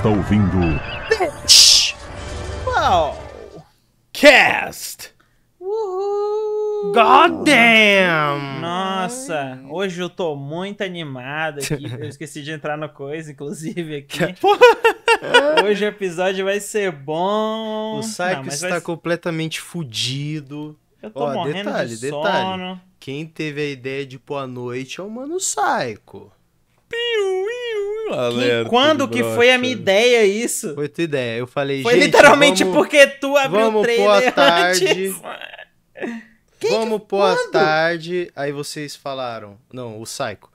está ouvindo. Bitch! Wow! Cast! Uhul! Goddamn! Nossa, hoje eu tô muito animado aqui. Eu esqueci de entrar na coisa, inclusive, aqui. Hoje o episódio vai ser bom. O Psycho está vai... completamente fudido. Eu tô Ó, morrendo detalhe, de detalhe. sono. Quem teve a ideia de pôr a noite é o Mano Psycho. Piu! Que, quando que foi a minha ideia isso? Foi tua ideia. Eu falei, Foi literalmente vamos, porque tu abriu vamos o trailer pôr a tarde. Quem vamos que, pôr a tarde. Aí vocês falaram. Não, o Psycho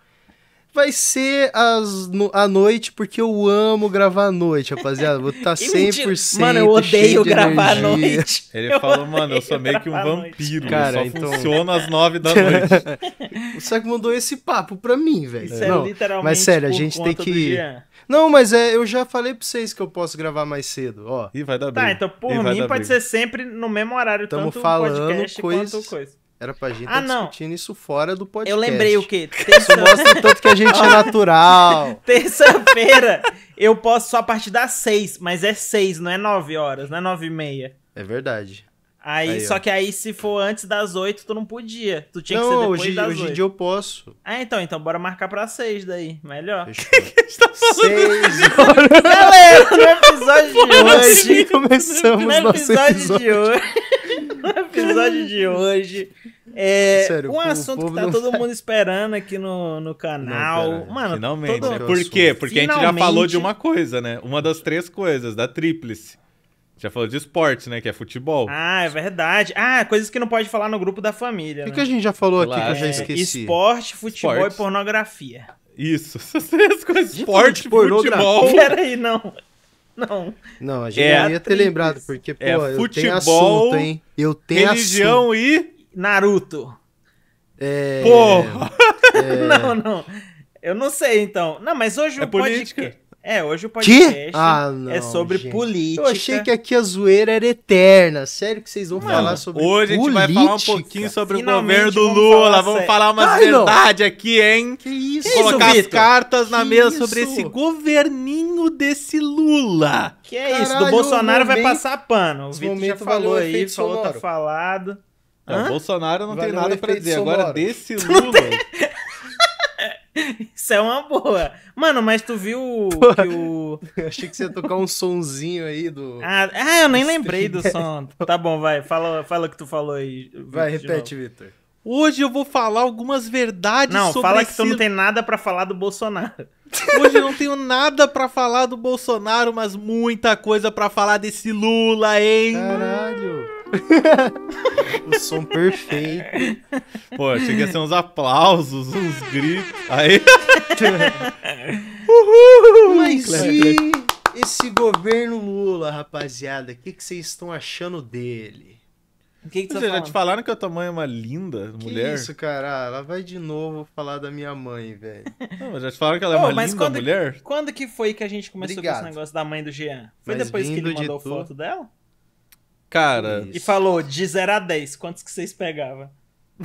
vai ser as, no, a noite, porque eu amo gravar à noite, rapaziada. Vou estar tá 100% Mano, eu odeio gravar à noite. Ele eu falou, mano, eu sou meio que um vampiro. Cara, só então... funciona às nove da noite. o Saco mandou esse papo pra mim, velho. Isso é Não, é literalmente Mas sério, a gente tem que... Não, mas é, eu já falei pra vocês que eu posso gravar mais cedo, ó. E vai dar bem. Tá, então por mim pode briga. ser sempre no mesmo horário, Tamo tanto falando podcast coisa... quanto coisa. Era pra gente ah, tá discutindo isso fora do podcast. Eu lembrei o quê? Terça... Isso mostra tanto que a gente é natural. Terça-feira eu posso só a partir das seis, mas é seis, não é nove horas, não é nove e meia. É verdade. Aí, aí, só ó. que aí, se for antes das 8, tu não podia. Tu tinha não, que ser depois hoje, das hoje 8. Hoje em dia eu posso. Ah, então, então bora marcar pra 6 daí. Melhor. seis que tá falando? 6 horas. Galera, no episódio de hoje. Começamos no episódio, episódio de hoje. no episódio de hoje. É Sério, um assunto que tá todo mundo esperando aqui no, no canal. Não, Mano, finalmente. Todo... Né? Por quê? Porque finalmente... a gente já falou de uma coisa, né? Uma das três coisas, da tríplice. Já falou de esporte, né? Que é futebol. Ah, é verdade. Ah, coisas que não pode falar no grupo da família. O que, né? que a gente já falou aqui que eu já esqueci? Esporte, futebol esporte. e pornografia. Isso, coisas. Esporte, futebol. Peraí, não. Não. Não, a gente é não ia ter lembrado, porque, é pô, é futebol, eu tenho assunto, hein? Eu tenho religião assunto. e Naruto. É... Porra! É... não, não. Eu não sei, então. Não, mas hoje é o política. podcast... É, hoje o podcast ah, é não, é sobre gente. política. Eu achei que aqui a zoeira era eterna. Sério que vocês vão falar sobre hoje política? Hoje a gente vai falar um pouquinho sobre Finalmente o governo do vamos Lula. Falar vamos falar umas Ai, verdade não. aqui, hein? Que isso, Colocar as cartas na que mesa isso? sobre esse governinho desse Lula. Que é Caralho, isso? Do Bolsonaro vai passar pano. O Vitor já falou aí, falou, tá falado. Não, é, Bolsonaro não valeu tem nada para dizer. Sonoro. Agora desse Lula. Isso é uma boa. Mano, mas tu viu Pô, que o. Eu achei que você ia tocar um sonzinho aí do. Ah, ah eu nem lembrei do som. Tá bom, vai. Fala, fala o que tu falou aí. Vai, repete, Vitor. Hoje eu vou falar algumas verdades não, sobre Não, fala que esse... tu não tem nada para falar do Bolsonaro. Hoje eu não tenho nada para falar do Bolsonaro, mas muita coisa para falar desse Lula, hein? Caralho. o som perfeito. Pô, achei que ia ser uns aplausos, uns gritos. Aí. Uhul! Mas e esse governo Lula, rapaziada? O que, vocês estão achando dele? Que que tá já te falaram que a tua mãe é uma linda que mulher? isso, cara. Ela ah, vai de novo falar da minha mãe, velho. Não, mas já te falaram que ela é oh, uma linda quando, mulher? Quando que foi que a gente começou Obrigado. com esse negócio da mãe do Jean? Foi mas depois que ele mandou foto dela? Cara. Isso. E falou de 0 a 10, quantos que vocês pegavam?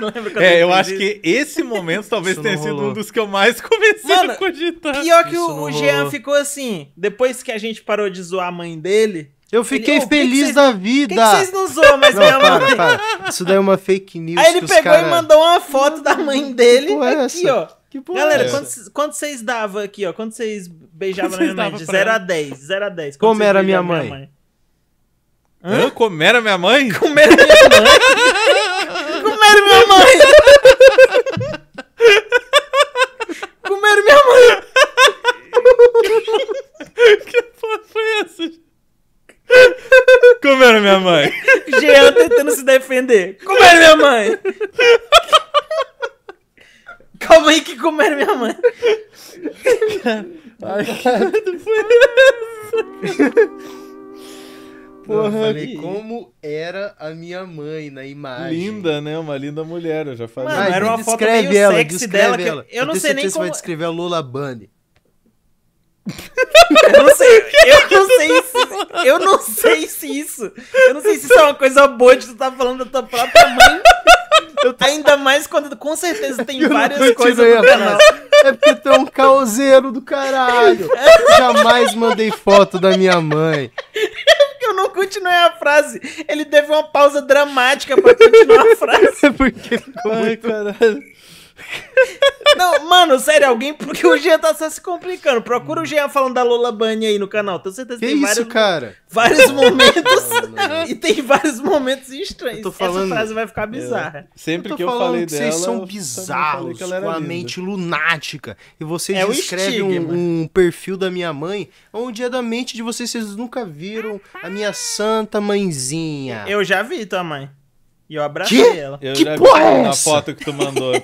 não lembro quando É, eu acho que esse momento talvez tenha rolou. sido um dos que eu mais comecei Mano, a cogitar. Pior que isso o, o Jean ficou assim, depois que a gente parou de zoar a mãe dele, eu fiquei ele, oh, feliz que que cê, da vida. Por que vocês não zoam mais não, minha mãe? Para, Isso daí é uma fake news. Aí ele pegou cara... e mandou uma foto da mãe dele que é essa? ó. Que porra Galera, é quanto vocês davam aqui, ó? Quanto vocês beijavam na minha mãe? De 0 a 10. 0 a 10. Como era minha mãe? minha mãe? Hã? Hã? Comeram minha mãe? Comeram minha mãe? Comeram minha mãe? Comeram minha mãe? que porra foi essa? Comeram minha mãe? Jean tentando se defender. Comeram minha mãe? Calma aí que comeram minha mãe. Ai, que foi essa? Porra, eu falei que... como era a minha mãe na imagem. Linda, né? Uma linda mulher, eu já falei. Mas era uma foto meio ela, sexy dela. Ela. Que eu, eu não sei nem como... Você vai descrever a Lula Bunny. eu não sei, eu não sei se, eu não sei se isso, eu não sei se isso é uma coisa boa de tu tá falando da tua própria mãe Ainda mais quando com certeza tem eu várias coisas no canal. É porque tu é um causeiro do caralho. Eu jamais mandei foto da minha mãe. É porque eu não continuei a frase. Ele teve uma pausa dramática pra continuar a frase. É porque ficou Ai, muito... caralho. Não, mano, sério, alguém. Porque o Jean tá só se complicando. Procura o Jean falando da Lola Bunny aí no canal. Tenho certeza que tem isso, vários, cara? vários momentos. e tem vários momentos estranhos. tô falando, Essa frase vai ficar é. bizarra. É, sempre eu que eu falei que dela. Vocês são bizarros, com a mente lunática. E vocês é escrevem um, um, perfil da minha mãe onde é da mente de vocês. Vocês nunca viram a minha santa mãezinha. Eu já vi tua mãe. E eu abracei que? ela. Eu que já porra vi é na foto que tu mandou. eu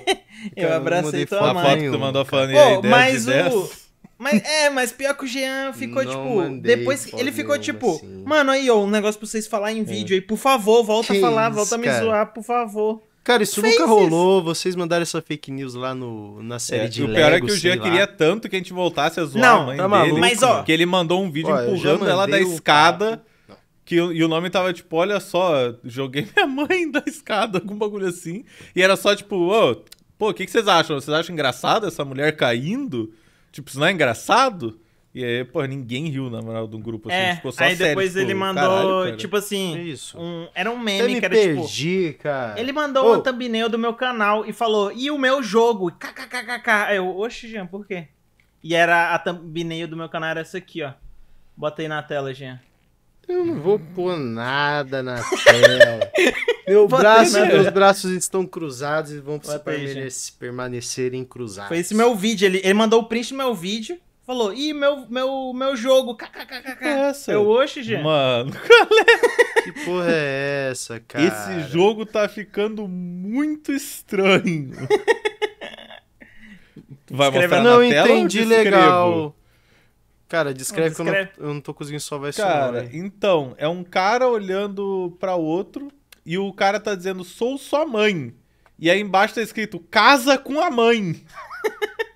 Cara, abracei tua mãe. Na foto que tu mandou falando, aí, 10 mas de 10? o... Mas, é, mas pior que o Jean ficou, não tipo. depois ele ficou, tipo, assim. mano, aí, ó, um negócio pra vocês falar em é. vídeo é. aí, por favor, volta que a falar, isso, volta a me zoar, por favor. Cara, isso Fez nunca rolou. Isso. Vocês mandaram essa fake news lá no, na série é, de O Lego, pior é que o Jean lá. queria tanto que a gente voltasse a zoar não, a mãe tá maluco, Mas, ó, que ele mandou um vídeo ó, empurrando ela da escada. Que, e o nome tava tipo, olha só, joguei minha mãe da escada, algum bagulho assim. E era só tipo, oh, pô, o que, que vocês acham? Vocês acham engraçado essa mulher caindo? Tipo, isso não é engraçado? E aí, pô, ninguém riu, na moral, de um grupo assim. É, ficou tipo, só aí sério, depois tipo, ele mandou, caralho, cara. tipo assim, um, era um meme que era tipo, perdi, tipo... cara. Ele mandou o thumbnail do meu canal e falou, e o meu jogo? KKKKK. Eu, oxe, Jean, por quê? E era a thumbnail do meu canal, era essa aqui, ó. Bota aí na tela, Jean. Eu não vou pôr nada na tela. Meu braço, né? meus braços estão cruzados e vão permanecer, permanecerem cruzados. Foi esse meu vídeo. Ele, ele mandou o print do meu vídeo. Falou, ih, meu, meu, meu jogo, kkkk. É essa? Eu é hoje, gente. Mano, é? Que porra é essa, cara? Esse jogo tá ficando muito estranho. Vai Escreve mostrar não na tela? Não entendi legal. Cara, descreve, descreve. que eu não, eu não tô conseguindo salvar esse Cara, nome. então, é um cara olhando para outro e o cara tá dizendo, sou sua mãe. E aí embaixo tá escrito, casa com a mãe.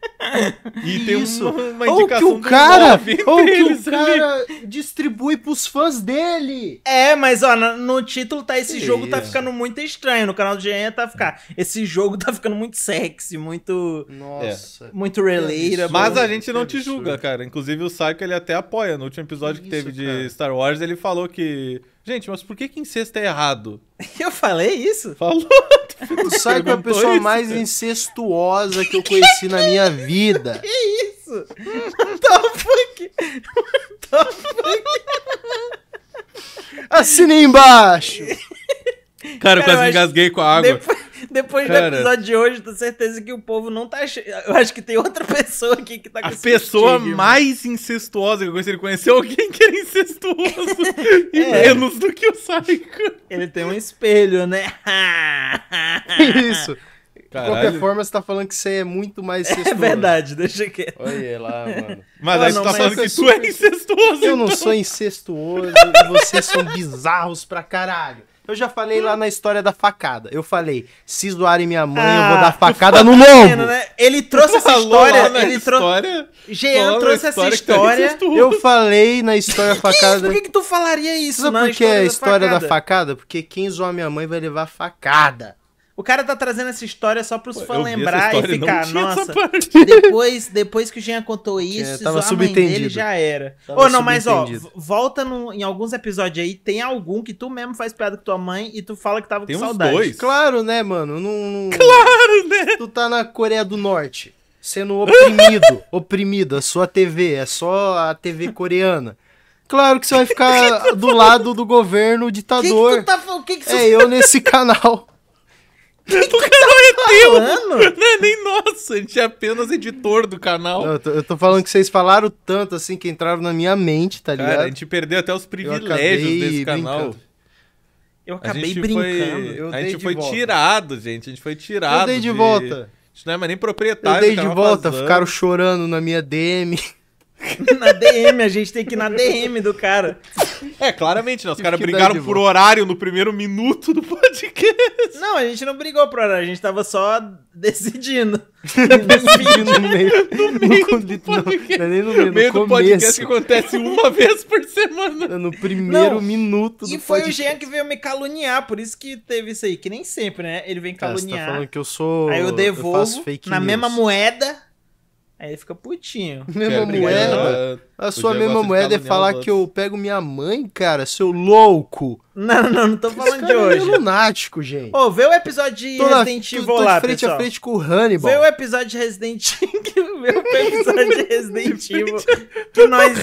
E tem Isso. uma, uma indicação ou que o cara, ou que o cara ali. distribui pros fãs dele. É, mas ó, no, no título tá esse que jogo tá ficando muito estranho, no canal do GN tá ficar, esse jogo tá ficando muito sexy, muito Nossa. Muito relator. Mas a gente não te julga, cara. Inclusive o Psycho ele até apoia no último episódio que, que teve de Star Wars, ele falou que Gente, mas por que que incesto é errado? Eu falei isso? Falou. Tu sabe que é a pessoa isso, mais cara? incestuosa que eu conheci na minha vida. Que isso? Top funk. Top funk. Assine embaixo. Cara, eu quase me engasguei com a água. Depois... Depois Cara, do episódio de hoje, tenho certeza que o povo não tá. Che... Eu acho que tem outra pessoa aqui que tá com A pessoa estigma. mais incestuosa que eu conheci. Ele conheceu alguém que era incestuoso e é. menos do que o Saika. Ele tem um espelho, né? Isso. Caralho. De qualquer forma, você tá falando que você é muito mais é incestuoso. É verdade, deixa quieto. Olha lá, mano. Mas a aí não, você tá falando que tu é incestuoso. Eu então. não sou incestuoso e vocês são bizarros pra caralho. Eu já falei lá na história da facada. Eu falei, se zoarem minha mãe, ah, eu vou ah. dar facada no lombo. Né? Ele trouxe essa história. Ele história, Jean trouxe essa história. Eu falei na história facada. Por que, que tu falaria isso? Sabe por que é a história da facada? Porque quem zoar minha mãe vai levar facada. O cara tá trazendo essa história só pros fãs lembrar e ficar, nossa, depois, depois que o Jean contou é, isso, é, tava a mãe dele já era. Tava Ô, não, mas ó, volta no, em alguns episódios aí, tem algum que tu mesmo faz piada com tua mãe e tu fala que tava tem com saudade. Dois. Claro, né, mano? Não, Claro, né? Tu tá na Coreia do Norte, sendo oprimido, oprimido, a sua TV, é só a TV é coreana. Claro que você vai ficar do lado do governo ditador. O que, que tu tá falando? Que que você... É eu nesse canal. o canal tá é teu! Não é nem nosso, a gente é apenas editor do canal. eu, tô, eu, tô, falando que vocês falaram tanto assim que entraram na minha mente, tá ligado? Cara, a gente perdeu até os privilégios desse canal. Eu acabei brincando. Foi, a gente foi volta. tirado, gente. A gente foi tirado. Eu dei de, de... volta. A gente não é mais nem proprietário. Eu dei de volta, vazando. ficaram chorando na minha DM. na DM, a gente tem que ir na DM do cara. É, claramente, né? Os caras brigaram por horário no primeiro minuto do podcast. Não, a gente não brigou por horário, a gente tava só decidindo. decidindo no meio. No meio no, do podcast. Não, não, é nem no meio, no meio do podcast que acontece uma vez por semana. No primeiro não, minuto do podcast. E foi podcast. o Jean que veio me caluniar, por isso que teve isso aí, que nem sempre, né? Ele vem caluniar. É, ah, você tá falando que eu sou. Aí eu devolvo eu na news. mesma moeda Aí ele fica putinho. Mesma moeda? A sua mesma moeda é falar que eu pego minha mãe, cara, seu louco. Não, não, não tô falando de é hoje. É lunático, gente. Ô, vê o episódio de Resident Evil lá, frente a frente com o Hannibal. Vê o episódio de Resident Evil. meu episódio de Resident Evil. Que nós.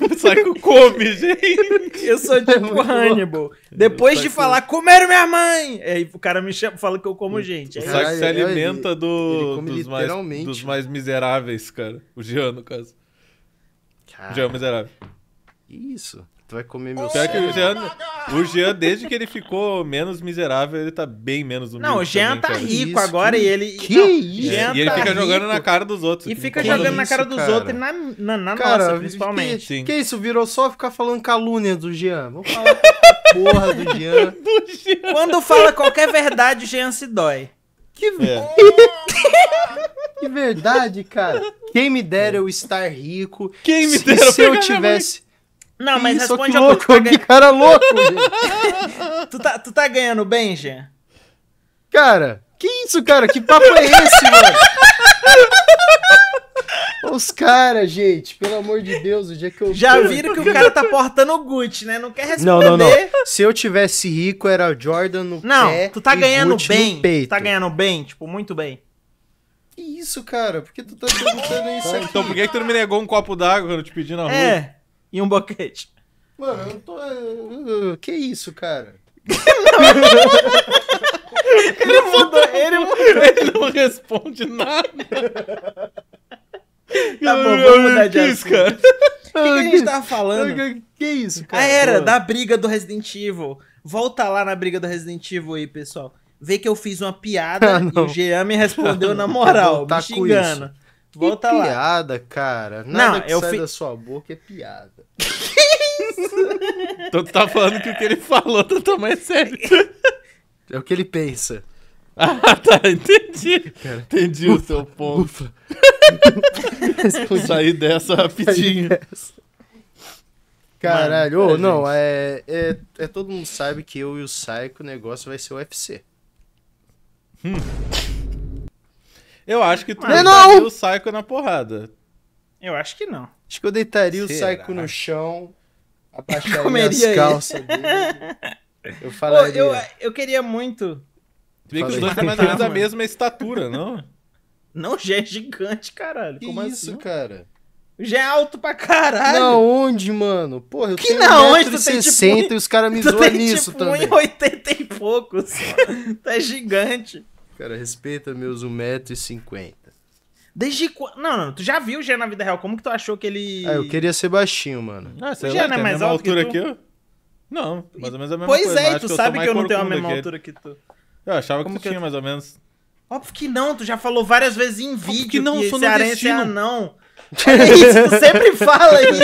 o saco come, gente. Eu sou é tipo Hannibal. Depois de falar, comeram minha mãe! Aí é, o cara me chama, fala que eu como gente. É o saco se alimenta do, dos, mais, dos mais miseráveis, cara. O Jean, no caso. Cara. O Jean é miserável. Isso. Tu vai comer meu Pior que o Jean, o Jean, desde que ele ficou menos miserável, ele tá bem menos humilde. Não, o Jean também, tá cara. rico isso, agora que... e ele. Que não, isso? Jean e ele tá fica rico. jogando na cara dos outros. E fica tá jogando isso, na cara dos cara. outros e na, na, na cara, nossa, principalmente. Que, que isso? Virou só ficar falando calúnia do Jean. Vamos falar porra do Jean. do Jean. Quando fala qualquer verdade, o Jean se dói. Que, é. que verdade, cara. Quem me dera eu estar rico. Quem me dera se, se eu tivesse. Não, mas Isso, responde que louco, a pergunta. Tá que cara louco, tu, tá, tu tá ganhando bem, Gê? Cara, que isso, cara? Que papo é esse, mano? Os caras, gente, pelo amor de Deus, o dia que eu. Já viram que o cara tá portando Gucci, né? Não quer responder. Não, não, não. Se eu tivesse rico, era Jordan no não, pé. Não, tu tá ganhando Gucci bem. Tu tá ganhando bem, tipo, muito bem. Que isso, cara? Por que tu tá perguntando isso então, aqui? Então por que, que tu não me negou um copo d'água quando eu te pedi na é. rua? É e um boquete. Mano, eu tô. Que isso, cara? Ele ele mudou. Ele não responde nada. Tá bom, vamos mudar de assunto. cara. O que, que a gente tava falando? Que, que isso, ah, cara? A era da briga do Resident Evil. Volta lá na briga do Resident Evil aí, pessoal. Vê que eu fiz uma piada Ah, e o Jean me respondeu na moral, Voltar tá me xingando. Volta que lá. piada, cara. Nada Não, que eu sai fi- da sua boca é piada. Que isso? então tu tá falando que o que ele falou tá, tá mais sério. É o que ele pensa. Ah, tá, entendi. Cara, entendi ufa, o seu ponto. Vou sair dessa rapidinho. Caralho, Mano, oh, não, é, é, é, Todo mundo sabe que eu e o Saiko o negócio vai ser o UFC. Hum. Eu acho que tu não, não. o Saiko na porrada. Eu acho que não. Acho que eu deitaria Será? o saico no chão, abaixaria as calças dele. Eu falaria. Pô, eu, eu queria muito. Tu vê que os dois têm mais ou menos a mesma estatura, não? Não, já é gigante, caralho. Que Como assim? isso, assim? cara? Já é alto pra caralho. Na onde, mano? Porra, eu que tenho 160 onde tu tem, tipo, e os caras me zoam tipo nisso tipo, também. 1,80 e poucos. tá gigante. Cara, respeita meus 1,50m. Desde quando. Não, não, tu já viu o Jean na vida real. Como que tu achou que ele. Ah, eu queria ser baixinho, mano. Ah, sei o Jean lá, é mais alto. altura que, tu... que, eu? Não, mais ou menos a mesma pois coisa. Pois é, tu sabe que eu, que eu não tenho a mesma altura que tu. Eu achava Como que tu que tinha, eu... mais ou menos. Óbvio que não, tu já falou várias vezes em vídeo que não, que sou cearense é anão. É isso, tu sempre fala isso.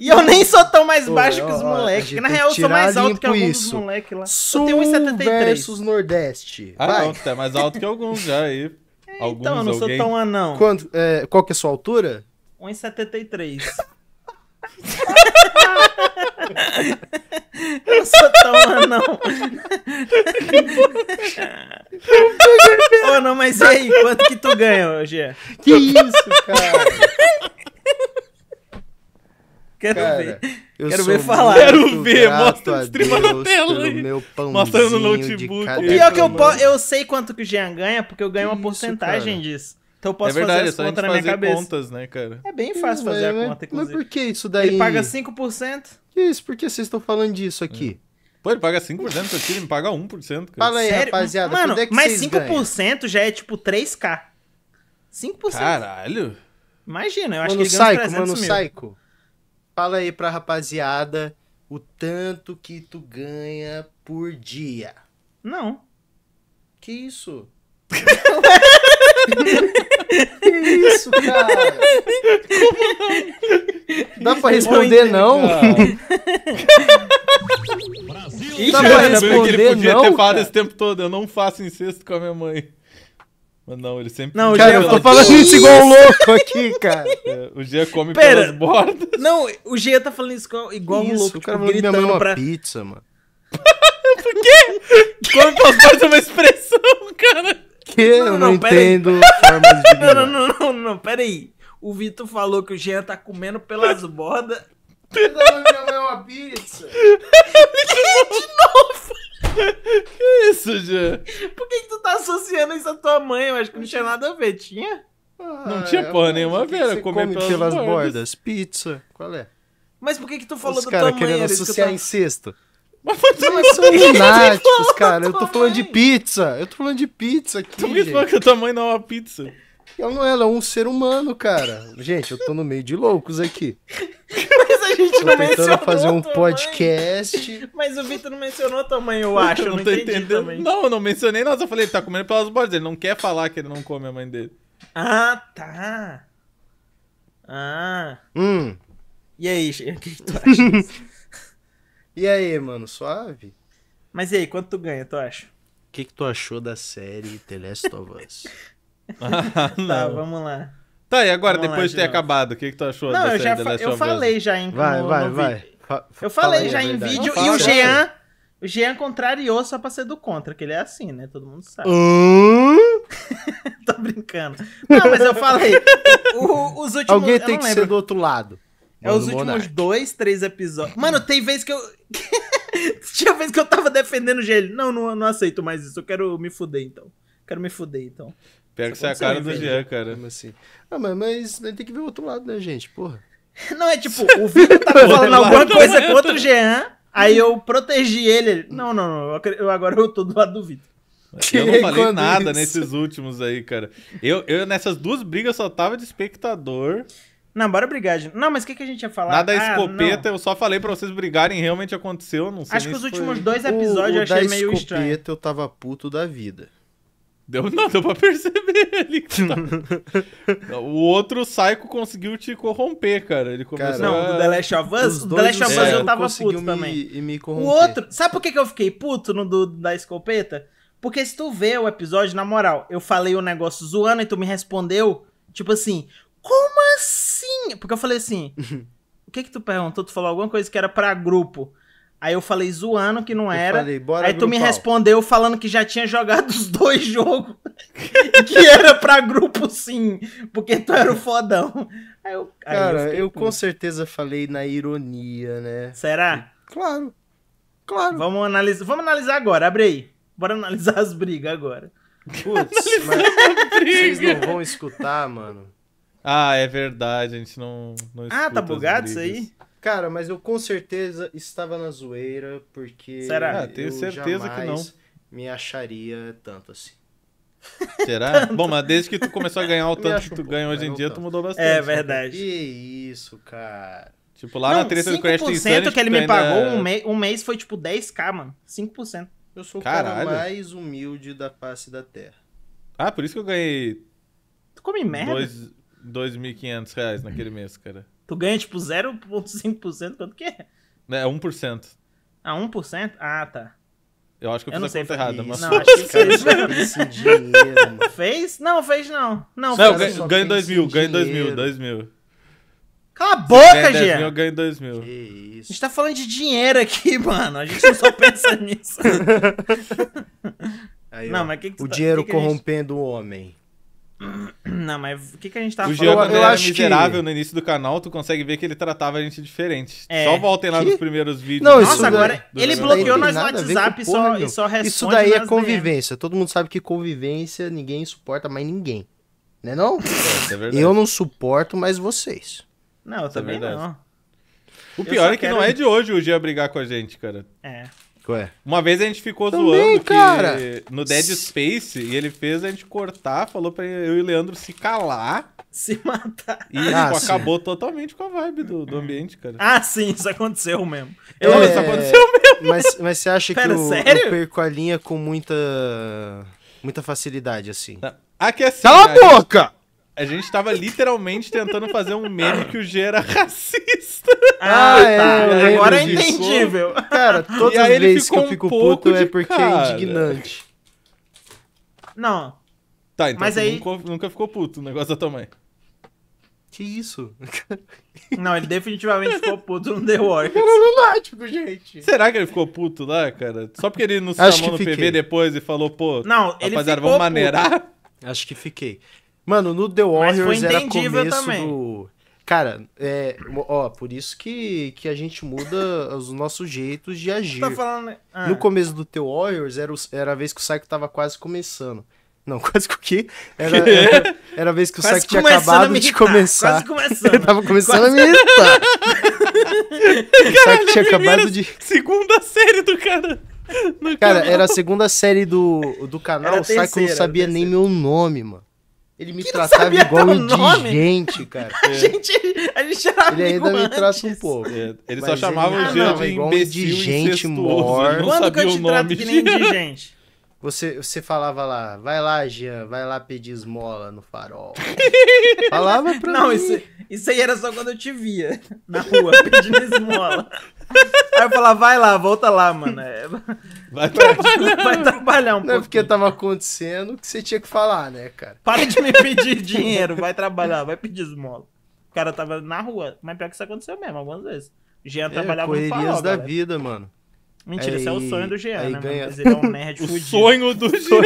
e eu nem sou tão mais baixo que os moleques. Na real, eu sou mais alto que alguns isso. dos moleques lá. Sul eu tenho 1,73. versus Nordeste. Ah, Vai. não, tu é mais alto que alguns já aí. Alguns, então, eu não alguém? sou tão anão. é, qual que é a sua altura? 1,73. eu não sou tão anão. Oh não, mas e aí, quanto que tu ganha hoje? Que isso, cara? Quero cara. ver. Eu quero ver falar. Quero ver, mostra, o stream na tela aí. Meu Mostrando no notebook. O pior é que eu, eu sei quanto que o Jean ganha, porque eu ganho uma porcentagem cara. disso. Então eu posso é verdade, fazer é as é contas na minha cabeça. Contas, né, cara? É bem fácil fazer é, a né? conta, inclusive. Mas por que isso daí? Ele paga 5%. Isso, por que vocês estão falando disso aqui? É. Pô, ele paga 5%, seu time paga 1%. Cara. Fala aí, Sério? rapaziada. Mano, é que mas 5% ganham? já é tipo 3k. 5%. Caralho. Imagina, eu acho mano, que ele ganha Saico, 300 mano, mil. psycho. Fala aí pra rapaziada o tanto que tu ganha por dia. Não. Que isso? que isso, cara? Dá pra responder não? Brasil! Dá pra responder não, podia ter falado cara. esse tempo todo, eu não faço incesto com a minha mãe. Mas não, ele sempre. Não, cara, eu tô falando isso igual um louco aqui, cara. É, o Gia come Pera. pelas bordas. Não, o Gia tá falando isso igual, igual um louco. O cara tipo, gritando minha mãe pra... pizza, mano. Por quê? come pelas bordas é uma expressão, cara. Que? Não, eu não, não entendo formas de. Não, não, não, não, não, peraí. O Vitor falou que o Jean tá comendo pelas bordas. Não, minha mãe é uma pizza. que de novo? que isso, Jean? Por que, que, tu tá associando isso à tua mãe? Eu acho que não tinha nada a ver. Tinha? Ah, não tinha é, porra nenhuma a ver. Você comer come pelas, pelas bordas. bordas. Pizza. Qual é? Mas por que que tu falou Os da cara tua mãe? Os caras querendo associar incesto. Mas são lunáticos, cara. Eu tô falando de pizza. Eu tô falando de pizza aqui. Tu me falou que a tua mãe não é uma pizza. Ela não é, um ser humano, cara. Gente, eu tô no meio de loucos aqui. Mas a gente tô não mencionou. tentando fazer um podcast. Mas o Vitor não mencionou o tamanho, eu acho. Eu não, não tô entendendo. Também. Não, eu não mencionei não. Eu falei, ele tá comendo pelas bordas. Ele não quer falar que ele não come a mãe dele. Ah, tá. Ah. Hum. E aí, o que tu acha? e aí, mano, suave? Mas e aí, quanto tu ganha, tu acha? O que, que tu achou da série The Last of Us? Ah, tá, vamos lá. Tá, e agora, vamos depois de ter novo. acabado, o que, que tu achou não, dessa eu já eu falei já em Vai, no, vai, no vai. Eu falei já é em vídeo e o Jean. O Jean contrariou só pra ser do contra, que ele é assim, né? Todo mundo sabe. Tô brincando. Não, mas eu falei. O, os últimos, Alguém tem que lembro. ser do outro lado. É os últimos Monarch. dois, três episódios. Mano, tem vez que eu. Tinha vez que eu tava defendendo o Gelho. Não, não, não aceito mais isso. Eu quero me fuder, então. Quero me fuder, então. Pior que você é a cara do Jean, né? cara. Como assim? Ah, mas, mas tem que ver o outro lado, né, gente? Porra. Não, é tipo, o Vitor tava tá falando alguma coisa contra o Jean, aí eu protegi ele. Não, não, não. Eu, agora eu tô do lado do Vitor. Eu não falei nada isso? nesses últimos aí, cara. Eu, eu nessas duas brigas só tava de espectador. Não, bora brigar, Não, mas o que, que a gente ia falar? Nada é ah, escopeta, não. eu só falei pra vocês brigarem, realmente aconteceu, não sei. Acho que os últimos foi... dois episódios o, eu achei meio estranho. Da escopeta eu tava puto da vida. Deu nada pra perceber ele Tá... o outro Psycho conseguiu te corromper, cara. Ele começou cara, Não, a... o The Last of Us, o The Last of Us é, eu tava puto me, também. Me o outro... Sabe por que, que eu fiquei puto no do, da escopeta? Porque se tu vê o episódio, na moral, eu falei o um negócio zoando e tu me respondeu, tipo assim, como assim? Porque eu falei assim, o que que tu perguntou? Tu falou alguma coisa que era pra grupo. Aí eu falei zoando que não era. Falei, Aí tu me respondeu falando que já tinha jogado os dois jogos. que era pra grupo sim, porque tu era o fodão. Aí eu, Cara, aí eu, eu com certeza falei na ironia, né? Será? Claro. Claro. Vamos analisar, vamos analisar agora, abre aí. Bora analisar as brigas agora. Putz, mas vocês não vão escutar, mano. Ah, é verdade, a gente não, não Ah, tá bugado isso aí? Cara, mas eu com certeza estava na zoeira, porque. Será? Ah, tenho certeza que não. Me acharia tanto assim. Será? Bom, mas desde que tu começou a ganhar o tanto que tu um ganha hoje em dia, tanto. tu mudou é bastante. É verdade. Que isso, cara. Tipo, lá não, na treta do Crash Insanity... 5% que ele me pagou um, me um mês foi tipo 10k, mano. 5%. Eu sou Caralho. o cara mais humilde da face da Terra. Ah, por isso que eu ganhei... Tu come merda? Dois... 2.500 reais naquele mês, cara. Tu ganha tipo 0,5%, quanto que é? Né, é 1%. Ah, 1%? Ah, tá. Eu acho que eu, eu não sei, conta errada, mas... Não, acho que fez. dinheiro, fez? Não, fez não. Não, não fez. ganho 2 mil, ganho 2 mil, 2 mil. Cala a boca, Gia! Eu ganho 2 mil. Que isso. A gente tá falando de dinheiro aqui, mano. A gente não só pensa nisso. Aí, não, ó, mas que que o tá, dinheiro que corrompendo gente... o homem. Uhum. Não, mas o que, que a gente tá o falando? O eu, eu acho miserável que... no início do canal, tu consegue ver que ele tratava a gente diferente. É. Só voltem lá que? nos primeiros vídeos. Não, Nossa, agora do... ele bloqueou nós no WhatsApp e só, e só responde Isso daí é convivência. DM. Todo mundo sabe que convivência ninguém suporta mais ninguém. Né não? É, É eu não suporto mais vocês. Não, eu é também não. O pior é que quero... não é de hoje o Gia brigar com a gente, cara. É. Ué. Uma vez a gente ficou Também, zoando que no Dead Space e ele fez a gente cortar, falou pra eu e o Leandro se calar. Se matar. E ah, tipo, acabou totalmente com a vibe do, do ambiente, cara. Ah, sim, isso aconteceu mesmo. Eu, é... Isso aconteceu mesmo. Mas, mas você acha Pera, que eu, eu perco a linha com muita, muita facilidade, assim? Tá. Aqui é assim, Cala a boca! A gente tava literalmente tentando fazer um meme que o G era racista. Ah, ah é. Tá. Agora é entendível. Cara, todas as vezes que eu fico um puto é porque é cara. é indignante. Não. Tá, então Mas aí... nunca, nunca ficou puto o negócio da tua mãe. Que isso? Não, ele definitivamente ficou puto no The Warriors. Era lunático, gente. Será que ele ficou puto lá, cara? Só porque ele nos Acho chamou no fiquei. PV depois e falou, pô, não, ele rapaziada, ficou vamos maneirar? Puto. Acho que fiquei. Mano, no The Warriors era começo também. do... Cara, é, ó, por isso que, que a gente muda os nossos jeitos de tá agir. Tá falando... Né? ah. No começo do The Warriors era, era a vez que o Psycho tava quase começando. Não, quase com o quê? Era, era, era, a vez que o Saiko Psycho tinha acabado de começar. Quase começando. tava começando quase... a militar. o Psycho tinha acabado de... Segunda série do cara. Cara, canal. era a segunda série do, do canal, o Psycho não sabia nem meu nome, mano. Ele me que tratava igual indigente, cara. a, gente, a gente era Ele ainda me trata um pouco. É, ele só chamava ele... o Jean ah, de igual indigente mor. Não Quando que eu te trato que nem indigente? Você, você falava lá, vai lá, Jean, vai lá pedir esmola no farol. falava pra não, mim. Não, isso, isso aí era só quando eu te via na rua pedindo esmola. Aí eu falava, vai lá, volta lá, mano. É. Vai trabalhar. Vai trabalhar um pouco. Não é porque tava acontecendo que você tinha que falar, né, cara? Para de me pedir dinheiro, vai trabalhar, vai pedir esmola. O cara tava na rua, mas pior que isso aconteceu mesmo, algumas vezes. O Jean é, trabalhava correrias no farol, da galera. vida, mano. Mentira, aí, esse é o sonho do Jean, né? Ganha... Mas ele é um nerd o fudido. sonho do Jean.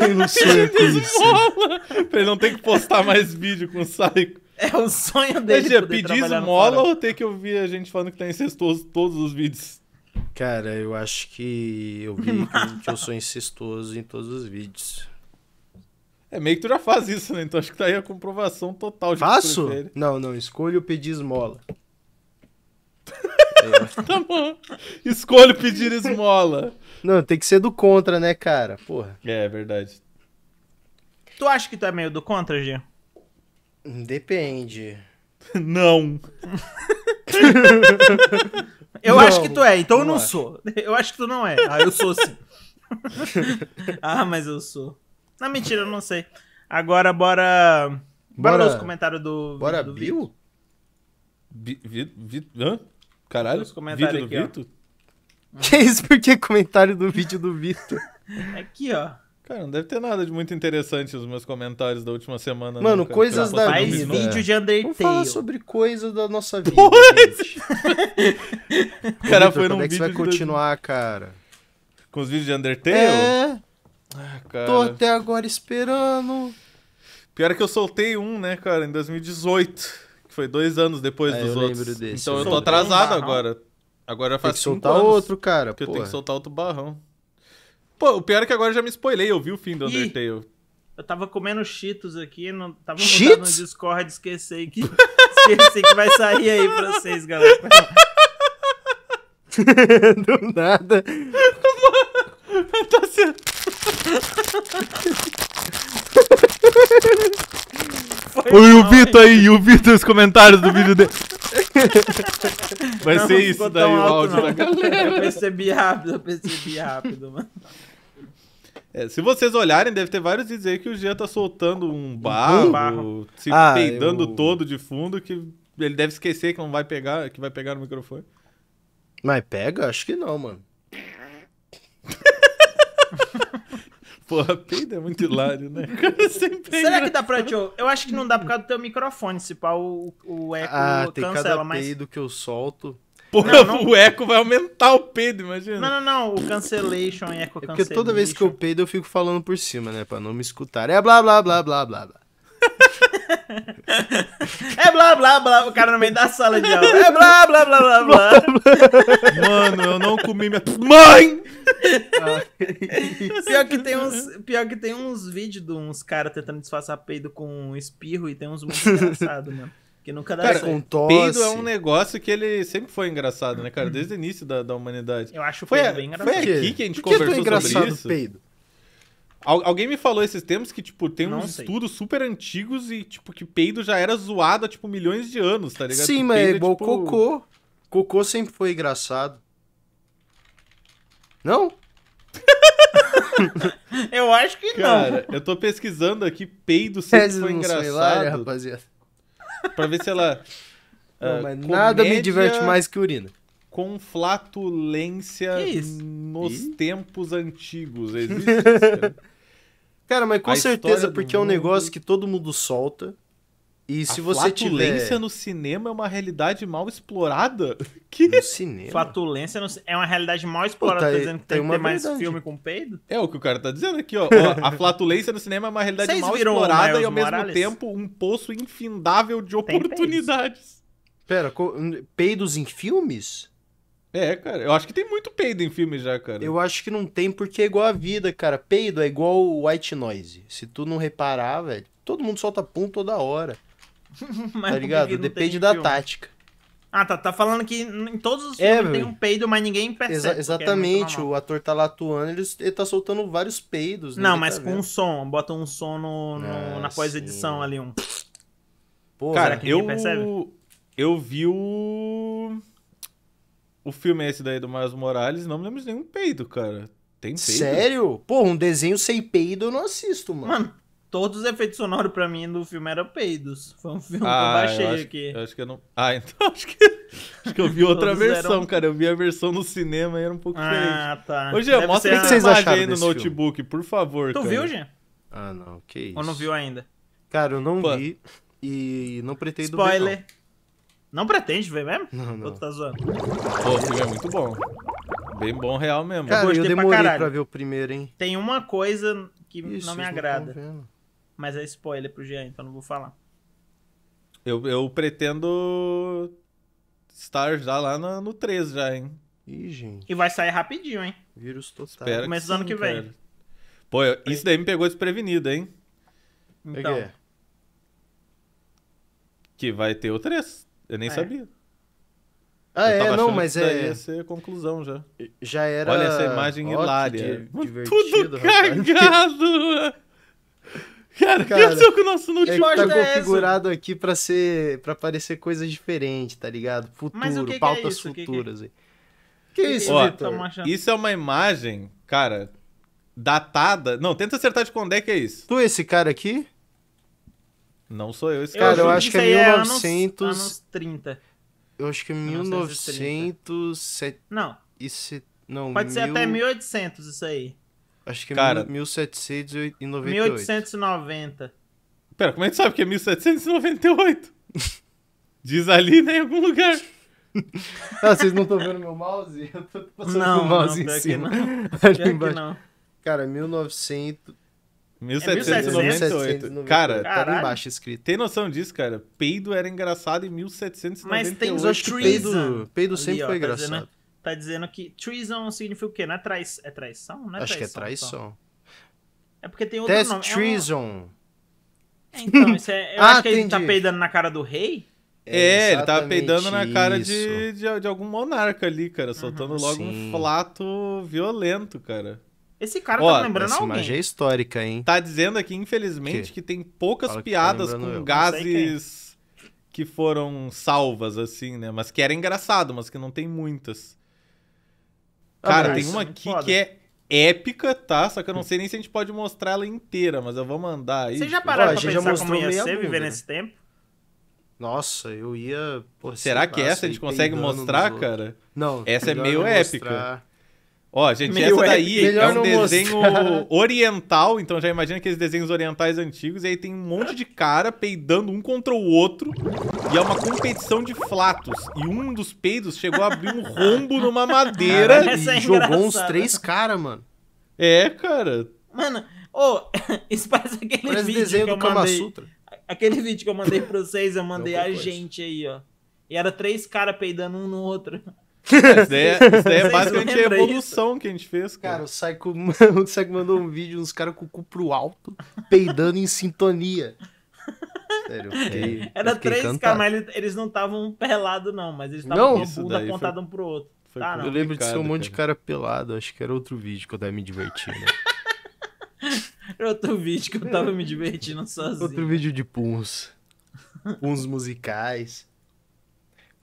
Quem não sonha com isso? ele não tem que postar mais vídeo com o Saico. É o sonho dele. Mas, poder pedir esmola ou ter que ouvir a gente falando que tá incestuoso todos os vídeos? Cara, eu acho que eu vi que eu sou incestuoso em todos os vídeos. É meio que tu já faz isso, né? Então acho que tá aí a comprovação total de Faço? Que não, não, escolho pedir esmola. é. tá bom. Escolho pedir esmola. Não, tem que ser do contra, né, cara? Porra. É, é verdade. Tu acha que tu é meio do contra, Gia? Depende. Não. eu não, acho que tu é, então não eu não acho. sou. Eu acho que tu não é. Ah, eu sou sim. ah, mas eu sou. Não, mentira, eu não sei. Agora bora. Bora, bora os comentários do. Bora, do Bill? hã? Caralho, os comentários do Vitor? Que isso? Por que comentário do vídeo do Vitor? aqui, ó. Cara, não deve ter nada de muito interessante os meus comentários da última semana. Mano, coisas da vida. Mais vídeo de Undertale. Vamos falar sobre coisas da nossa vida. o cara foi num vídeo. Como é que você vai continuar, de... cara? Com os vídeos de Undertale? É. Ah, cara. Tô até agora esperando. Pior é que eu soltei um, né, cara, em 2018. Que foi dois anos depois é, dos eu outros. Lembro desse, então eu, tô atrasado um agora. Agora faz Tem que soltar outro, cara. Porque porra. eu tenho que soltar outro barrão. Pô, o pior é que agora eu já me spoilei, eu vi o fim do Undertale. Ih, eu tava comendo Cheetos aqui, não tava mudando no Discord, esqueci que esqueci que vai sair aí pra vocês, galera. do nada. Mano, tá sendo... Foi Oi, o Vitor aí, o Vitor os comentários do vídeo dele. Vai não, ser isso daí o áudio não. da galera. Eu percebi rápido, eu percebi rápido, mano. É, se vocês olharem, deve ter vários vídeos aí que o Jean tá soltando um barro, se ah, peidando eu... todo de fundo, que ele deve esquecer que não vai pegar, que vai pegar no microfone. Mas pega? Acho que não, mano. Porra, peida é muito hilário, né? Será que dá pra te Eu acho que não dá por causa do teu microfone, se pá, o, o eco ah, cancela, mas... Ah, tem cada peido que eu solto... Porra, não, não... o eco vai aumentar o peido, imagina. Não, não, não. O cancellation, eco cancellation. É porque toda vez que eu peido, eu fico falando por cima, né? Pra não me escutar. É blá, blá, blá, blá, blá, blá. É blá blá blá, o cara no meio da sala de aula. É blá blá blá blá blá. Mano, eu não comi minha. Mãe! Ah. pior, que tem uns, pior que tem uns vídeos de uns caras tentando disfarçar peido com um espirro e tem uns muito engraçados, mano. Que nunca dá cara, certo. com tosse. Peido é um negócio que ele sempre foi engraçado, né, cara? Uhum. Desde o início da, da humanidade. Eu acho foi, bem engraçado. Foi aqui que a gente Por que é conversou é sobre isso. Peido? Alguém me falou esses tempos que, tipo, tem uns estudos super antigos e, tipo, que peido já era zoado há, tipo, milhões de anos, tá ligado? Sim, mas é igual tipo... cocô. Cocô sempre foi engraçado. Não? eu acho que Cara, não. Cara, eu tô pesquisando aqui, peido sempre é, foi engraçário, rapaziada. pra ver se ela. Não, uh, mas nada me diverte mais que urina. Com flatulência nos Ih? tempos antigos. Existe isso, cara? cara, mas com A certeza, porque é um mundo... negócio que todo mundo solta. E se a você flatulência tiver... no cinema é uma realidade mal explorada? Que? No cinema? Flatulência no... é uma realidade mal explorada, Pô, tá, é, dizendo que tem, tem que ter verdade. mais filme com peido? É o que o cara tá dizendo aqui, ó. a flatulência no cinema é uma realidade Vocês mal explorada e ao mesmo Morales? tempo um poço infindável de oportunidades. Pera, co... peidos em filmes? É, cara, eu acho que tem muito peido em filmes já, cara. Eu acho que não tem porque é igual a vida, cara. Peido é igual white noise. Se tu não reparar, velho, todo mundo solta pum toda hora. mas tá é ligado? Depende da filme? tática. Ah, tá. Tá falando que em todos os é, filmes tem um peido, mas ninguém percebe. Exa é exatamente. É o ator tá lá atuando, ele, ele tá soltando vários peidos. Né? Não, mas tá com um som. Bota um som no, no ah, na pós-edição ali, um... Pô, Cara, eu... Eu vi o... O filme esse daí do Miles Morales, não me lembro de nenhum peido, cara. Tem peido? Sério? Pô, um desenho sem peido eu não assisto, mano. Mano, todos os efeitos sonoros pra mim do filme eram peidos. Foi um filme ah, que eu ah, baixei eu acho, aqui. Eu acho que eu não. Ah, então acho que. Acho que eu vi outra versão, eram... cara. Eu vi a versão no cinema e era um pouco ah, diferente. Ah, tá. Ô, Gê, mostra ser... essa imagem aí no notebook, filme? por favor. Tu cara. viu, Gê? Ah, não. Que isso. Ou não viu ainda? Cara, eu não Pô. vi e não pretendo Spoiler. Ver, não. não. pretende ver mesmo? Não, não. tu tá zoando? Pô, o filme é muito bom. Bem bom, real mesmo. Cara, eu, eu demorei pra, pra, ver o primeiro, hein? Tem uma coisa que não me agrada. Não mas é spoiler pro Jean, então não vou falar. Eu, eu pretendo estar já lá no, no 3 já, hein? Ih, gente. E vai sair rapidinho, hein? Vírus total. Espero ano que vem. Cara. Pô, eu, isso daí me pegou desprevenido, hein? Então. que, vai ter o 3. Eu nem é. sabia. Ah, eu é, não, mas é. Ia ser conclusão já. Já era. Olha essa imagem Ó, hilária. Tudo cagado! Cara, o que aconteceu com o nosso no é tá configurado aqui para ser para parecer coisas diferentes, tá ligado? Futuro, é pautas é? futuras. Que, isso, tá Vitor? Isso é uma imagem, cara, datada. Não, tenta acertar de quando é que é isso. Tu é esse cara aqui? Não sou eu, esse eu cara. Eu, acho que é 1900. É anos, anos 30. Eu acho que é 1900. Não. Isso... Não, Pode mil... ser até 1800 isso aí. Acho que é Cara, é 1798. 1890. Pera, como é que sabe que é 1798? Diz ali, né, em algum lugar. ah, vocês não estão vendo meu mouse? Eu tô passando o mouse não, em cima. Não. Pior não. Cara, 1900... 1798. É cara, tá Caralho. tá embaixo escrito. Tem noção disso, cara? Peido era engraçado em 1798. Mas tem os peido, né? peido sempre Ali, ó, foi né? engraçado. Tá dizendo, né? tá dizendo que treason significa o quê? Não é, trai... é traição? Não é Acho traição, que é então. traição. É porque tem outro Test nome. É treason. um... É, então, isso é... eu ah, acho que ele tá peidando na cara do rei. É, é ele tá tava peidando na cara de, de, de, algum monarca ali, cara, soltando uhum, logo sim. um flato violento, cara. Esse cara Ó, tá lembrando essa alguém. imagem é histórica, hein? Tá dizendo aqui, infelizmente, que, que tem poucas Fala tá piadas tá com eu. gases que foram salvas, assim, né? Mas que era engraçado, mas que não tem muitas. Ah, cara, tem uma é aqui foda. que é épica, tá? Só que eu não sei nem se a gente pode mostrar ela inteira, mas eu vou mandar aí. Você já parou pra pensar já como ia ser viver nesse tempo? Nossa, eu ia... Será que essa a gente consegue mostrar, cara? Não. Essa é meio épica. Mostrar... Ó, gente, Meio essa daí é, é um desenho mostrar. oriental, então já imagina aqueles desenhos orientais antigos, e aí tem um monte de cara peidando um contra o outro, e é uma competição de flatos. E um dos peidos chegou a abrir um rombo numa madeira e é jogou uns três caras, mano. É, cara. Mano, ô, oh, isso parece aquele parece vídeo desenho que eu do Sutra. Aquele vídeo que eu mandei pra vocês, eu mandei Não, a gente aí, ó. E era três caras peidando um no outro. Isso daí é, isso daí é basicamente a evolução isso. que a gente fez, cara. cara o, Psycho, o Psycho mandou um vídeo, uns caras com o cu pro alto, peidando em sintonia. Sério, eu fiquei, Era eu três encantado. mas eles não estavam pelados, não, mas eles estavam com a bunda apontada foi... um pro outro. Tá, eu lembro de ser um monte de cara pelado, acho que era outro vídeo que eu tava me divertindo. Era outro vídeo que eu tava me divertindo sozinho. Outro vídeo de puns. Puns musicais.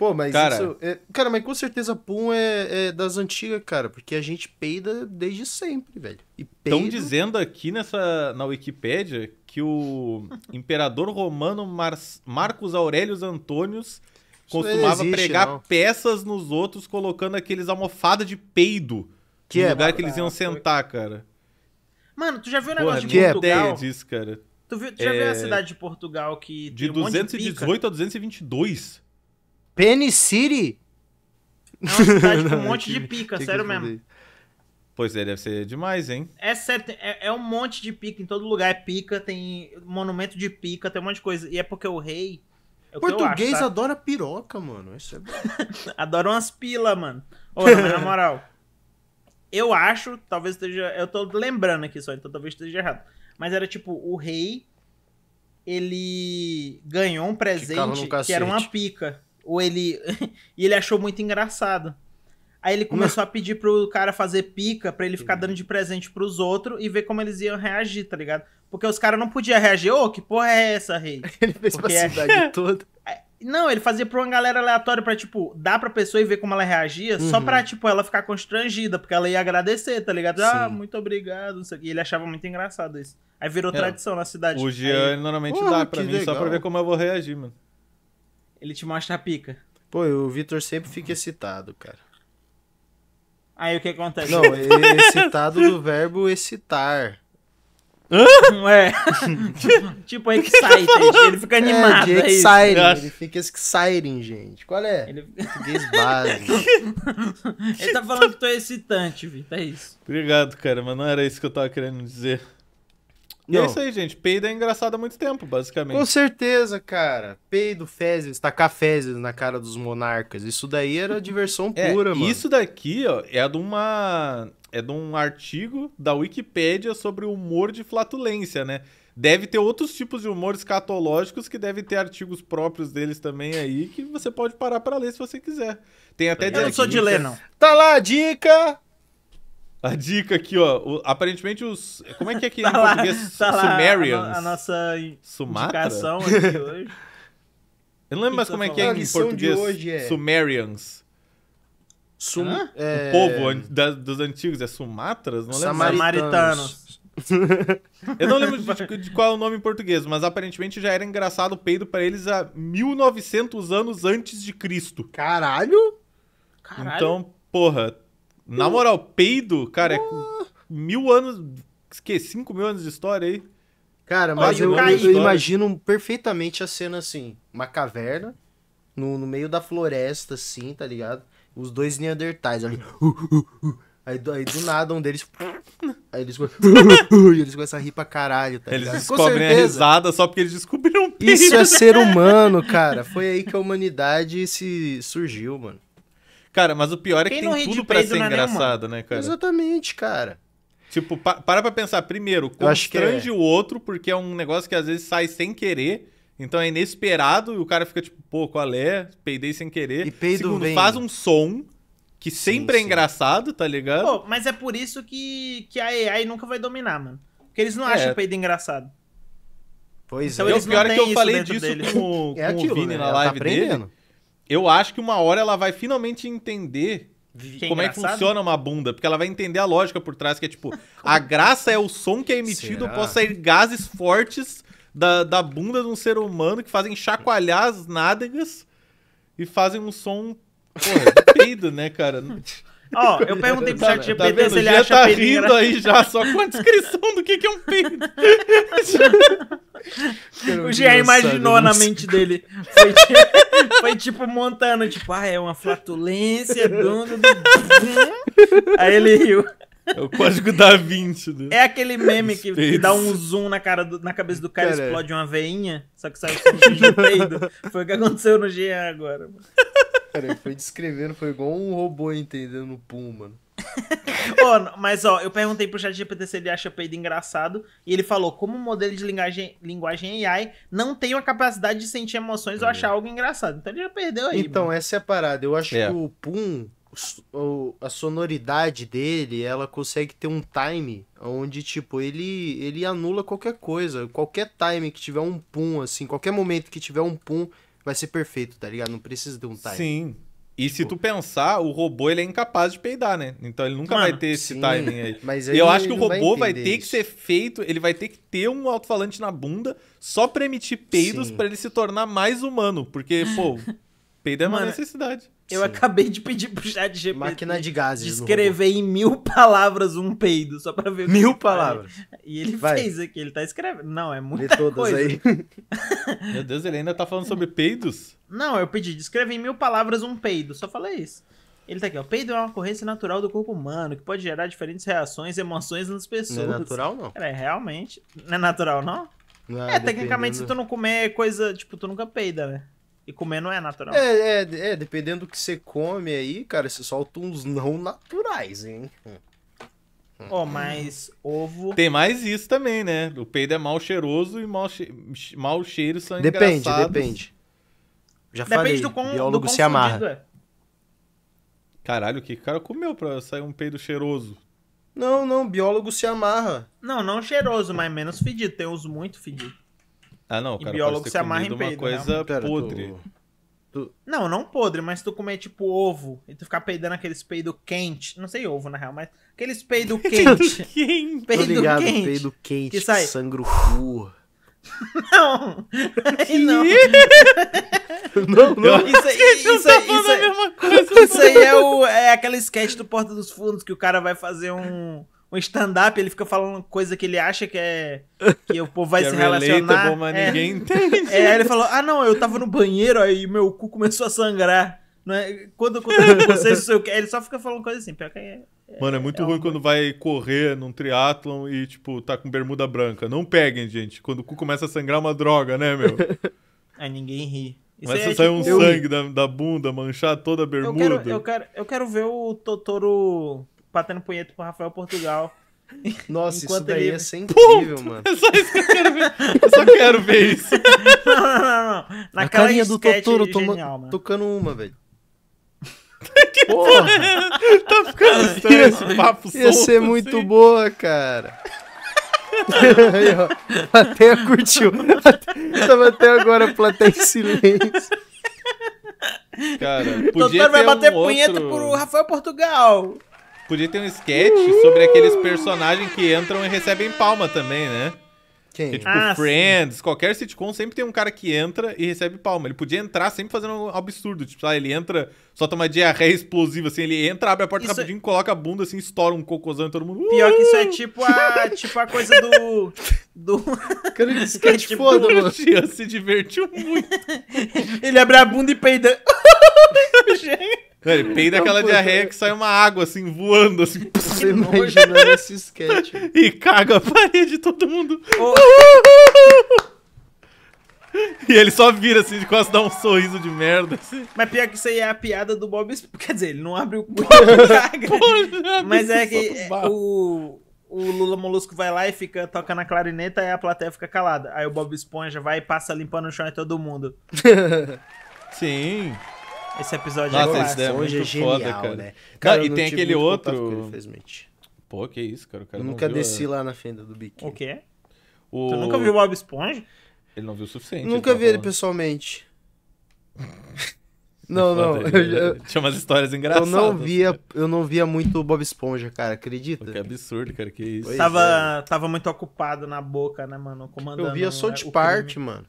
Pô, mas cara, isso. É... Cara, mas com certeza Pum é, é, das antigas, cara, porque a gente peida desde sempre, velho. Estão peido... dizendo aqui nessa na Wikipédia que o imperador romano Mar... Marcos Aurelius Antônios costumava existe, pregar não. peças nos outros, colocando aqueles almofada de peido que no é, lugar que eles iam ah, sentar, cara. Mano, tu já viu o negócio Porra, de Portugal? ideia disso, cara. Tu, viu, tu já é... viu a é cidade de Portugal que De 218 a 222. Penny City? É uma cidade com um monte de pica, que, sério que mesmo. Pois é, deve ser demais, hein? É, certo, é, é, um monte de pica em todo lugar. É pica, tem monumento de pica, tem um monte de coisa. E é porque o rei. É o Português acho, tá? adora piroca, mano. Isso é adora umas pila, mano. Ô, não, na moral. Eu acho, talvez esteja. Eu tô lembrando aqui só, então talvez esteja errado. Mas era tipo, o rei. Ele ganhou um presente que, que era uma pica. Ou ele. e ele achou muito engraçado. Aí ele começou a pedir pro cara fazer pica pra ele ficar uhum. dando de presente pros outros e ver como eles iam reagir, tá ligado? Porque os caras não podiam reagir. Ô, oh, que porra é essa, rei? ele fez Porque pra é cidade é... toda. Não, ele fazia pra uma galera aleatória pra, tipo, dar pra pessoa e ver como ela reagia, uhum. só pra, uhum. tipo, ela ficar constrangida, porque ela ia agradecer, tá ligado? Ah, Sim. Ah, muito obrigado, não sei o quê. E ele achava muito engraçado isso. Aí virou é. tradição na cidade. O Jean, Aí... normalmente dá pra mim legal. só pra ver como eu vou reagir, mano. Ele te mostra a pica. Pô, o Vitor sempre fica excitado, cara. Aí o que acontece? Não, excitado do verbo excitar. Hã? É. tipo, tipo excited. Ele fica é, animado. É, de exciting. É ele fica exciting, gente. Qual é? Ele... Português básico. ele tá falando que tu é excitante, Vitor. É isso. Obrigado, cara, mas não era isso que eu tava querendo dizer. E é isso aí, gente. Peido é engraçado há muito tempo, basicamente. Com certeza, cara. Peido, fezes, tacar fezes na cara dos monarcas. Isso daí era diversão é, pura, mano. Isso daqui, ó, é de uma. É de um artigo da Wikipédia sobre o humor de flatulência, né? Deve ter outros tipos de humor escatológicos que devem ter artigos próprios deles também aí, que você pode parar para ler se você quiser. Tem até Eu não sou de ler, não. Tá lá a dica a dica aqui, ó. O, aparentemente os. Como é que é que tá em lá, português? Tá Sumerians. Lá a, a nossa Sumatra? indicação aqui hoje. Eu não lembro mais como é que é em português. Hoje é... Sumerians. Sum... Ah? É... O povo an... da, dos antigos é Sumatras? Não lembro. Samaritanos. Eu não lembro de, de, qual é o nome em português, mas aparentemente já era engraçado o peido para eles há 1900 anos antes de Cristo. Caralho? Caralho. Então, porra, na uh. moral, peido, cara, é uh. mil anos. Que? Cinco mil anos de história aí? Cara, mas Olha, eu, eu, eu imagino perfeitamente a cena assim: uma caverna, no, no meio da floresta, assim, tá ligado? Os dois Neandertais ali. Uh, aí, aí do nada um deles. Aí eles, eles começam a rir pra caralho, tá Eles ligado? descobrem a risada só porque eles descobriram um Isso é ser humano, cara. Foi aí que a humanidade se surgiu, mano. Cara, mas o pior é Quem que tem tudo pra ser é engraçado, né, cara? Exatamente, cara. Tipo, pa para pra pensar. Primeiro, é. constrange é. o outro, porque é um negócio que às vezes sai sem querer. Então é inesperado e o cara fica tipo, pô, qual é? Peidei sem querer. E peido Segundo, vem. faz um som que sempre é sim, sim. é engraçado, tá ligado? Pô, mas é por isso que, que a AI nunca vai dominar, mano. Porque eles não é. acham peido engraçado. Pois então, é. o pior é que eu falei disso deles. com, com é aquilo, o Vini né? na tá live tá dele eu acho que uma hora ela vai finalmente entender que é como engraçado. é que funciona uma bunda, porque ela vai entender a lógica por trás, que é tipo, a graça é o som que é emitido após sair gases fortes da, da bunda de um ser humano que fazem chacoalhar as nádegas e fazem um som, porra, de peido, né, cara? Ó, eu perguntei pro tá chat GPT tá, se ele já acha tá rindo né? aí já, só com a descrição do que, que é um peido. o Jean imaginou na mente dele. Foi tipo, foi tipo montando, tipo, ah, é uma flatulência, é dono do... Aí ele riu. É o código da 20, né? É aquele meme que, que, dá um zoom na, cara do, na cabeça do cara e é. explode uma veinha, só que sai um peido. Foi o que aconteceu no GE agora, mano. Cara, foi descrevendo, foi igual um robô entendendo o pum, mano. oh, mas ó, eu perguntei pro ChatGPT se ele acha peido engraçado e ele falou: como o modelo de linguagem, linguagem AI não tem a capacidade de sentir emoções é. ou achar algo engraçado. Então ele já perdeu aí. Então, mano. essa é a parada. Eu acho é. que o Pum o, a sonoridade dele, ela consegue ter um time onde, tipo, ele, ele anula qualquer coisa. Qualquer time que tiver um pum, assim, qualquer momento que tiver um pum, vai ser perfeito, tá ligado? Não precisa de um time. Sim. E tipo... se tu pensar, o robô ele é incapaz de peidar, né? Então ele nunca Mano, vai ter esse sim, timing aí. Mas eu acho que o robô vai, vai ter isso. que ser feito, ele vai ter que ter um alto-falante na bunda só pra emitir peidos para ele se tornar mais humano. Porque, pô, peido é uma Mano, necessidade. Eu Sim. acabei de pedir pro chat GPT. Máquina de gases. escrever em mil palavras um peido, só pra ver. Mil palavras. E ele Vai. fez aqui, ele tá escrevendo. Não, é muita Lê todas coisa. aí. Meu Deus, ele ainda tá falando sobre peidos? Não, eu pedi, escreve em mil palavras um peido, só falei isso. Ele tá aqui, ó. Peido é uma ocorrência natural do corpo humano, que pode gerar diferentes reações e emoções nas pessoas. Não é natural, não? Cara, é, realmente. Não é natural, não? não é, tecnicamente, se tu não comer coisa, tipo, tu nunca peida, né? E comer não é natural. É, é, é, dependendo do que você come aí, cara, você solta uns não naturais, hein? Oh, mas ovo. Tem mais isso também, né? O peido é mal cheiroso e mal, che... mal cheiro são Depende, engraçados. depende. Já depende falei, do com... biólogo do se amarra. É. Caralho, o que o cara comeu pra sair um peido cheiroso? Não, não, biólogo se amarra. Não, não cheiroso, mas menos fedido. Tem uns muito fedidos. Ah, não, cara, e biólogo se amarra em peido. uma né? coisa né? podre. Tu... Não, não podre, mas tu comer tipo ovo e tu ficar peidando aqueles peido quente. Não sei ovo na real, mas aqueles peido quente. Peido ligado, quente. peido quente, que sai... sangro o Não! Aí não! não, não! Isso, aí, isso, isso, tá isso, isso, coisa, isso aí é, o, é aquele sketch do Porta dos Fundos que o cara vai fazer um um stand-up, ele fica falando coisa que ele acha que é. que o povo vai que é se é relacionar. mas é, ninguém entende. É, ele falou: ah, não, eu tava no banheiro, aí meu cu começou a sangrar. Não é, quando acontece com vocês, ele só fica falando coisa assim, pior que é. é Mano, é muito é ruim quando vai correr num triatlon e, tipo, tá com bermuda branca. Não peguem, gente. Quando o cu começa a sangrar é uma droga, né, meu? Aí ninguém ri. Começa se a sair tipo um sangue da, da, bunda, manchar toda a bermuda. Eu quero, eu, quero, eu quero ver o Totoro batendo punheta pro Rafael Portugal. Nossa, Enquanto isso daí ele... ia é ser incrível, Puta, mano. É só isso que eu quero ver. Eu só quero ver isso. Não, não, não. Na carinha do Totoro toma... tocando uma, velho. que porra! tá ficando estranho ia, esse papo solto. ser muito assim. boa, cara. Aí, ó, a plateia curtiu. Tava até agora a plateia em silêncio. Cara, podia Doutor vai bater um punheta outro... pro Rafael Portugal. Podia ter um sketch sobre aqueles personagens que entram e recebem palma também, né? Quem? Que, é tipo, ah, Friends, sim. qualquer sitcom sempre tem um cara que entra e recebe palma. Ele podia entrar sempre fazendo um absurdo. Tipo, ah, ele entra, só toma diarreia explosiva, assim. Ele entra, abre a porta isso é rapidinho, é... coloca a bunda, assim, estoura um cocôzão e todo mundo... Pior que isso é tipo a, tipo a coisa do... do... Cara, de skate é, tipo, foda, mano. se divertiu muito. ele abre a bunda e peida. Ele peida então, aquela diarreia que sai uma água assim voando, assim. Você tá imagina esse sketch. E caga a parede todo mundo. Oh. E ele só vira assim de quase dá um sorriso de merda. Assim. Mas pior que isso aí é a piada do Bob Esponja. Quer dizer, ele não abre o cu caga. Porra, é Mas é que o, o Lula Molusco vai lá e fica tocando a clarineta e a plateia fica calada. Aí o Bob Esponja vai e passa limpando o chão em todo mundo. Sim. Esse episódio é Nossa, é esse é muito é genial, foda, cara. né? Cara, não, e tem aquele outro. infelizmente. Pô, que isso, cara. O cara eu nunca desci lá na fenda do biquíni. O quê? O... Tu nunca viu o Bob Esponja? Ele não viu o suficiente. Nunca ele tá vi falando. ele pessoalmente. não, não. Eu, eu, Tinha umas histórias engraçadas. Eu não via, eu não via muito o Bob Esponja, cara, acredita? Que absurdo, cara, que isso. tava, é. tava muito ocupado na boca, né, mano? Comandando, eu via South é, Park, mano.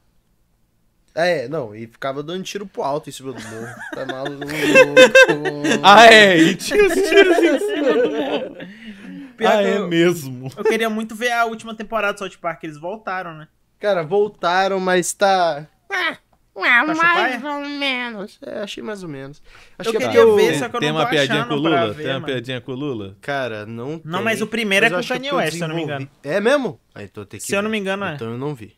É, não, e ficava dando tiro pro alto em cima do morro. Tá maluco. ah, é, e tinha os tiros em cima do morro. ah, é mesmo. Eu queria muito ver a última temporada do South Park, eles voltaram, né? Cara, voltaram, mas tá. Ah, ah tá mais chupaia? ou menos. É, achei mais ou menos. Acho eu que é queria ver, só que eu tem não uma piadinha com o Lula? Ver, tem uma mano. piadinha com o Lula? Cara, não. Tem. Não, mas o primeiro é mas é com o Kanye West, se eu não me engano. É, é mesmo? Aí, ah, então que. se eu não me engano, é. Então eu não vi.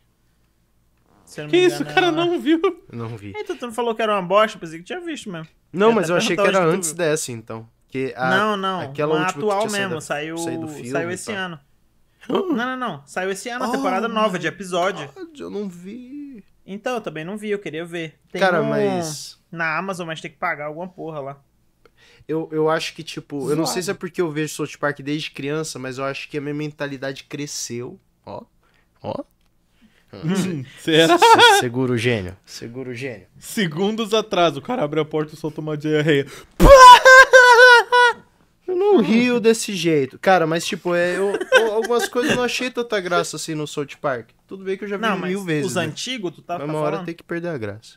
Se que isso, engano, o cara não viu. Não vi. Eita, tu não falou que era uma bosta, pensei que tinha visto mesmo. Não, eu mas eu achei que era antes dessa, então. Que a, não, não. Aquela uma atual mesmo, saiu, saiu esse ano. Não, não, não. Saiu esse ano, oh, temporada ah, nova de episódio. God, eu não vi. Então, eu também não vi, eu queria ver. Tem cara, um... mas. Na Amazon, mas tem que pagar alguma porra lá. Eu, eu acho que, tipo, eu não sei se é porque eu vejo South Park desde criança, mas eu acho que a minha mentalidade cresceu. Ó, ó, Hum. será? Se, segura o gênio. seguro o gênio. Segundos atrás, o cara abre a porta e solta uma diarreia. Eu não rio desse jeito. Cara, mas tipo, é, eu, algumas coisas eu não achei tanta graça assim no South Park. Tudo bem que eu já vi não, mil vezes. Os né? antigos, tu tá Mas tá uma hora tem que perder a graça.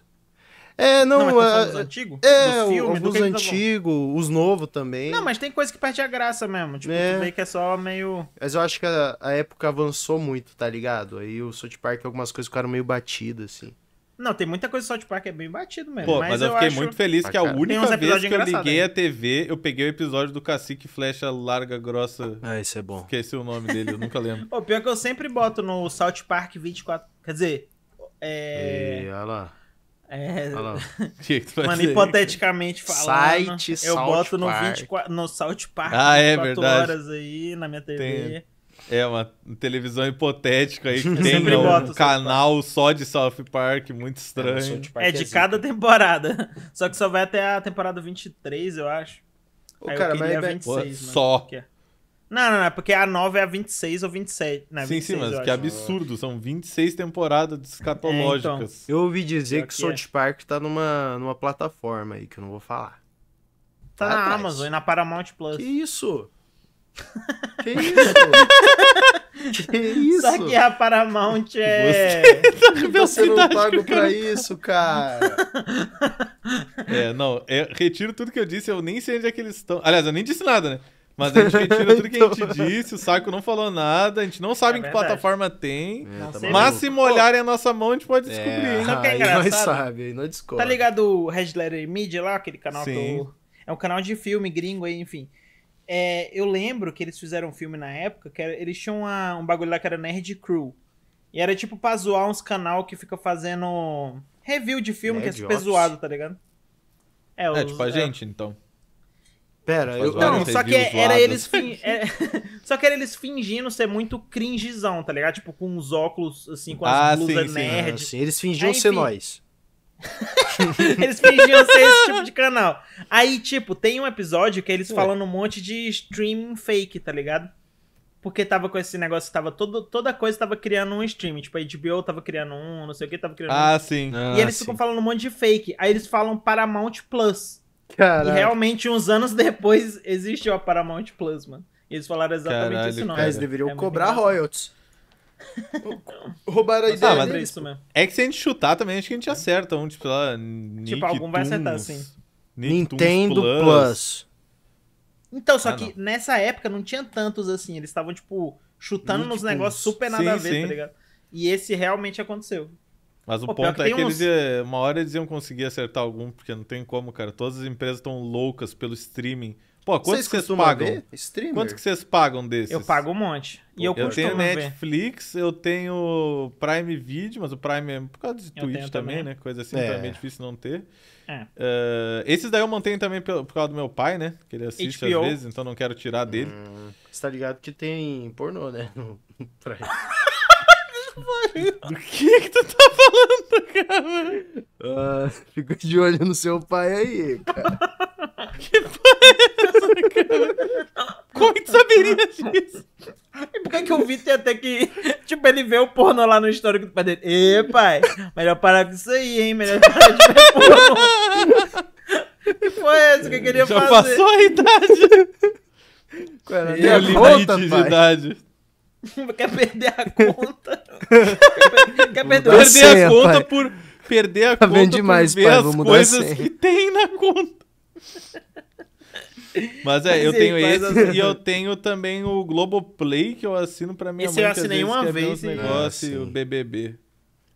É, não. não tá é, antigos? É, do filme, tá os antigos, os novos também. Não, mas tem coisa que perde a graça mesmo. Tipo, é. meio que é só meio. Mas eu acho que a, a época avançou muito, tá ligado? Aí o South Park, algumas coisas ficaram meio batidas, assim. Não, tem muita coisa do South Park que é bem batido mesmo. Pô, mas, mas eu, eu, fiquei acho... muito feliz que a única vez que eu liguei aí. a TV, eu peguei o episódio do Cacique Flecha Larga Grossa. Ah, isso é bom. Esqueci o nome dele, eu nunca lembro. Pô, pior que eu sempre boto no South Park 24. Quer dizer. É. E, olha lá. É... Não, não. Mano, hipoteticamente falando, Site, eu South boto no, 24, no South Park ah, é, 24 horas aí na minha TV. Tem. É, uma televisão hipotética aí que tem um canal só de South Park, muito é, estranho. É, é de cada temporada. Só que só vai até a temporada 23, eu acho. Ô, aí cara, eu mas, 26, pô, só. É. Não, não, não, é porque a nova é a 26 ou 27. Não, é sim, 26, sim, mas que acho. absurdo. São 26 temporadas de escatológicas. É, então. Eu ouvi dizer que, que South é. Park tá numa, numa plataforma aí que eu não vou falar. Tá, na atrás. Amazon e na Paramount Plus. Que isso? que isso? que isso? Só que a Paramount é. Você, tá Você não pago pra isso, cara. é, não. É, retiro tudo que eu disse. Eu nem sei onde é que eles estão. Aliás, eu nem disse nada, né? Mas a gente retira tudo que a gente então. disse, o saco não falou nada, a gente não sabe é em que verdade. plataforma tem. É, tá mas se molharem a nossa mão, a gente pode é. descobrir. É, sabe que é engraçado? Nós sabe, aí nós descobre. Tá ligado o Red Letter Media lá, aquele canal Sim. do... É um canal de filme gringo aí, enfim. É, eu lembro que eles fizeram um filme na época, que era, eles tinham uma, um bagulho lá que era Nerd Crew. E era tipo pra zoar uns canal que fica fazendo review de filme, Nerd que é super Ops. zoado, tá ligado? É, é os, é tipo a gente, então. Pera, eu Não, só que era eles é, Só que era eles fingindo ser muito cringizão, tá ligado? Tipo, com os óculos, assim, com as ah, blusas sim, nerd. Sim. Ah, sim. Eles fingiam Aí, ser nós. eles fingiam ser esse tipo de canal. Aí, tipo, tem um episódio que eles Ué. falando um monte de streaming fake, tá ligado? Porque tava com esse negócio, tava todo, toda coisa tava criando um stream. Tipo, a HBO tava criando um, não sei o que, tava criando ah, um. Sim. Ah, sim. E eles ah, ficam falando um monte de fake. Aí eles falam Paramount Plus. Caralho. E realmente, uns anos depois, existiu a Paramount Plus, mano. E eles falaram exatamente Caralho, esse nome. Cara. Eles deveriam é cobrar royalties. Roubaram a ah, ideia. Ah, é, isso mano é que se a gente chutar também, acho que a gente acerta um, tipo, lá, Tipo, algum vai acertar, sim. Nintendo Plus. Plus. Então, só ah, que não. nessa época não tinha tantos assim. Eles estavam, tipo, chutando nos negócios super nada sim, a ver, tá sim. tá ligado? E esse realmente aconteceu. Mas o Pô, ponto é que uns... eles, uma hora eles iam conseguir acertar algum, porque não tem como, cara. Todas as empresas estão loucas pelo streaming. Pô, quantos vocês, vocês pagam? quanto Streamer? Quantos que vocês pagam desses? Eu pago um monte. E eu, eu tenho Netflix, ver. eu tenho Prime Video, mas o Prime é por causa de eu Twitch também, também, né? Coisa assim, é. também é difícil não ter. É. Uh, esses daí eu mantenho também por, por, causa do meu pai, né? Que ele assiste HBO. às vezes, então não quero tirar dele. Hum, você tá ligado que tem pornô, né? O que que tu tá falando, cara? Ah, fica de olho no seu pai aí, cara. que porra é essa, cara? Como que tu saberia disso? E por que, que o Vitor até que. Tipo, ele vê o porno lá no histórico do pai dele. Ê, pai, melhor parar com isso aí, hein? Melhor parar de ver porno. que foi é essa que eu queria Já fazer? Já passou a idade. Qual era? Tem a conta, de idade. quer perder a conta. quer, quer perder, senha, a conta pai. por perder a tá conta demais, por ver pai, as coisas assim. que tem na conta. Mas é, Mas eu tenho esse e eu tenho também o Globoplay que eu assino pra minha esse mãe. Esse eu assinei uma vez. Negócio, ah, o BBB.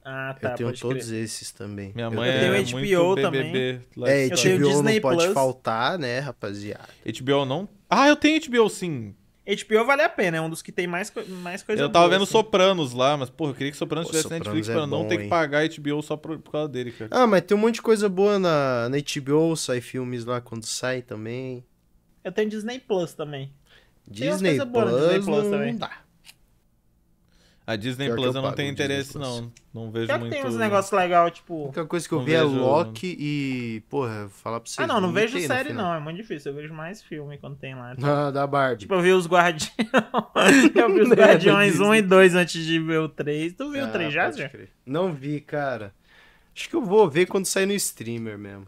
Ah, tá, eu tenho todos crer. esses também. Minha mãe eu é HBO muito BBB. Também. É, HBO eu tenho não Disney pode Plus. faltar, né, rapaziada? HBO não... Ah, eu tenho HBO sim. HBO vale a pena, é um dos que tem mais, co mais coisa Eu tava boa, vendo assim. Sopranos lá, mas, porra, eu queria que Sopranos tivesse Sopranos Netflix é pra bom, não ter hein? que pagar HBO só por, por, causa dele, cara. Ah, mas tem um monte de coisa boa na, na HBO, sai filmes lá quando sai também. Eu tenho Disney Plus também. Disney Plus, Disney Plus não também. dá. A Disney Pior Plus eu, não tenho interesse, não. Não vejo Já muito. tem uns negócios legais, tipo. A única coisa que eu não vi é vejo... é Loki e. Porra, falar pra vocês. Ah, não, não, não vejo série, não. É muito difícil. Eu vejo mais filme quando tem lá. Tá? Ah, da Barbie. Tipo, eu vi os Guardiões. eu vi os é Guardiões 1 e 2 antes de ver o 3. Tu viu ah, o 3 já, já? Não vi, cara. Acho que eu vou ver quando sair no streamer mesmo.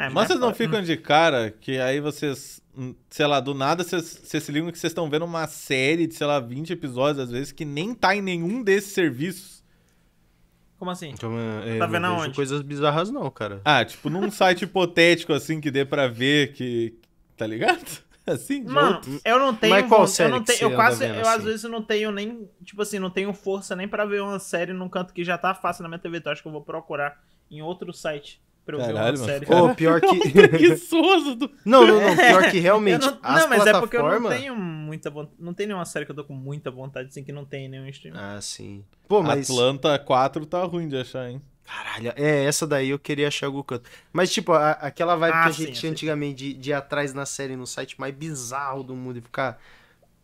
Ah, é, mas, vocês não ficam hum. de cara que aí vocês, hum, sei lá, do nada vocês, vocês se ligam que vocês estão vendo uma série de, sei lá, 20 episódios às vezes que nem tá em nenhum desses serviços. Como assim? Então, é, tá vendo aonde? coisas bizarras não, cara. Ah, tipo num site hipotético assim que dê pra ver que... Tá ligado? Assim, Mano, outros. eu não tenho... Mas qual série eu não tenho, eu quase, eu assim? às vezes não tenho nem... Tipo assim, não tenho força nem pra ver uma série num canto que já tá fácil na minha TV. Então acho que eu vou procurar em outro site pra eu Caralho, ver uma série. Pô, pior que... preguiçoso do... Não, não, não, pior que realmente, não, as Não, mas plataforma... é porque eu não tenho muita vontade, não tem nenhuma série que eu tô com muita vontade, assim, que não tem nenhum streaming. Ah, sim. Pô, mas... Atlanta 4 tá ruim de achar, hein? Caralho, é, essa daí eu queria achar algum canto. Mas, tipo, a, aquela vibe ah, que a gente tinha antigamente de, de ir atrás na série, no site mais bizarro do mundo e ficar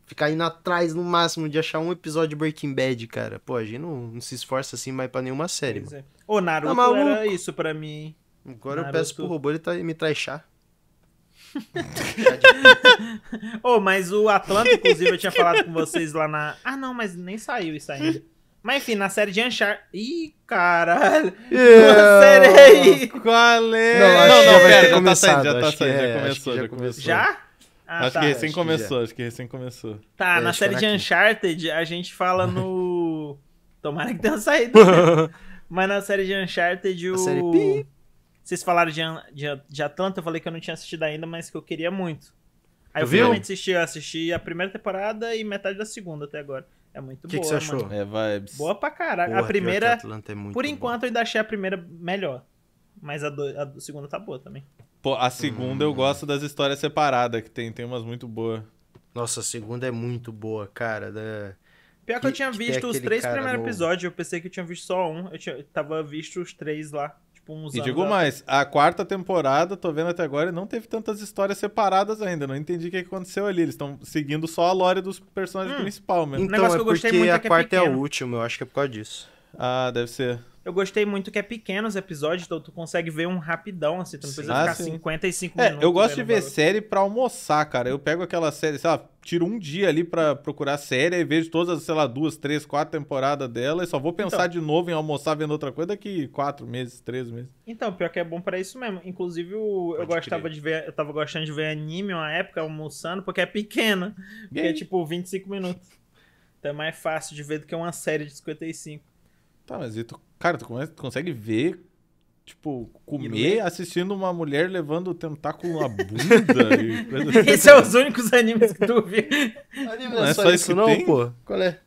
ficar indo atrás no máximo de achar um episódio de Breaking Bad, cara. Pô, a gente não, não se esforça assim mais pra nenhuma série. Pois mano. É. Ô, Naruto tá era isso pra mim. Agora Naruto. eu peço pro robô ele tá, me traz chá. oh, mas o Atlanta, inclusive, eu tinha falado com vocês lá na. Ah, não, mas nem saiu isso ainda. Mas enfim, na série de Anchar. Ih, caralho! Yeah. série Qual é? Não, não, não, pera, já tá saindo, já tá saindo, já, é, começou, já, já começou. Já? Ah, acho, tá. que recém acho começou, que acho que recém começou. Tá, é, na série de aqui. Uncharted a gente fala no. Tomara que tenha saído. Né? Mas na série de Uncharted o. A série vocês falaram de, de, de, Atlanta, eu falei que eu não tinha assistido ainda, mas que eu queria muito. Aí tu eu viu? finalmente assisti, eu assisti a primeira temporada e metade da segunda até agora. É muito que boa. O que você achou? É vibes. Boa pra caralho. Porra, a primeira. É por enquanto boa. eu ainda achei a primeira melhor. Mas a, do, a segunda tá boa também. Pô, a segunda hum. eu gosto das histórias separadas, que tem, tem umas muito boas. Nossa, a segunda é muito boa, cara. Da... Pior que, que eu tinha visto os três primeiros episódios, eu pensei que eu tinha visto só um. Eu, tinha, eu tava visto os três lá tipo, uns E digo mais, a quarta temporada, tô vendo até agora, não teve tantas histórias separadas ainda. Não entendi o que aconteceu ali. Eles estão seguindo só a lore dos personagens hum. mesmo. Então, um negócio é que eu gostei muito é que a é quarta pequeno. é a última, eu acho que é por causa disso. Ah, deve ser. Eu gostei muito que é pequeno os episódios, então tu consegue ver um rapidão, assim, tu não precisa ah, ficar sim. 55 é, Eu gosto de ver série pra almoçar, cara. Eu pego aquela série, sei lá, tiro um dia ali pra procurar série e vejo todas, sei lá, duas, três, quatro temporadas dela e só vou pensar então, de novo em almoçar vendo outra coisa daqui quatro meses, três meses. Então, pior que é bom pra isso mesmo. Inclusive, eu, eu gostava crer. de ver, eu tava gostando de ver anime uma época almoçando, porque é pequeno. Porque é tipo 25 minutos. Então é mais fácil de ver do que uma série de 55. Tá, mas e tu, cara, tu, consegue ver, tipo, comer é? assistindo uma mulher levando o tentáculo na bunda e coisa assim. Esses são os únicos animes que tu viu. Anime não, é, é só, só isso, não, tem? pô. Qual é?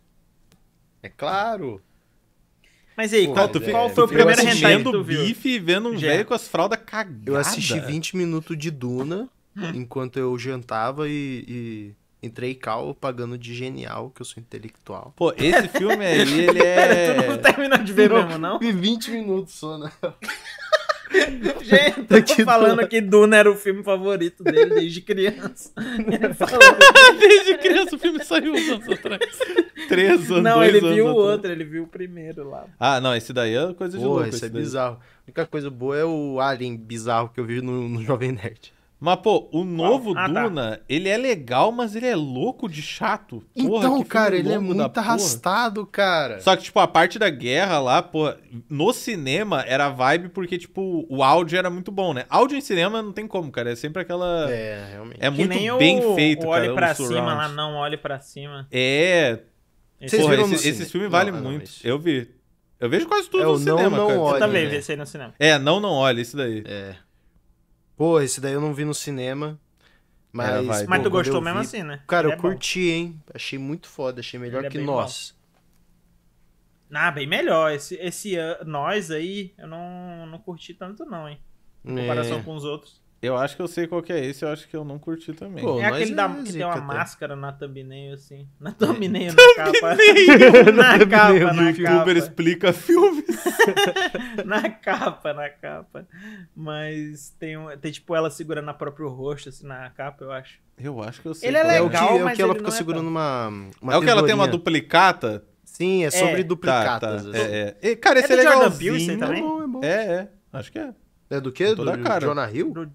É claro. Mas aí, pô, qual, tu, é, qual foi o primeiro hentai que tu viu? bife e vendo um velho com as fraldas cagadas. Eu assisti 20 minutos de Duna enquanto eu jantava e... e Entrei calmo pagando de genial, que eu sou intelectual. Pô, esse filme aí, ele é. Pera, tu não terminou de ver mesmo, não? Vi 20 minutos só, né? Gente, eu tô falando que Duna era o filme favorito dele desde criança. desde criança o filme saiu uns anos atrás. Três anos, Não, ele anos viu o outro, ele viu o primeiro lá. Ah, não, esse daí é coisa de Pô, louco. Esse, esse é daí. bizarro. A única coisa boa é o Alien bizarro que eu vi no, no Jovem Nerd. Mas, pô, o novo ah, tá. Duna, tá. ele é legal, mas ele é louco de chato. Porra, então, cara, ele é muito arrastado, cara. Só que, tipo, a parte da guerra lá, pô, no cinema era vibe porque, tipo, o áudio era muito bom, né? Áudio em cinema não tem como, cara. É sempre aquela. É, é realmente. É muito bem o, feito, o olhe cara. Olhe pra cima lá, não, olhe pra cima. É. Esse porra, esse, esse filme vale não, muito. Não, Eu vi. Eu vejo quase tudo é, no cinema, não, cara. Olhe, Eu também né? vi esse aí no cinema. É, não, não olhe, isso daí. É. Pô, esse daí eu não vi no cinema. Mas, vai, mas pô, tu gostou mesmo assim, né? Cara, eu é curti, hein? Achei muito foda, achei melhor é que nós. Bom. Ah, bem melhor. Esse, esse uh, nós aí, eu não, não curti tanto, não, hein? Em é. comparação é. com os outros. Eu acho que eu sei qual que é esse, eu acho que eu não curti também. Pô, é aquele é da, que tem uma até. máscara na thumbnail, assim. Na thumbnail, na capa. na capa, na capa. Uber explica filmes. na capa, na capa. Mas tem, um, tem, tipo, ela segurando a próprio rosto, assim, na capa, eu acho. Eu acho que eu sei. Ele é, é. legal, é o que, é o que ela fica é segurando uma, uma, É o que ela tem uma duplicata? Sim, é sobre duplicatas. É. Tá, tá. É, assim. Cara, esse é, legal. É, é, é. Acho que é. É do quê? Do, do Jonah Hill? Do...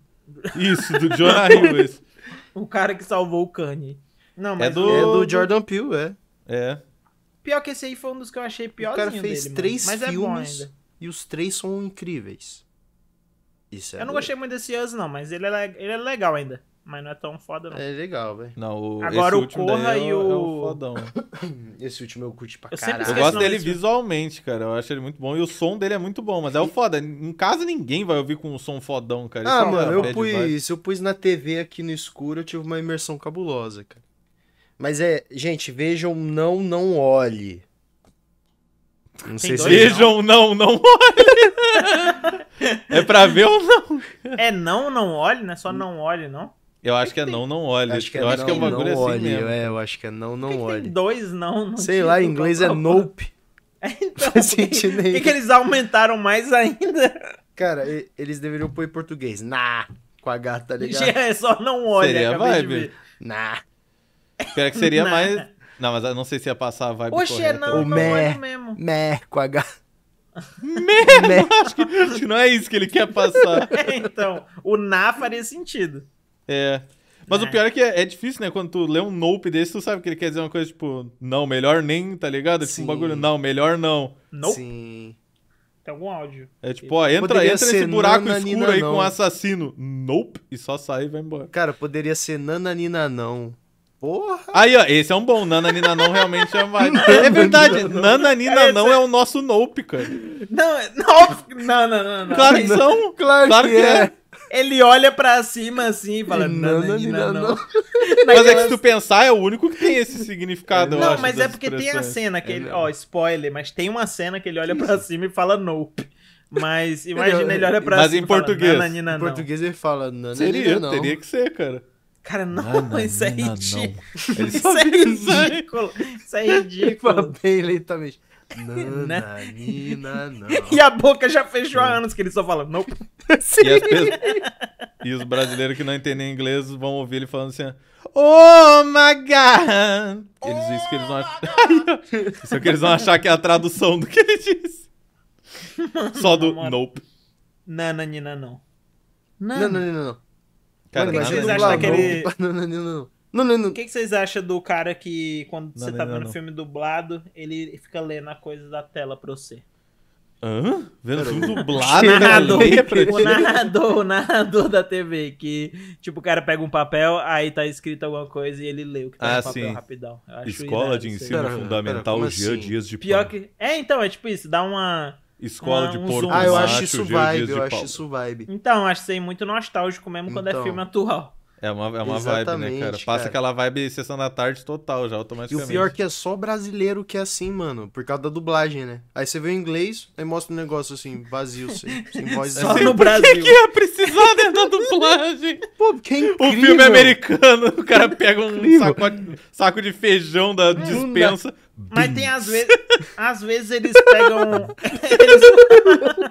Isso, do Jonah Hill, esse. O cara que salvou o Kanye. Não, é mas é do, é do Jordan Peele, é. É. Pior que esse aí foi um dos que eu achei pior. O cara fez dele, três é filmes é e os três são incríveis. Isso é eu doido. não gostei muito desse Us, não, mas ele é, ele é legal ainda mas não é tão foda, não. É legal, velho. Não, o, Agora o Corra é e o. É fodão. esse último eu curti pra eu caralho. Eu gosto dele visualmente, filme. cara. Eu acho ele muito bom. E o som dele é muito bom, mas é o foda. Em casa ninguém vai ouvir com um som fodão, cara. ah, é mano, eu pus. Eu pus na TV aqui no escuro, eu tive uma imersão cabulosa, cara. Mas é, gente, vejam, não, não olhe. Não Tem sei se vejam, não, não, não olhe. é pra ver ou não? É não, não olhe, não é só hum. não olhe, não? Eu acho que é não, não olhe. Acho que é eu não, acho que é um bagulho não assim olhe. mesmo. É, eu acho que é não, não que olhe. Que tem dois não. não Sei lá, em inglês é tá nope. É, então, Faz sentido E Por que, que eles aumentaram mais ainda? Cara, eles deveriam pôr em português. Nah, com H, tá ligado? É, só não olha. Seria vibe. Nah. Pior que seria nah. mais... Não, mas eu não sei se ia passar a vibe Oxe, é correta. não, o não meh, mesmo. Meh, com H. Meh, meh. Acho que não é isso que ele quer passar. É, então, o na faria sentido. É. Mas é. o pior é que é, é, difícil, né? Quando tu lê um nope desse, tu sabe que ele quer dizer uma coisa tipo, não, melhor nem, tá ligado? É tipo Sim. um bagulho, não, melhor não. Nope. Sim. Tem algum áudio. É tipo, ó, entra, entra nesse buraco nana, escuro nina, aí não. com um assassino. Nope. E só sai e vai embora. Cara, poderia ser nananina não. Porra! Aí, ó, esse é um bom. Nananina não realmente é mais. é verdade, Nananina é, não é o nosso nope, cara. Não, é, não, não, não. não. Claro que são. Claro, claro que, que é. é. Ele olha pra cima assim e fala: Nananina, não. Mas é que se tu pensar, é o único que tem esse significado. Não, mas é porque tem a cena que é. ele. Ó, spoiler, mas tem uma cena que ele olha pra cima e fala nope. Mas imagina, ele olha pra mas cima. Mas em português. Fala, em português ele fala não, Seria, não. teria que ser, cara. Cara, não, não isso é, é né? ridículo. Isso é ridículo. Isso é ridículo. Ele fala bem lentamente. Nananina, né? Nina, não. E a boca já fechou há é. anos que ele só fala, nope. E, pessoas... e os brasileiros que não entendem inglês vão ouvir ele falando assim, oh my god. Eles, oh, isso, que eles vão... Oh isso é que eles vão achar que é a tradução do que ele disse. Só do Amor. nope. Nananina, não. Nananina, não. Cara, Por que vocês acham daquele... Nananina, não. Não, não, não. O que, vocês acham do cara que, quando não, você tá vendo filme dublado, ele fica lendo a coisa da tela pra você? Hã? Vendo filme dublado? narrador, o narrador, o narrador da TV, que, tipo, o cara pega um papel, aí tá escrito alguma coisa e ele lê o que tá ah, no papel sim. rapidão. Escola de ensino pera, fundamental, pera, Jean assim? Dias de Pior Pão. que... É, então, é tipo isso, dá uma... Escola uma, de um porco Ah, então, eu acho isso vibe, eu acho isso vibe. Então, acho que isso muito nostálgico mesmo quando é então. é filme atual. É uma, é uma vibe, né, cara? Passa cara. aquela vibe sessão da tarde total já, automaticamente. E o pior é que é só brasileiro que é assim, mano, por causa da dublagem, né? Aí você vê o inglês, aí mostra um negócio assim, vazio, sem, assim, sem voz. Só assim, no Brasil. Por que, que ia precisar da dublagem? Pô, porque é incrível. O filme é americano, o cara pega um saco, saco de feijão da é. dispensa, mas tem às vezes. Às vezes eles pegam. eles...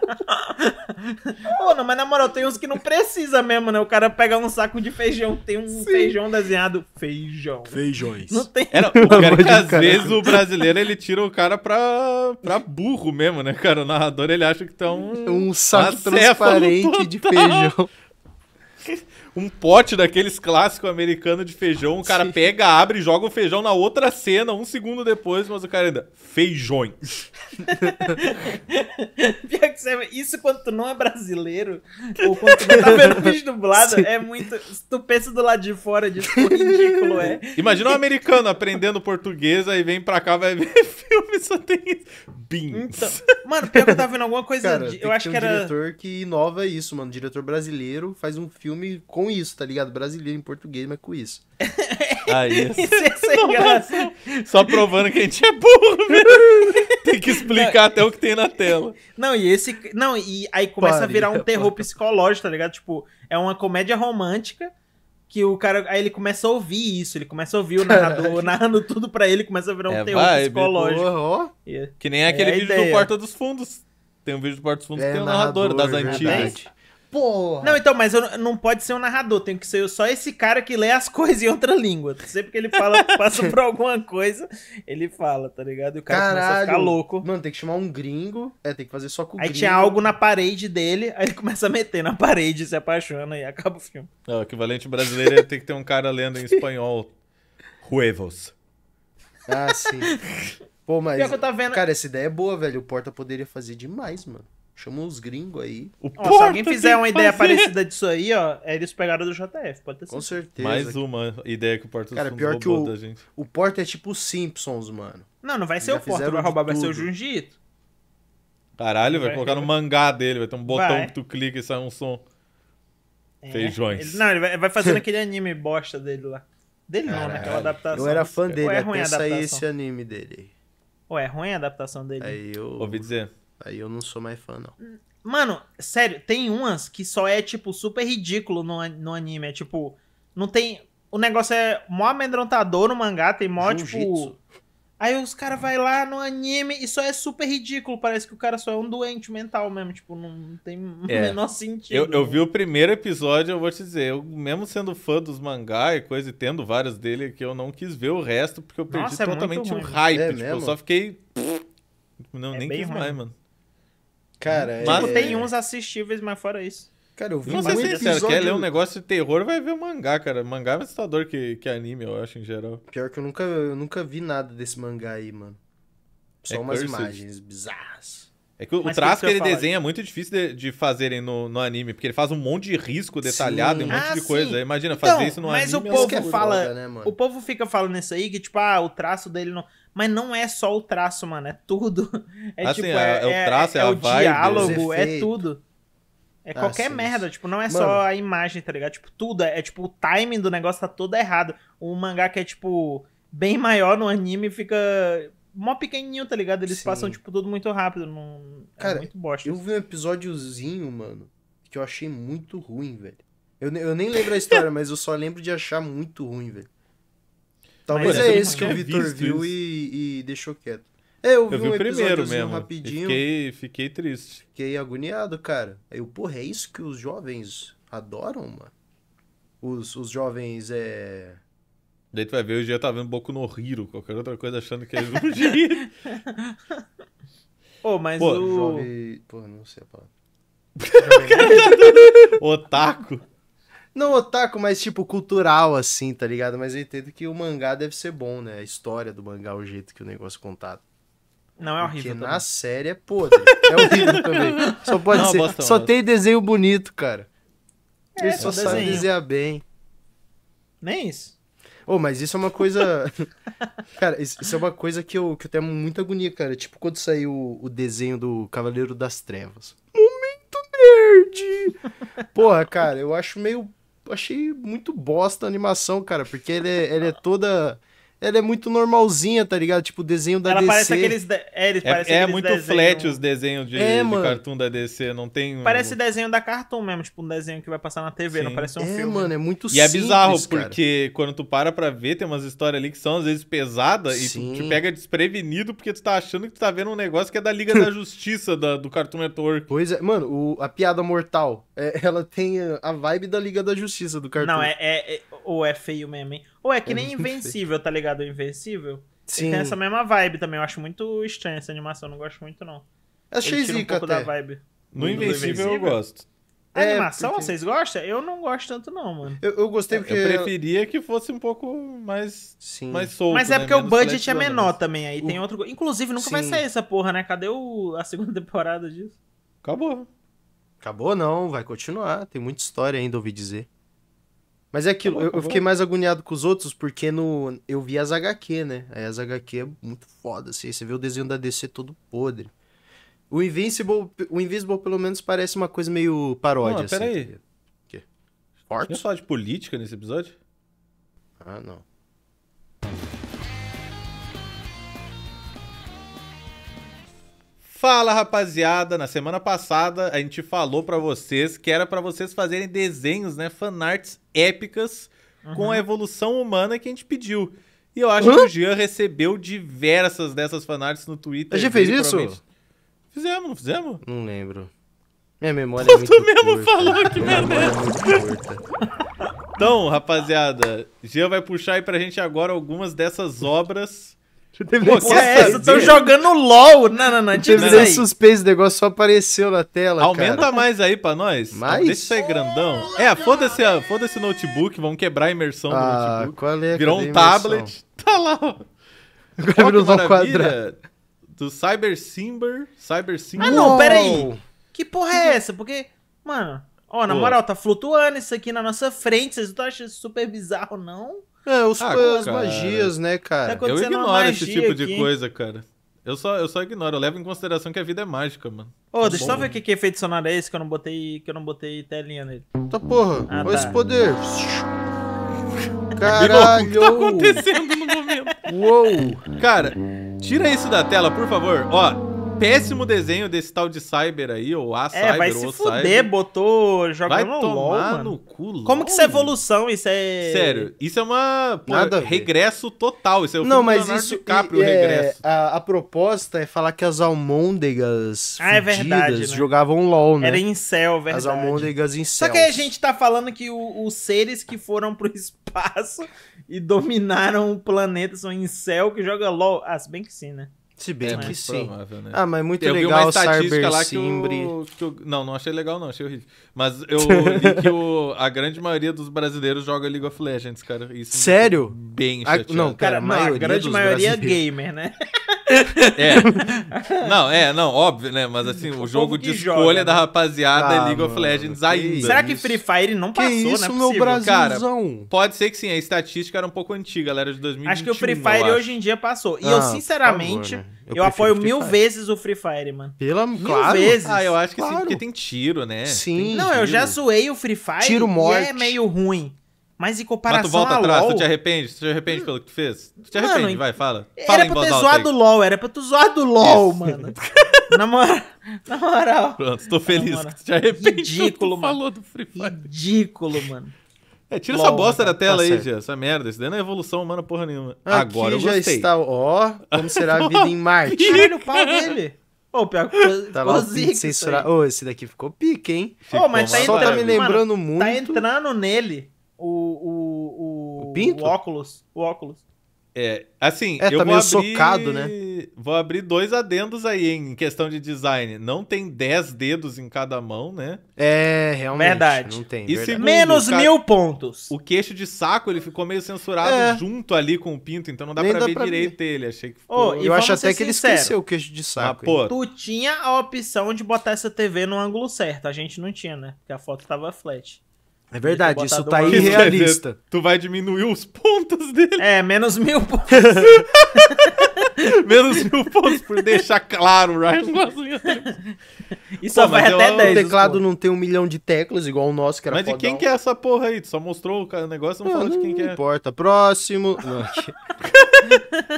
Pô, não, mas na moral, tem uns que não precisa mesmo, né? O cara pega um saco de feijão, tem um Sim. feijão desenhado. Feijão. Feijões. Não tem. É, não, o cara que às vezes o brasileiro ele tira o cara pra, pra burro mesmo, né, cara? O narrador ele acha que tá um. Um saco transparente total. de feijão um pote daqueles clássicos americanos de feijão. O cara pega, abre, joga o feijão na outra cena, um segundo depois, mas o cara ainda. Feijões. Pior que você, é, isso quando tu não é brasileiro, ou quando tu não tá vendo vídeo dublado, Sim. é muito. Se tu pensa do lado de fora disso, quão ridículo é. Imagina um americano aprendendo português, aí vem pra cá, vai ver filme, só tem isso. Beans. Então, mano, pior que eu tava vendo alguma coisa. Cara, de, eu acho que, um era. um diretor que inova isso, mano. diretor brasileiro faz um filme com com isso, tá ligado? Brasileiro em português, mas com isso. Aí. isso é sem graça. Só provando que a gente é burro, Tem que explicar não, até o que tem na tela. Não, e esse. Não, e aí começa Paria, a virar um terror psicológico, tá ligado? Tipo, é uma comédia romântica que o cara. Aí ele começa a ouvir isso, ele começa a ouvir o narrador narrando tudo pra ele, começa a virar um é, terror vibe, psicológico. Que nem aquele é vídeo ideia. do Porta dos Fundos. Tem um vídeo do Porta dos Fundos é, que tem o narrador, narrador das antigas. Verdade. Pô! Não, então, mas eu, não pode ser um narrador, tem que ser só esse cara que lê as coisas em outra língua. Sempre que ele fala, passa por alguma coisa, ele fala, tá ligado? E o cara Caralho. começa a ficar louco. Mano, tem que chamar um gringo. É, tem que fazer só com Aí gringo. tinha algo na parede dele, aí ele começa a meter na parede, se apaixona e acaba o filme. É, o equivalente brasileiro é tem que ter um cara lendo em espanhol. Huevos. Ah, sim. Pô, mas. que eu vendo... Cara, essa ideia é boa, velho. O Porta poderia fazer demais, mano. Chamou uns gringos aí. O se alguém fizer uma ideia fazer. parecida disso aí, ó, é eles pegaram do JF, pode ter Com certeza. Mais uma ideia que o porto Cara, pior que o, da gente. O Porto é tipo Simpsons, mano. Não, não vai ser Já o Porto que vai roubar, vai ser o Jujito. Caralho, vai, vai colocar no mangá dele, vai ter um botão vai. que tu clica e sai um som. É. Feijões. Ele, não, ele vai, vai fazendo aquele anime bosta dele lá. Dele né, é Caralho. não, aquela adaptação. Eu era fã dele, é ruim até sair esse anime dele. Ou é ruim a adaptação dele? Aí eu... Ouvi dizer. Aí eu não sou mais fã, não. Hum. Mano, sério, tem umas que só é, tipo, super ridículo no, no anime. É tipo, não tem. O negócio é mó amedrontador no mangá, tem mó, tipo. Aí os caras vai lá no anime e só é super ridículo. Parece que o cara só é um doente mental mesmo. Tipo, não tem é. o menor sentido. Eu, eu, vi o primeiro episódio, eu vou te dizer, eu mesmo sendo fã dos mangá e coisa, e tendo vários dele, que eu não quis ver o resto, porque eu perdi Nossa, é totalmente o um hype. É tipo, eu só fiquei. Não, é nem quis ruim. mais, mano. Cara, tipo, é- tem uns assistíveis, mas fora isso. Cara, eu vi não sei se você quer ler um negócio de terror, vai ver mangá, cara. Mangá é assustador que, que anime, eu acho, em geral. Pior que eu nunca, eu nunca vi nada desse mangá aí, mano. Só é umas cursed. imagens bizarras. É que o Mas traço que, que ele desenha é muito difícil de, de fazerem no, no, anime, porque ele faz um monte de risco detalhado sim. e um monte ah, de coisa. Sim. Imagina, então, fazer isso no mas anime. Mas o é povo é fala. né, o povo fica falando isso aí, que, tipo, ah, o traço dele não. Mas não é só o traço, mano, é tudo. É assim, tipo, é, é, é, o traço, é, é, é o vibe, diálogo, é tudo. É ah, qualquer ah, merda, tipo, não é mano. só a imagem, tá ligado? Tipo, tudo, é, é, tipo, o timing do negócio tá todo errado. O mangá que é, tipo, bem maior no anime fica mó pequenininho, tá ligado? Eles Sim. passam, tipo, tudo muito rápido, não... É Cara, é muito bosta. eu vi um episódiozinho, mano, que eu achei muito ruim, velho. Eu, eu nem lembro a história, mas eu só lembro de achar muito ruim, velho. Talvez é esse que o Vitor viu e, e, deixou quieto. É, eu, eu vi, um o primeiro mesmo. rapidinho. Fiquei, fiquei triste. Fiquei agoniado, cara. Aí eu, porra, é isso que os jovens adoram, mano? Os, os jovens é. Daí tu vai ver, eu já tava vendo Boku no Hiro, qualquer outra coisa achando que é Jujiri. Ô, oh, mas Pô, o... Jovem... Pô, não sei a palavra. Otaku. Não otaku, mas tipo cultural, assim, tá ligado? Mas eu entendo que o mangá deve ser bom, né? A história do mangá, o jeito que o negócio é contado. Não é horrível. Porque também. na série é podre. É horrível também. Só pode não, ser. só tem desenho bonito, cara. É, Ele só sabe desenhar bem. Nem isso. Oh, mas isso é uma coisa. cara, isso é uma coisa que eu, que eu tenho muita agonia, cara. Tipo quando saiu o, o desenho do Cavaleiro das Trevas. Momento nerd! Porra, cara, eu acho meio eu achei muito bosta a animação, cara, porque ele é, ele é toda. Ela é muito normalzinha, tá ligado? Tipo, o desenho da Ela DC. Parece aqueles de... É, eles é, é muito desenho... flat os desenhos de, é, de cartoon da DC, não tem... Parece desenho da Cartoon mesmo, tipo um desenho que vai passar na TV, Sim. não parece um é, filme. mano, é muito e é simples, E é bizarro, cara. porque quando tu para pra ver, tem umas histórias ali que são às vezes pesadas e tu te pega desprevenido porque tu tá achando que tu tá vendo um negócio que é da Liga da Justiça da, do Cartoon Network. Pois é, mano, o, a piada mortal é, ela tem a vibe da Liga da Justiça do cartão. Não, é, é, é, ou é feio mesmo, hein? Ou é que é nem Invencível, tá ligado? Invencível. Sim. tem essa mesma vibe também. Eu acho muito estranha essa animação, não gosto muito, não. Achei zica um pouco até. da vibe. No, Invencível, eu gosto. É, a é, animação, porque... vocês gostam? Eu não gosto tanto, não, mano. Eu, eu gostei porque. Eu preferia que fosse um pouco mais. Sim. Mais solto. Mas é né? porque é né? o budget é menor também. Aí o... tem outro. Inclusive, nunca Sim. vai sair essa porra, né? Cadê o... a segunda temporada disso? Acabou. Acabou não, vai continuar. Tem muita história ainda, ouvi dizer. Mas é tá aquilo, acabou, eu, eu, fiquei mais agoniado com os outros porque no, eu vi as HQ, né? Aí as HQ é muito foda, assim. Você vê o desenho da DC todo podre. O Invincible, o Invincible pelo menos parece uma coisa meio paródia. Não, assim, peraí. Tá o que... Forte? Tinha falar de política nesse episódio? Ah, não. Fala, rapaziada! Na semana passada a gente falou para vocês que era para vocês fazerem desenhos, né, fanarts épicas uhum. com a evolução humana que a gente pediu. E eu acho uhum. que o Jean recebeu diversas dessas fanarts no Twitter. A gente fez isso? Fizemos, não fizemos? Não lembro. Minha memória tu, é muito Tu mesmo curta. falou que merda é Então, rapaziada, Jean vai puxar aí pra gente agora algumas dessas obras você é essa? Estão jogando LOL. Não, não, não. Teve nem suspense, o negócio só apareceu na tela. Aumenta cara. mais aí pra nós. Mais? Deixa isso aí grandão. É, foda-se foda o notebook, vamos quebrar a imersão ah, do notebook. Qual é, Virou um tablet. Tá lá, ó. Agora virou um quadrado. Do Cyber Simber. Cyber Simber. Ah, não, pera aí. Que porra é essa? Porque, mano, ó, na Pô. moral, tá flutuando isso aqui na nossa frente. Vocês não estão achando super bizarro, não? É, os, ah, as cara, magias, né, cara? Tá eu ignoro esse tipo aqui. de coisa, cara. Eu só, eu só ignoro, eu levo em consideração que a vida é mágica, mano. Ô, oh, deixa eu só ver que, que efeito sonoro é esse que eu não botei, que eu não botei telinha nele. Tá porra, ah, olha tá. esse poder. Caralho! O que tá acontecendo no momento? Uou! Cara, tira isso da tela, por favor. Ó, péssimo desenho desse tal de Cyber aí, ou a Cyber, É, vai se fuder, cyber. botou jogando vai tomar LOL, no cu, LOL. Como que isso é evolução? Isso é... Sério, isso é uma... Pô, Nada regresso total. Isso é o Não, mas isso... DiCaprio, é, regresso. A, a, proposta é falar que as almôndegas ah, é verdade, né? jogavam LOL, né? Era incel, é verdade. As almôndegas incel. Só que a gente tá falando que os seres que foram pro espaço e dominaram o planeta são incel que joga LOL. Ah, se bem que sim, né? Se bem é que sim. Provável, né? Ah, mas muito eu legal uma estatística lá Que o, que o, não, não achei legal não, achei horrível. Mas eu li que o, a grande maioria dos brasileiros joga League of Legends, cara. Isso Sério? Bem chateado. A, não, cara, cara a, maioria a grande maioria é gamer, né? É. Não, é, não, óbvio, né? Mas assim, o, jogo de escolha da né? rapaziada é ah, é League mano, of Legends aí Será que Free Fire não passou, que né? isso, não é meu Brasilzão? Cara, pode ser que sim, a estatística era um pouco antiga, ela era de 2021. Acho que o Free Fire hoje em dia passou. E ah, eu, sinceramente... Favor, né? Eu, eu apoio mil vezes o Free Fire, mano. Pela mil claro. vezes. Ah, eu acho que claro. sim, porque tem tiro, né? Sim. Não, eu já zoei o Free Fire. Tiro morte. E é meio ruim. Mas em comparação Mas tu volta atrás, LOL... tu te arrepende? Tu te arrepende hum. pelo que tu fez? Tu te arrepende, mano, vai, fala. fala era pra ter zoado o LOL, era pra tu zoar do LOL, mano. na, moral, na moral. Pronto, tô feliz que tu te arrepende. Ridículo, mano. Falou do Free Fire. Ridículo, mano. É, tira Logo, essa bosta da tela tá aí, certo. Gia, essa merda. Isso daí não é evolução humana porra nenhuma. Aqui Agora eu já está, ó, como será a vida em Marte. Tira o pau dele. Ô, oh, pior que Tava zica censurar. Ô, oh, esse daqui ficou pique, hein? Ficou oh, mas tá entrando, Só tá me lembrando mano, tá muito. Tá entrando nele o, o, o, o, o óculos. O óculos. É, assim, é, tá eu tá vou abrir, socado, né? Vou abrir dois adendos aí em questão de design. Não tem 10 dedos em cada mão, né? É, realmente. Verdade. Não tem. E verdade. Segundo, Menos ca... mil pontos. O queixo de saco, ele ficou meio censurado é. junto ali com o pinto, então não dá Nem pra dá ver pra direito ver. ele. Achei que ficou... oh, eu acho até que ele esqueceu o queixo de saco. Ah, Tu tinha a opção de botar essa TV no ângulo certo. A gente não tinha, né? Porque a foto tava flat. É verdade, isso tá irrealista. Dizer, tu vai diminuir os pontos dele. É, menos mil pontos. menos mil pontos por deixar claro Ryan Gosling. Isso só vai até 10. O teclado não tem um milhão de teclas, igual o nosso, que era Mas de quem que é essa porra aí? Tu só mostrou o negócio, não, não ah, falou de quem que é. Não importa. Próximo.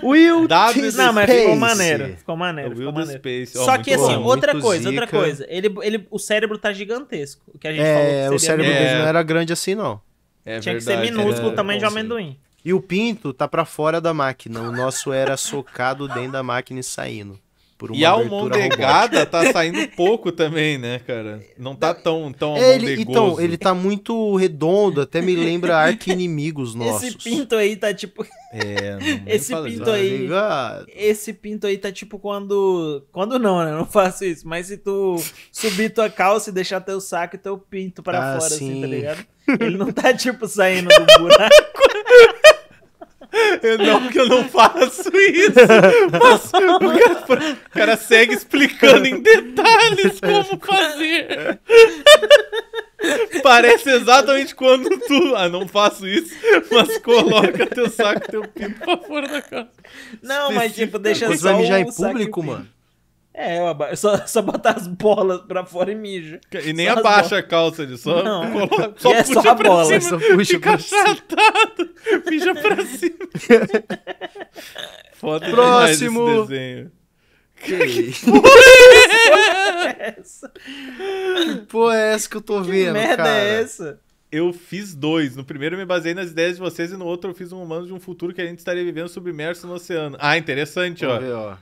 Will Davis Não, mas ficou maneiro. Ficou maneiro. Ficou maneiro. Space. só que assim, outra coisa, outra coisa. Ele, ele, o cérebro tá gigantesco. O que a gente é, falou. É, o cérebro dele não era grande assim, não. É Tinha verdade, que ser minúsculo também de amendoim. E o pinto tá para fora da máquina. O nosso era socado dentro da máquina e saindo por uma E a almondegada tá saindo pouco também, né, cara? Não tá tão, tão é, ele, Então, ele tá muito redondo, até me lembra arqui-inimigos nossos. Esse pinto aí tá tipo... É, esse pinto aí... Ligado. Esse pinto aí tá tipo quando... Quando não, né? não faço isso. Mas se tu subir tua calça e deixar teu saco e teu pinto para ah, fora, sim. assim, tá ligado? Ele não tá tipo saindo do buraco. Eu não, que eu não faço isso. Mas o cara, o cara segue explicando em detalhes como fazer. Parece exatamente quando tu. Ah, não faço isso, mas coloca teu saco, teu pinto pra fora da casa. Não, mas tipo, deixa só. Você vai mijar em público, mano? É, eu aba... só, só botar as bolas pra fora e mija. E nem só abaixa a calça, ele só, não. Coloca, só é puxa só a pra bola, cima, só puxa fica mija pra cima. Foda Próximo. desenho. Que, é que porra é essa? Que porra é essa que eu tô que vendo, merda é cara? é essa? eu fiz dois. No primeiro eu me baseei nas ideias de vocês e no outro eu fiz um humano de um futuro que a gente estaria vivendo submerso no oceano. Ah, interessante, ó. Ver, ó.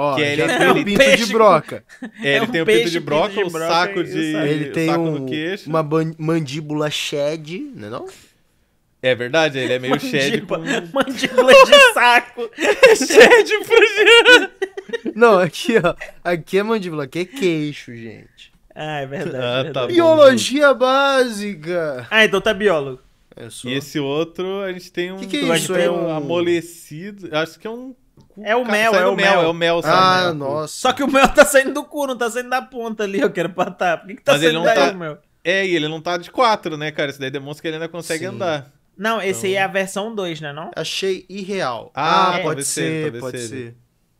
Ó, que ele, tem um pinto de broca. É, ele é tem o um pinto de broca, pinto um saco de. Ele tem um, uma mandíbula shed, né não? É verdade, ele é meio shed. Com... Mandíbula de saco. shed pro Não, aqui, ó. Aqui é mandíbula, aqui é queixo, gente. Ah, é verdade. Ah, tá é verdade. Tá Biologia bom. básica. Ah, então tá biólogo. É e esse outro, a gente tem um. O que, que é isso? É um amolecido. Acho que é um cu. É o cara, mel, é o mel, mel, é o mel. Ah, mel, nossa. Só que o mel tá saindo do cu, não tá saindo da ponta ali, eu quero patar. Por que, que tá Mas saindo daí tá... o mel? É, e ele não tá de quatro, né, cara? Isso daí demonstra que ele ainda consegue Sim. andar. Não, esse então... aí é a então versão 2, né, não? Achei irreal. Ah, ah é. pode ser, pode, pode ser. ser.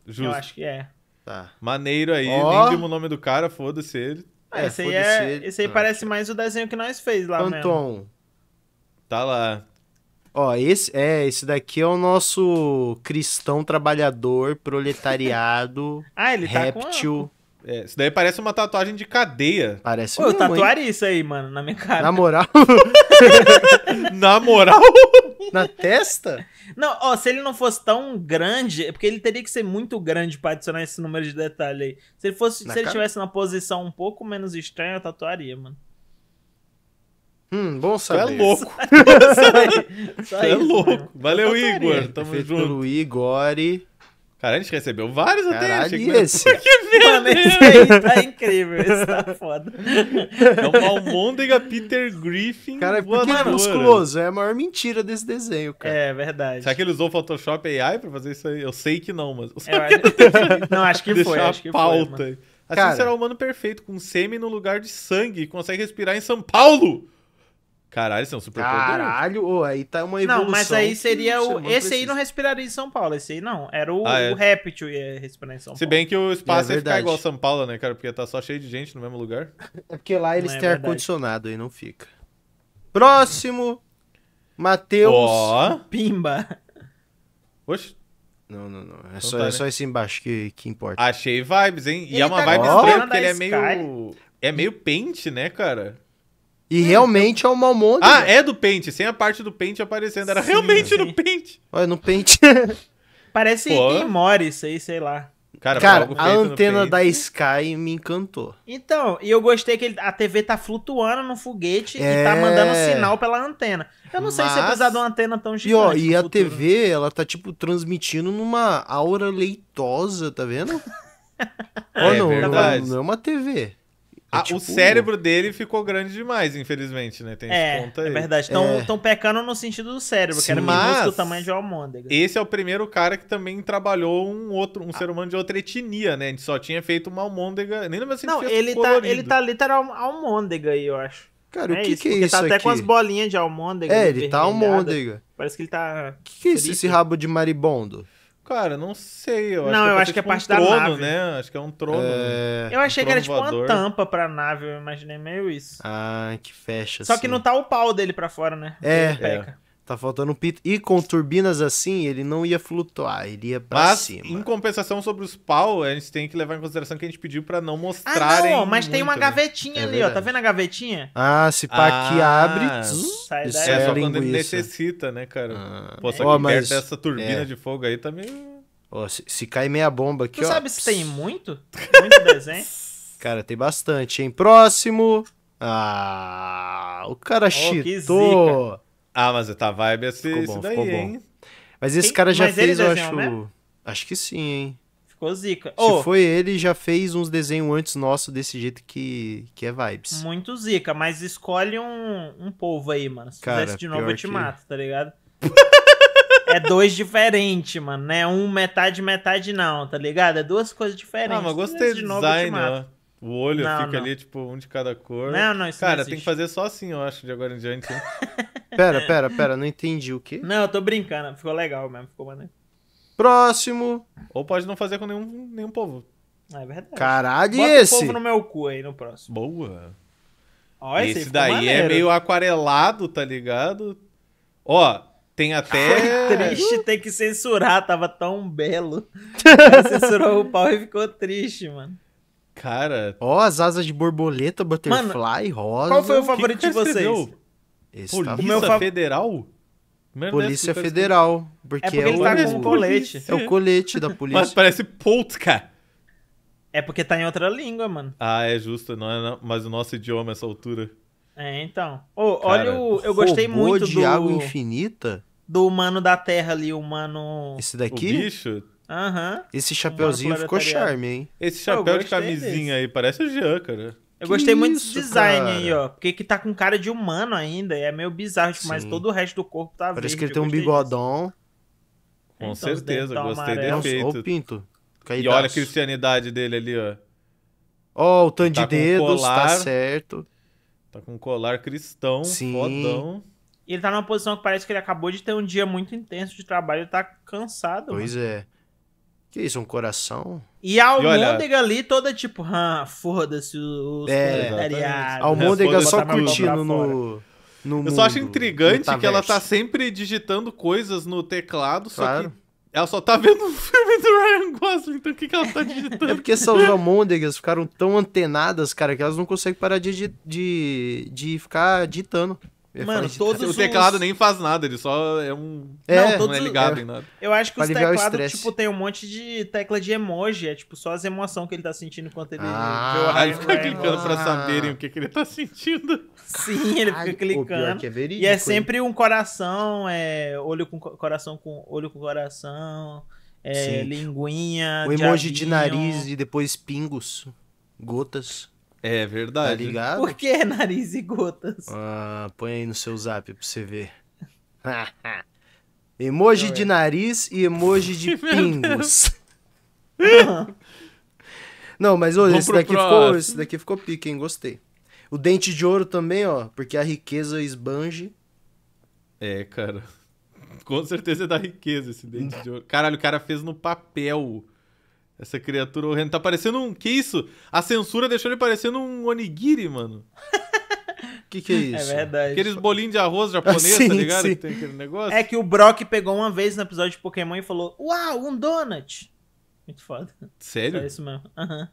Justo. Eu acho que é. Tá. Maneiro aí, oh. nem vi o nome do cara, foda-se ele. Ah, é, esse, aí é, esse aí ah. parece mais o desenho que nós fez lá Anton. mesmo. Anton. Tá lá. Ó, esse é, esse daqui é o nosso cristão trabalhador proletariado. ah, ele tá réptil. com é, isso daí parece uma tatuagem de cadeia. Parece Pô, mesmo, eu tatuaria hein? isso aí, mano, na minha cara. Na moral? na moral? na testa? Não, ó, se ele não fosse tão grande, é porque ele teria que ser muito grande pra adicionar esse número de detalhe aí. Se ele fosse, na se ele tivesse na posição um pouco menos estranha, eu tatuaria, mano. Hum, bom saber. Tu é louco. Isso é louco. Valeu, Igor. Tamo Feito junto. Pelo Igori. Cara, a gente recebeu vários Caralho, até. Caralho, esse. Que Mano, esse aí tá incrível. Esse tá foda. É uma almôndega Peter Griffin. Cara, é porque é musculoso. É a maior mentira desse desenho, cara. É, verdade. Será que ele usou o Photoshop AI pra fazer isso aí? Eu sei que não, mas... É, acho... Que... Não, acho que foi. Acho que pauta. foi, mano. Assim cara... será o humano perfeito, com semi no lugar de sangue. Consegue respirar em São Paulo. Caralho, são é um super Caralho, ô, aí tá uma evolução. Não, mas aí seria o. Esse aí não respiraria em São Paulo, esse aí não. Era o, ah, é. o Reptil ia respirar em São Paulo. Se bem que o espaço é, ia ficar igual São Paulo, né, cara? Porque tá só cheio de gente no mesmo lugar. É porque lá eles não é têm ar-condicionado e não fica. Próximo! Matheus. Oh. Pimba. Oxe. Não, não, não. É, então só, tá, é né? só esse embaixo que, que importa. Achei vibes, hein? E é ele é uma tá vibe estranha, porque ele é meio. É meio pente, né, cara? E é, realmente eu... é o Malmonte. Ah, é do pente, sem a parte do pente aparecendo. Era sim, realmente sim. no pente. Olha, no pente. Parece Imore isso aí, sei lá. Cara, Cara a antena da Sky me encantou. Então, e eu gostei que a TV tá flutuando no foguete é... e tá é. mandando sinal pela antena. Eu não Mas... sei se é precisar de uma antena tão gigante. E, ó, e a futuro. TV, ela tá, tipo, transmitindo numa aura leitosa, tá vendo? é, verdade não, não é uma TV. É ah, tipo... O cérebro dele ficou grande demais, infelizmente, né? Tem é, conta é aí. É verdade. Estão é. pecando no sentido do cérebro, Sim, que era mas... do tamanho de uma almôndega. Esse é o primeiro cara que também trabalhou um outro, um ah. ser humano de outra etnia, né? A gente só tinha feito uma almôndega. Nem lembro se Não, ele tá, colorido. tá, ele tá literal almôndega aí, eu acho. Cara, é o que, isso, que é tá isso? Ele tá até com as bolinhas de almôndega. É, ele tá almôndega. Parece que ele tá. O que, que é isso, esse rabo de maribondo? Cara, não sei. Eu não, acho eu acho que é tipo parte um da nave. né? Acho que é um trono. É... Né? Eu achei um que era tipo voador. uma tampa pra nave, eu imaginei meio isso. Ah, que fecha. Só assim. que não tá o pau dele pra fora, né? É. é. Tá faltando um pito. E com turbinas assim, ele não ia flutuar, ele ia pra mas, cima. Em compensação sobre os pau, a gente tem que levar em consideração que a gente pediu para não ah, mostrarem. Ah, não, mas muito, tem uma né? gavetinha né? ali, é ó. Tá vendo a gavetinha? Ah, se pá ah, que abre. Zzz, é sai daí. É, é só quando ele necessita, né, cara? Ah, Pô, só é. que oh, mas, essa turbina é. de fogo aí também. Tá meio... oh, se, se cai meia bomba aqui, tu ó. Tu sabe se tem muito? Muito desenho? Cara, tem bastante, hein? Próximo. Ah, o cara oh, ah, mas o tá vibe é ficou bom, daí, ficou bom. Hein? Mas esse Quem, cara já fez, eu acho. Acho que sim, hein? Ficou zica. Se oh, foi ele, já fez uns desenhos antes nosso desse jeito que, que é vibes. Muito zica, mas escolhe um, um povo aí, mano. Se cara, fizesse de novo, eu te que... mato, tá ligado? é dois diferentes, mano. Não é um metade, metade, não, tá ligado? É duas coisas diferentes. Ah, mas gostei do de design, ó. Né? O olho não, fica não. ali, tipo, um de cada cor. Não, não, isso Cara, não tem que fazer só assim, eu acho, de agora em diante. Pera, pera, pera, não entendi o quê? Não, eu tô brincando, ficou legal mesmo, ficou maneiro. Próximo. Ou pode não fazer com nenhum, nenhum povo. É verdade. Caralho, Bota esse? Um povo no meu cu aí no próximo. Boa. Ó, esse, esse daí é maneiro. é meio aquarelado, tá ligado? Ó, tem até. Foi triste ter que censurar, tava tão belo. censurou o pau e ficou triste, mano. Cara. Ó, as asas de borboleta, butterfly, mano, rosa. Qual foi o favorito que de vocês? Esse Polícia o meu Federal? Polícia Federal. É porque, é porque é ele tá o... tá com o colete. É o colete da polícia. Mas parece Poltka. É porque tá em outra língua, mano. Ah, é justo. Não é, não. Mas o nosso idioma, é essa altura. É, então. Oh, Cara, olha o. Eu gostei muito de do. água infinita? Do humano da terra ali, o humano. Esse daqui? O bicho? Aham. Uhum. Esse chapeuzinho ficou charme, hein? Esse chapéu de camisinha desse. aí, parece o Jean, cara. Eu gostei muito desse design cara? aí, ó. Porque que tá com cara de humano ainda. é meio bizarro, tipo, mas todo o resto do corpo tá Parece verde. Parece que ele tem um bigodão. Disso. Com então, certeza, gostei amarelo. dele. Nossa, pinto. E olha a cristianidade dele ali, ó. Ó, oh, o tanto tá de dedos, tá colar, tá certo. Tá com um colar cristão, Sim. fodão. E ele tá numa posição que parece que ele acabou de ter um dia muito intenso de trabalho e tá cansado. Pois mano. é um coração? E a almôndega e olha, ali toda tipo, ah, foda-se os é, proletariados. A né? almôndega só tá curtindo tá no... no mundo, Eu só acho intrigante que ela tá sempre digitando coisas no teclado, claro. só que ela só tá vendo um filme do Ryan Gosling, então o que, que ela tá digitando? É porque essas almôndegas ficaram tão antenadas, cara, que elas não conseguem parar de, de, de ficar ditando. Mano, todos O teclado os... nem faz nada, ele só é um. É, não, todos não é ligado é. em nada. Eu acho que pra os teclados, tipo, tem um monte de tecla de emoji. É tipo só as emoções que ele tá sentindo enquanto ele. Ah, aí ele fica clicando ah. pra saberem o que, que ele tá sentindo. Sim, ele fica clicando. É verídico, e é sempre um coração, é. Olho com coração com. Olho com coração. É, Sim. linguinha. O emoji de nariz e depois pingos. Gotas. É verdade. Tá ligado? Por que nariz e gotas? Ah, põe aí no seu zap pra você ver. emoji de nariz e emoji de pingos. Não, mas olha, esse daqui, ficou, esse daqui ficou pique, hein? Gostei. O dente de ouro também, ó, porque a riqueza esbanje. É, cara. Com certeza é da riqueza esse dente de ouro. Caralho, o cara fez no papel. Essa criatura horrenda. Tá parecendo um. Que isso? A censura deixou ele parecendo um onigiri, mano. O que, que é, é isso? É verdade. Aqueles bolinhos de arroz japonês, tá sim, tá ligado? Sim. Que tem aquele negócio. É que o Brock pegou uma vez no episódio de Pokémon e falou: Uau, um donut! Muito foda. Sério? É isso mesmo. Aham. Uhum.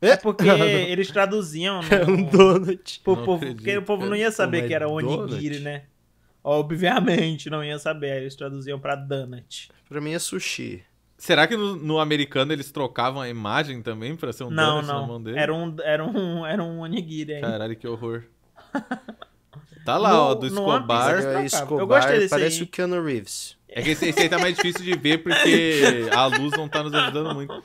É porque eles traduziam. né? É um donut. Pro povo, porque o povo não ia saber é que era onigiri, né? Obviamente não ia saber. Eles traduziam pra donut. Pra mim é sushi. Será que no, no, americano eles trocavam a imagem também pra ser um não, não. na mão dele? Era um, era um, era um onigiri aí. Caralho, que horror. Tá lá, no, ó, do Escobar. É, Escobar. Eu gostei desse Parece aí. o Keanu Reeves. É que esse, esse aí tá mais difícil de ver porque a luz não tá nos ajudando muito.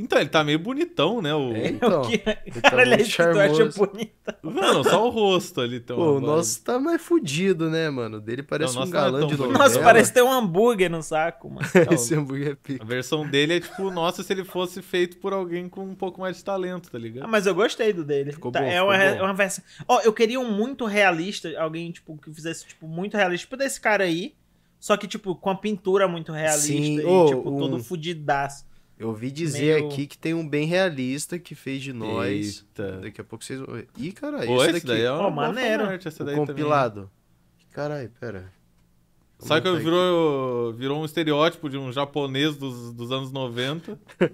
Então, ele tá meio bonitão, né? O... É, então. O que... É? Ele tá Cara, ele é charmoso. bonita. Não, só o rosto ali. Tem Pô, o nosso tá mais fudido, né, mano? O dele parece não, um é galã é de novo Nossa, parece ter um hambúrguer no saco, mano. Esse hambúrguer é pico. A versão dele é tipo, nossa, se ele fosse feito por alguém com um pouco mais de talento, tá ligado? Ah, mas eu gostei do dele. Ficou tá, bom, é, ficou uma, bom. É uma versão... Ó, oh, eu queria um muito realista, alguém, tipo, que fizesse, tipo, muito realista. Tipo, desse cara aí, só que, tipo, com a pintura muito realista Sim, e, oh, tipo, um... todo fudidaço. Eu ouvi dizer aqui que tem um bem realista que fez de nós. Eita. Daqui a pouco vocês vão ver. Ih, cara, Pô, esse, daqui. é uma oh, maneira. compilado. Caralho, pera. Vamos Sabe que virou, virou um estereótipo de um japonês dos, dos anos 90.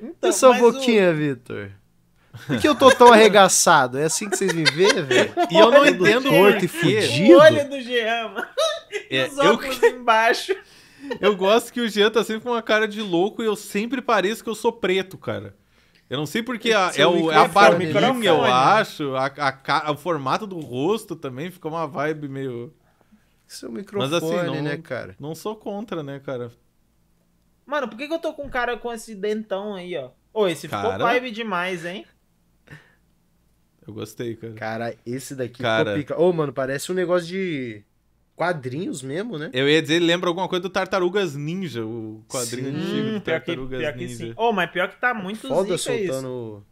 então, Essa boquinha, o... Vitor. Por que eu tô tão arregaçado? É assim que vocês me veem, velho? E eu não entendo. Corto e fudido. O olho do Geama. É, e os óculos eu... embaixo. Eu gosto que o Jean tá sempre com uma cara de louco e eu sempre pareço que eu sou preto, cara. Eu não sei porque a, é, o, é a barbinha, eu acho. A, a, a, o formato do rosto também fica uma vibe meio. Seu microfone, Mas assim, não, né, cara? Não sou contra, né, cara? Mano, por que, que eu tô com um cara com esse dentão aí, ó? Ô, esse cara... ficou vibe demais, hein? Eu gostei, cara. Cara, esse daqui cara... ficou pica. Ô, mano, parece um negócio de quadrinhos mesmo, né? Eu ia dizer, ele lembra alguma coisa do Tartarugas Ninja, o quadrinho sim, antigo do Tartarugas pior que, pior Ninja. Que sim. Oh, mas pior que tá muito Foda zica soltando...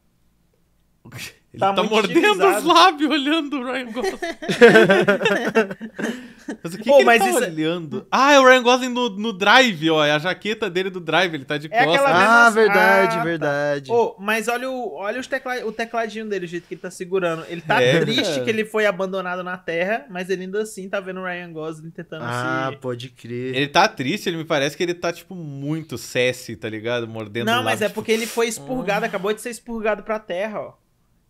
isso. Ele tá, tá mordendo os lábios olhando o Ryan Gosling. mas o que, Pô, que ele tá isso... É olhando? Ah, é o Ryan Gosling no, no Drive, ó. É a jaqueta dele do Drive, ele tá de é costas. Ah, mesma... verdade, ah, tá. verdade. Tá. Oh, mas olha, o, olha os tecla... o tecladinho dele, o jeito que ele tá segurando. Ele tá é, triste que ele foi abandonado na Terra, mas ele ainda assim tá vendo o Ryan Gosling tentando ah, se... Ah, pode crer. Ele tá triste, ele me parece que ele tá, tipo, muito sassy, tá ligado? Mordendo Não, mas lábio, é tipo... porque ele foi expurgado, hum. acabou de ser expurgado pra Terra, ó.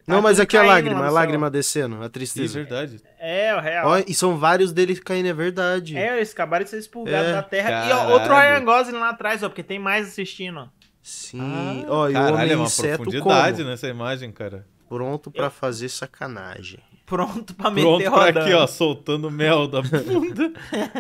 Não, mas aqui é a lágrima, a lágrima descendo, a é tristeza. é verdade. É, o real. Ó, e são vários deles caindo, é verdade. É, eles acabaram de ser expulgados é, da Terra. Caralho. E ó, outro Ryan Gosling lá atrás, ó, porque tem mais assistindo, Sim, ah, ó, caralho, o é homem é uma inseto profundidade como? nessa imagem, cara. Pronto para fazer sacanagem pronto pra meter pronto pra rodando. aqui, ó, soltando mel da bunda.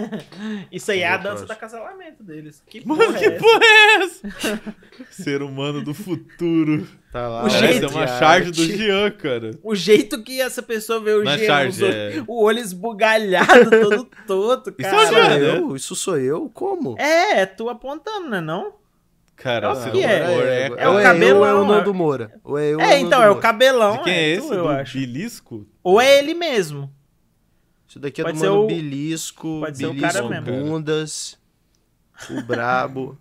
Isso aí é a dança do acasalamento deles. Que Mano, porra que é porra é essa? Ser humano do futuro. Tá lá, o jeito é uma charge do Jean, cara. O jeito que essa pessoa vê o Na é Jean, charge, o, é. o olho esbugalhado, todo todo cara. Isso sou eu, é né? isso sou eu, como? É, é tu apontando, né não? Cara, é o que é. é, é, é o é cabelão. Né? Ou é, então, é o Moura. é, eu, é então, é o cabelão. De quem é, é esse? eu acho. Bilisco? Ou é ele mesmo. Isso daqui é pode do mano o... Bilisco, pode Bilisco ser o cara Bundas, mesmo. o Brabo,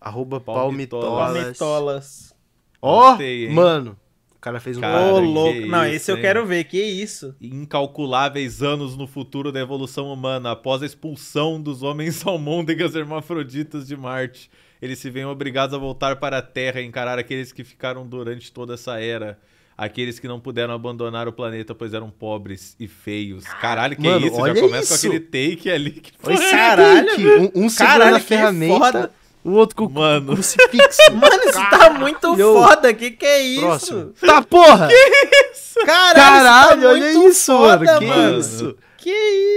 arroba Palmitolas. Palmitolas. Ó, oh, mano. O cara fez um... Ô, oh, louco. Não, isso, esse hein? eu quero ver. Que é isso? Incalculáveis anos no futuro da evolução humana, após a expulsão dos homens salmôndegas hermafroditas de Marte eles se veem obrigados a voltar para a Terra e encarar aqueles que ficaram durante toda essa era. Aqueles que não puderam abandonar o planeta, pois eram pobres e feios. Caralho, que Mano, é isso? Já começa isso. com aquele take ali. Que foi caralho! Um, um caralho, a ferramenta, foda. o outro com Mano. crucifixo. Mano, isso tá muito Yo. foda. Que que é isso? Próximo. Tá porra! Que isso? Caralho, caralho isso tá olha isso, foda, mano. Que mano. isso? Que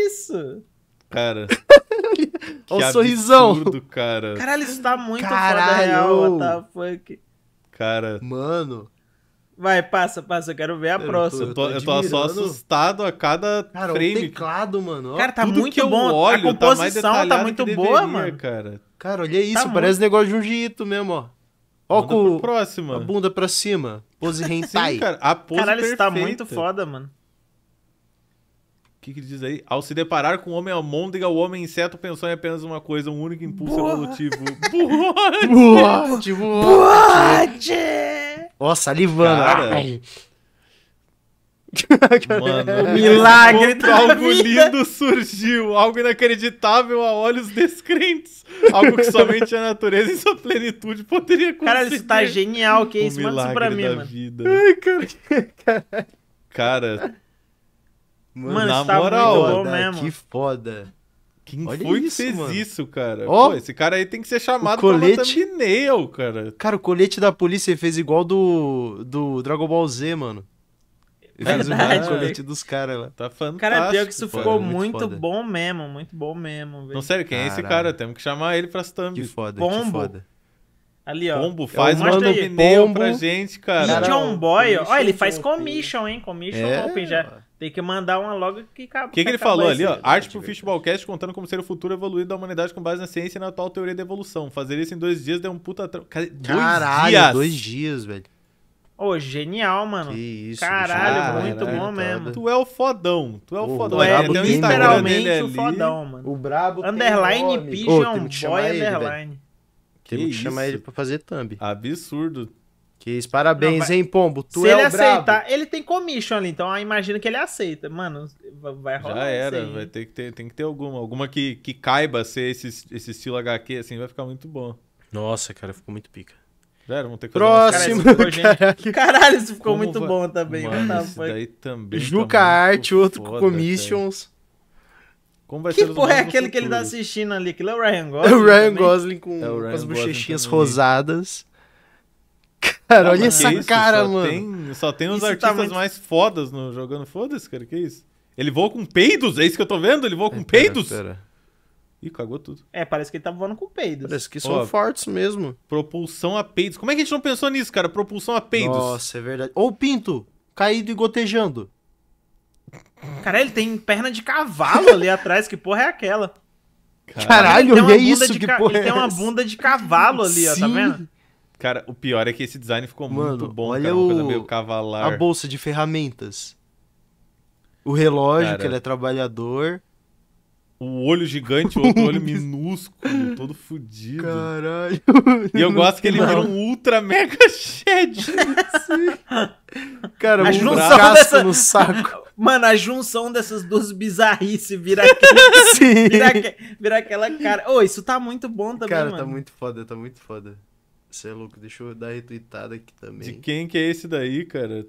isso? Cara. Olha o sorrisão. cara. Caralho, isso tá muito Caralho. foda real, Cara. Mano. Vai, passa, passa, eu quero ver a eu próxima. Tô, eu tô, eu tô só assustado a cada cara, frame. Cara, teclado, mano. Cara, tá Tudo muito bom. Olho, tá a composição tá, tá muito deveria, boa, mano. Cara, cara olha tá isso, tá parece muito... negócio de jiu-jitsu mesmo, ó. Ó com próxima. a bunda pra cima, pose hentai. Sim, cara, a pose Caralho, perfeita. isso tá muito foda, mano que, que ele diz aí? Ao se deparar com o homem almôndega, o homem inseto pensou em apenas uma coisa, um único impulso Boa. evolutivo. Boate! Boate! Boate! Ó, salivando. Cara, Ai. Mano, milagre da algo vida. lindo surgiu, algo inacreditável a olhos descrentes, algo que somente a natureza em sua plenitude poderia conseguir. Cara, isso tá genial, que é isso, manda isso pra mim, da mano. Vida. Ai, cara. cara Mano, mano na tá moral, mesmo. que foda. Quem Olha foi isso, que fez mano? isso, cara? Oh, Pô, esse cara aí tem que ser chamado o colete... pra Nail, cara. Cara, o colete da polícia fez igual do, do Dragon Ball Z, mano. verdade, o colete dos caras lá. Tá fantástico. Cara, pior que isso foda, ficou muito, muito bom mesmo, muito bom mesmo. Véio. Não, sério, quem Caralho. é esse cara? Temos que chamar ele pra thumbs. Que foda, Pombo. que foda. Ali, ó. Pombo, é faz uma thumbnail pra gente, cara. John Boy, ó. Olha, ele é faz commission, hein? Commission é, open já. Tem que mandar uma logo que acaba. O que, que, ele falou ali, ó? Arte pro Fishballcast contando como ser o futuro evoluído da humanidade com base na ciência e na atual teoria da evolução. Fazer isso em dois dias deu um puta. Tra... Caralho, dias. dois dias, velho. Ô, oh, genial, mano. Que isso, Caralho, muito bom mesmo. Tu é o fodão. Tu é o, o fodão. É, tem literalmente o fodão, mano. O brabo Underline Pigeon oh, Boy Underline. Tem que, que chamar ele pra fazer thumb. Absurdo. Marquês. Parabéns, não, vai... hein, Pombo? Tu Se é ele o aceitar, brabo. ele tem commission ali, então eu imagino que ele aceita. Mano, vai rolar. Já era, vai ter que ter, tem que ter alguma. Alguma que, que caiba ser esse, esse estilo HQ, assim, vai ficar muito bom. Nossa, cara, ficou muito pica. Velho, vamos ter que Próximo, fazer caralho. caralho, isso ficou Como muito vai... bom também. Mano, tá, esse daí também Juca tá Arte, outro foda, commissions. Cara. Como vai que porra é aquele futuro? que ele tá assistindo ali? Aquilo é, é o Ryan Gosling? É o Ryan também? Gosling com, é Ryan com as bochechinhas rosadas. Cara, ah, olha essa isso? cara, só mano. Tem, só tem os tá artistas tá muito... mais fodas no jogando. Foda-se, cara, que isso? Ele voa com peidos? É isso que eu tô vendo? Ele voa com é, peidos? Pera, pera. Ih, cagou tudo. É, parece que ele tá voando com peidos. Parece que são fortes mesmo. Propulsão a peidos. Como é que a gente não pensou nisso, cara? Propulsão a peidos. Nossa, é verdade. Ou pinto, caído e gotejando. Cara, ele tem perna de cavalo ali atrás. Que porra é aquela? Caralho, olha é isso, de que ca... porra Ele é tem uma bunda de cavalo ali, ó, tá Sim. tá vendo? Cara, o pior é que esse design ficou Mano, muito bom, olha cara, uma o... meio cavalar. A bolsa de ferramentas. O relógio, cara, que ele é trabalhador. O olho gigante, o outro olho minúsculo, todo fodido. Caralho. E eu gosto que ele Não. vira um ultra mega shed. cara, a um junção braço dessa... no saco. Mano, a junção dessas duas bizarrices vira, aquele... vira, aqu... vira aquela cara. Ô, oh, isso tá muito bom também, cara, tá mano. Cara, tá muito foda, tá muito foda. Você é louco, deixa eu dar retweetada aqui também. De quem que é esse daí, cara?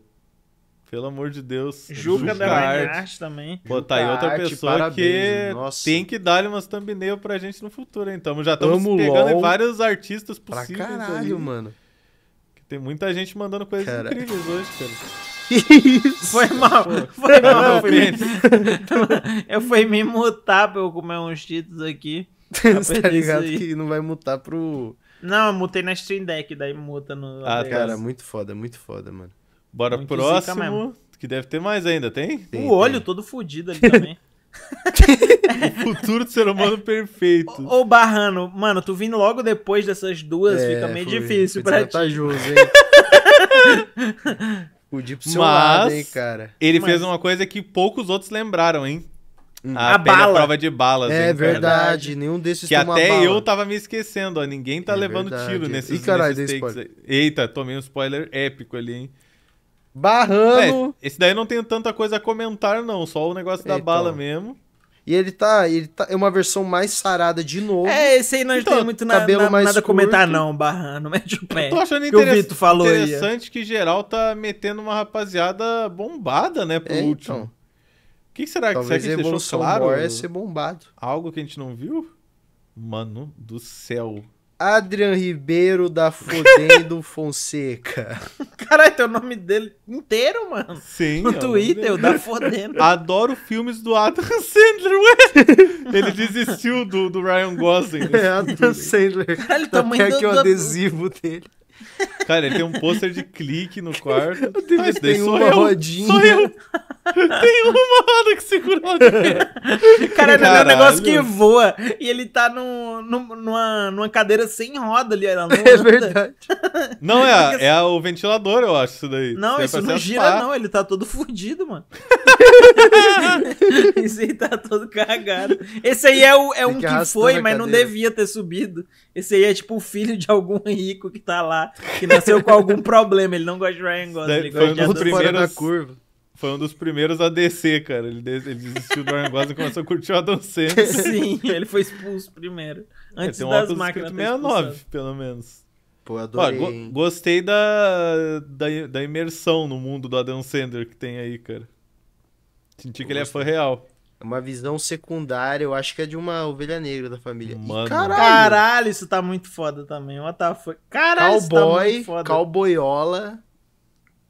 Pelo amor de Deus. Juca, Juca da Arte também. Pô, tá aí outra pessoa que nossa. tem que dar umas thumbnail pra gente no futuro, hein? Tamo, já estamos pegando LOL. vários artistas possíveis. Pra caralho, mano. Tem muita gente mandando coisas cara. incríveis hoje, cara. Isso. Foi mal, foi mal, eu fui me mutar pra eu comer uns títulos aqui. tá ligado que não vai mutar pro não, eu mutei na Stream Deck, daí muta no. Ah, tá. cara, muito foda, muito foda, mano. Bora muito próximo. Que deve ter mais ainda, tem? tem o tem. olho todo fudido ali também. o futuro do ser humano é. perfeito. Ô, ô, Barrano, mano, tu vindo logo depois dessas duas é, fica meio foi, difícil foi pra ti. hein? Fudir pro seu Mas, lado, hein, cara. Ele Mas... fez uma coisa que poucos outros lembraram, hein? Hum. A, é a bala. prova de balas. É verdade. nenhum desses Que até bala. eu tava me esquecendo, ó. Ninguém tá é levando verdade. tiro nesses, Ih, carai, nesses takes. Eita, tomei um spoiler épico ali, hein? Barrando. É, esse daí não tem tanta coisa a comentar, não. Só o negócio Eita. da então. bala mesmo. E ele tá, ele tá. É uma versão mais sarada de novo. É, esse aí não então, tem muito na, na, nada a comentar, não, Barrano. Mete o pé. Eu tô achando que falou interessante que geral tá metendo uma rapaziada bombada, né, pro é, último. Então que será será que a deixou claro? é ser bombado. Algo que a gente não viu? Mano do céu. Adrian Ribeiro da Fodendo Fonseca. Caralho, tem o nome dele inteiro, mano. Sim. No é Twitter, o da Fodendo. Adoro filmes do Adam Sandler, ué. Ele desistiu do, do Ryan Gosling. É, Adam Sandler. Caralho, tamanho do, que o adesivo dele. Cara, ele tem um pôster de clique no quarto. Eu tenho, tem uma eu, rodinha. Sou eu. Tem uma roda que segura a roda. Cara, é um negócio que voa. E ele tá no numa, numa cadeira sem roda ali. Ela não é verdade. Não, é, a, é o ventilador, eu acho, isso daí. Não, isso, isso é não gira, não. Ele tá todo fudido, mano. Esse aí tá todo cagado. Esse aí é, o, é um que foi, mas não devia ter subido. Esse aí é tipo o filho de algum rico que tá lá que nasceu com algum problema. Ele não gosta de Ryan Gosling, ele gosta de adulto primeiros... da curva. Foi um dos primeiros a descer, cara. Ele, des... ele desistiu do Ryan Gosling e começou a curtir o Adam Sandler. Sim, ele foi expulso primeiro. É, Antes é, tem um das máquinas. 69, pelo menos. Pô, adorei. Ó, go gostei da, da, da imersão no mundo do Adam Sandler que tem aí, cara. Senti que ele é fã real uma visão secundária, eu acho que é de uma ovelha negra da família. Mano. caralho. caralho, isso tá muito foda também. What the fuck? Caralho, Cowboy, isso tá foda. cowboyola.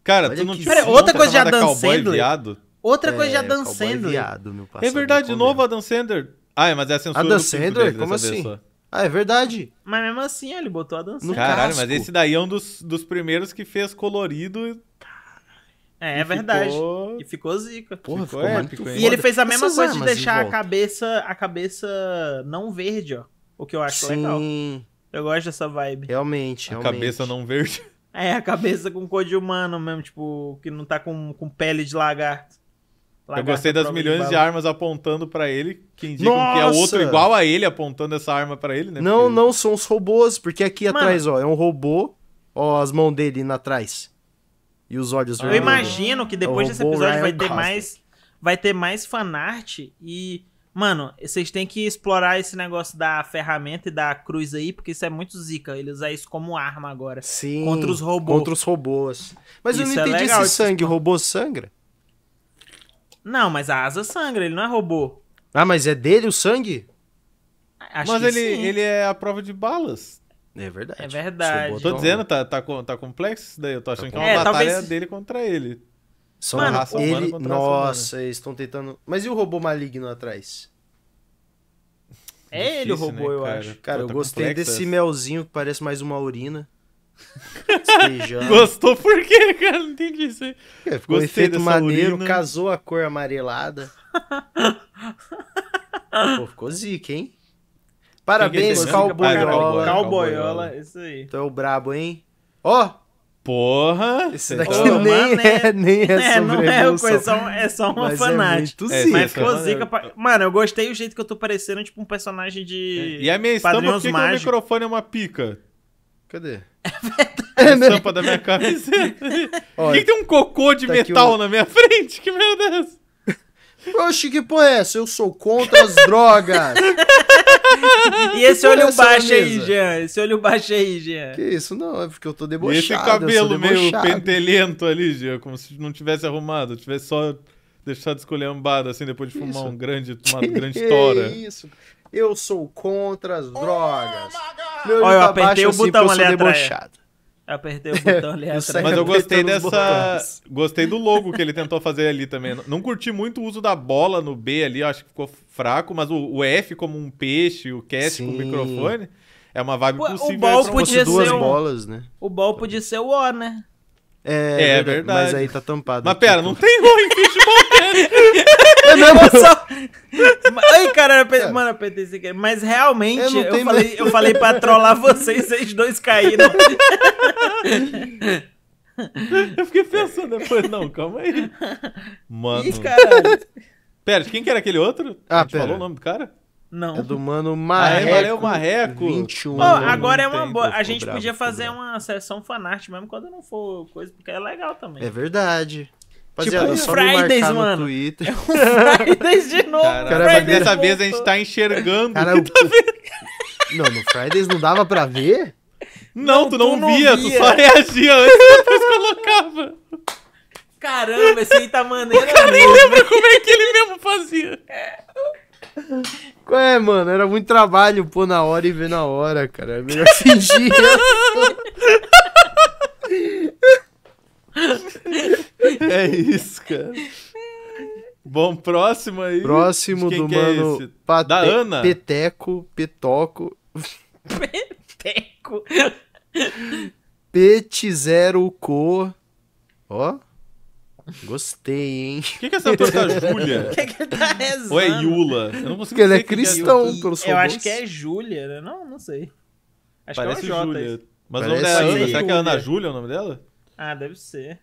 Cara, Olha tu não que... Pera, outra coisa já dançando viado Outra coisa já é, dançando Viado, meu parceiro, é verdade, de novo a Dan Sandler. Ah, é, mas é a censura. A Dan Sandler? Como assim? Ah, é verdade. Mas mesmo assim ele botou a Dan Sandler. Caralho, casco. mas esse daí é um dos, dos primeiros que fez colorido é, e é verdade. Ficou... E ficou zica. Porra, ficou, ficou épico, E foda. ele fez a mesma Essas coisa de deixar de a cabeça, a cabeça não verde, ó. O que eu acho Sim. legal. Eu gosto dessa vibe. Realmente, realmente. A cabeça não verde. É, a cabeça com cor de humano mesmo, tipo, que não tá com, com pele de lagarto. lagarto eu gostei é das milhões de, de, armas apontando para ele, que indicam Nossa! que é outro igual a ele apontando essa arma para ele, né? Não, porque... não, são os robôs, porque aqui Mano. atrás, ó, é um robô, ó, as mãos dele indo atrás. E os olhos vermelhos. Eu imagino que é depois desse episódio vai ter mais vai ter mais fanart e mano, vocês têm que explorar esse negócio da ferramenta e da cruz aí, porque isso é muito zica, ele usam isso como arma agora Sim, contra os robôs. Contra os robôs. Mas isso eu não é legal, esse sangue, o robô sangra? Não, mas a asa sangra, ele não é robô. Ah, mas é dele o sangue? Acho mas ele, sim. ele é a prova de balas. É verdade. É verdade. Tô dizendo, tá, tá, tá complexo isso daí. Eu tô achando tá que é uma é, batalha talvez... dele contra ele. Só Mano, raça ele... humana contra Nossa, eles estão tentando. Mas e o robô maligno atrás? É Difícil, ele o robô, né, eu cara? acho. Cara, Pô, tá eu gostei desse melzinho que parece mais uma urina. Gostou por quê, cara? Não entendi isso aí. É, ficou Gostei um efeito maneiro, urina. casou a cor amarelada. Pô, ficou zica, hein? Parabéns, Calboiola. Né? Calboiola, isso aí. Tu é o brabo, hein? Ó! Oh! Porra! Esse daqui oh, nem, é, nem é, é sobre não é evolução, é, é só uma mas é fanática. É, é mas ficou zica. Pra... Mano, eu gostei do jeito que eu tô parecendo, tipo, um personagem de. É, e a minha estampa, por que, o microfone é uma pica? Cadê? É verdade. A estampa da minha camiseta. Por que, tem um cocô de tá metal na minha frente? Que merda é essa? Oxi, que porra é essa? Eu sou contra as drogas! E esse olho baixo aí, Jean? Esse olho baixo aí, Jean? Que isso, não, é porque eu tô debochado. E esse cabelo meio pentelento ali, Jean, como se não tivesse arrumado, tivesse só deixado esculhambado, assim, depois de fumar isso? um grande, uma grande tora. Que isso, eu sou contra as drogas. Oh, Meu olho Olha, eu tá apertei baixo, o assim, ali atrás. Apertei o botão ali atrás. Mas eu gostei dessa. Gostei do logo que ele tentou fazer ali também. Não curti muito o uso da bola no B ali, acho que ficou fraco, mas o, o F como um peixe, o cast Sim. com o microfone. É uma vibe possível. O ball podia duas ser um... bolas, né? O ball podia ser o O, né? É, é, é verdade. Mas aí tá tampado. Mas aqui, pera, não tem O em futebol, É mesmo? Eu só... Ai, cara, eu... É. mano, eu pensei sem assim, Mas realmente, eu, eu falei, eu falei pra trollar vocês, vocês dois caíram. Eu fiquei pensando depois, não, calma aí. Mano. Ih, Pera, quem que era aquele outro? Ah, pera. falou o nome do cara? Não. É do mano Marreco. Ah, é, valeu, Marreco. 21. Oh, agora é uma boa. A gente podia fazer uma sessão fanart mesmo quando não for coisa, porque é legal também. É verdade. Rapaziada, tipo um Fridays, mano. Twitter. É um Fridays de novo. Cara, Fridays dessa voltou. vez a gente tá enxergando. Cara, tá vendo? Não, no Fridays não dava pra ver? Não, não tu, não, tu via, não, via, tu só reagia antes depois colocava. Caramba, esse aí tá maneiro. O cara nem lembra como é que ele mesmo fazia. Qual é, mano? Era muito trabalho pôr na hora e ver na hora, cara. É melhor fingir. É isso, cara. Bom, próximo aí. Próximo do é mano. É Pate... Da Ana. Peteco, Petoco. Peteco. Petizero Co. Ó. Gostei, hein? O que, que essa pessoa tá Júlia? O que, que ele tá rezando? Ou é Yula? Eu não consigo Porque ele é cristão, que é pelo Eu acho que é Júlia, né? Não, não sei. Acho Parece que é uma Júlia. É Mas Parece o nome dela é Ana. Será que é Ana Júlia o nome dela? Ah, deve ser.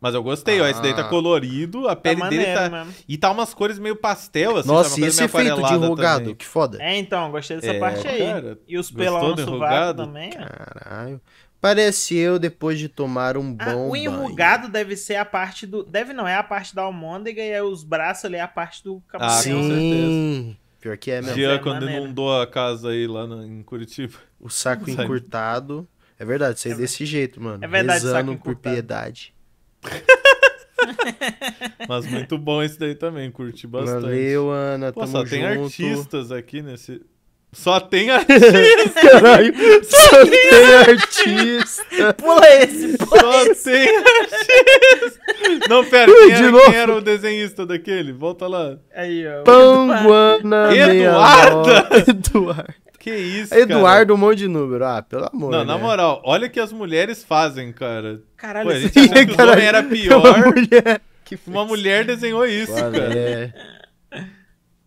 Mas eu gostei, ah. ó. Esse daí tá ah. colorido, a tá pele tá dele tá. E tá umas cores meio pastel, assim. Nossa, tá e esse efeito de enrugado, também. que foda. É, então, gostei dessa é, parte aí. e os pelão no enrugado? também. Caralho. Parece eu depois de tomar um ah, bom ah, O enrugado banho. deve ser a parte do... Deve não, é a parte da almôndega e é os braços ali é a parte do capuz. Ah, Sim. com certeza. Pior que é mesmo. Dia é quando maneira. inundou a casa aí lá em Curitiba. O saco encurtado. É verdade, sei é, é desse jeito, mano. É verdade, Rezando saco encurtado. por piedade. Mas muito bom esse daí também, curti bastante. Valeu, Ana. Pô, só junto. tem artistas aqui nesse. Só tem artista! Caralho! Só, só tem, tem artista. Pula esse! Pula só esse. tem artista! Não, pera, quem era, quem era, o desenhista daquele? Volta lá. Aí, ó. Panguana Eduarda! Eduarda! Que isso, Eduardo, cara. um monte de número. Ah, pelo amor. Não, né? na moral, olha o que as mulheres fazem, cara. Caralho, Pô, a gente tá achou que cara, os era pior. Uma mulher, que uma mulher desenhou isso, cara. É...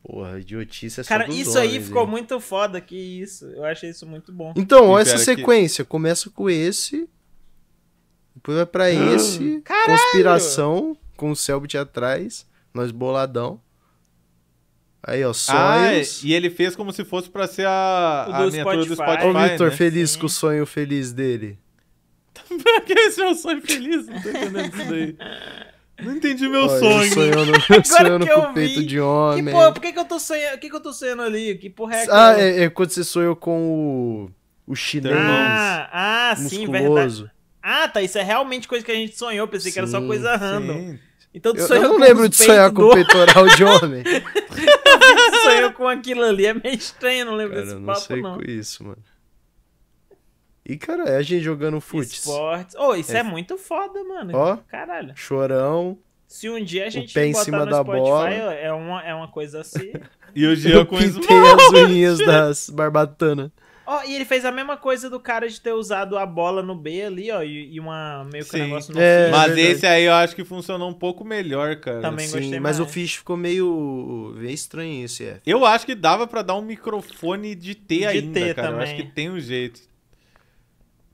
Porra, idiotice é Cara, isso homens, aí ficou muito foda, que isso. Eu achei isso muito bom. Então, olha essa sequência. Que... Começa com esse, depois vai pra esse, Caralho! conspiração, com o Selbit atrás, nós boladão. Aí, ó, sonhos. Ah, e ele fez como se fosse para ser a, o a do Spotify. do Spotify. Ô, Vitor, né? feliz Sim. com o sonho feliz dele. pra que esse é o sonho feliz? Não tô entendendo isso daí. Não entendi meu Olha, sonho. Sonhando, sonhando com o peito de homem. Que porra, por que, que eu tô sonhando? que, que eu tô sonhando ali? Que porra é Ah, é, é, quando você sonhou com o, o chinês. Ah, ah musculoso. sim, verdade. Ah, tá. Isso é realmente coisa que a gente sonhou. Pensei sim, que era só coisa sim. Então tu eu, sonhou eu não com lembro de sonhar com o peitoral de homem. tu sonhou com aquilo ali, é meio estranho, não lembro cara, desse eu não sei não. com isso, mano. E, cara, é a gente jogando futebol Esportes. Ô, oh, isso é. é. muito foda, mano. Ó, Caralho. Chorão. Se um dia a gente pé em cima no da Spotify, bola. é uma, é uma coisa assim. e hoje eu, eu pintei as unhas das barbatanas. Ó, oh, e ele fez a mesma coisa do cara de ter usado a bola no B ali, ó, e, e uma meio que um negócio no é, fim. Mas esse aí eu acho que funcionou um pouco melhor, cara. Também Sim, gostei mas mais. o Fish ficou meio, meio estranho esse é. Eu acho que dava para dar um microfone de T de ainda, T cara. Também. Eu acho que tem um jeito.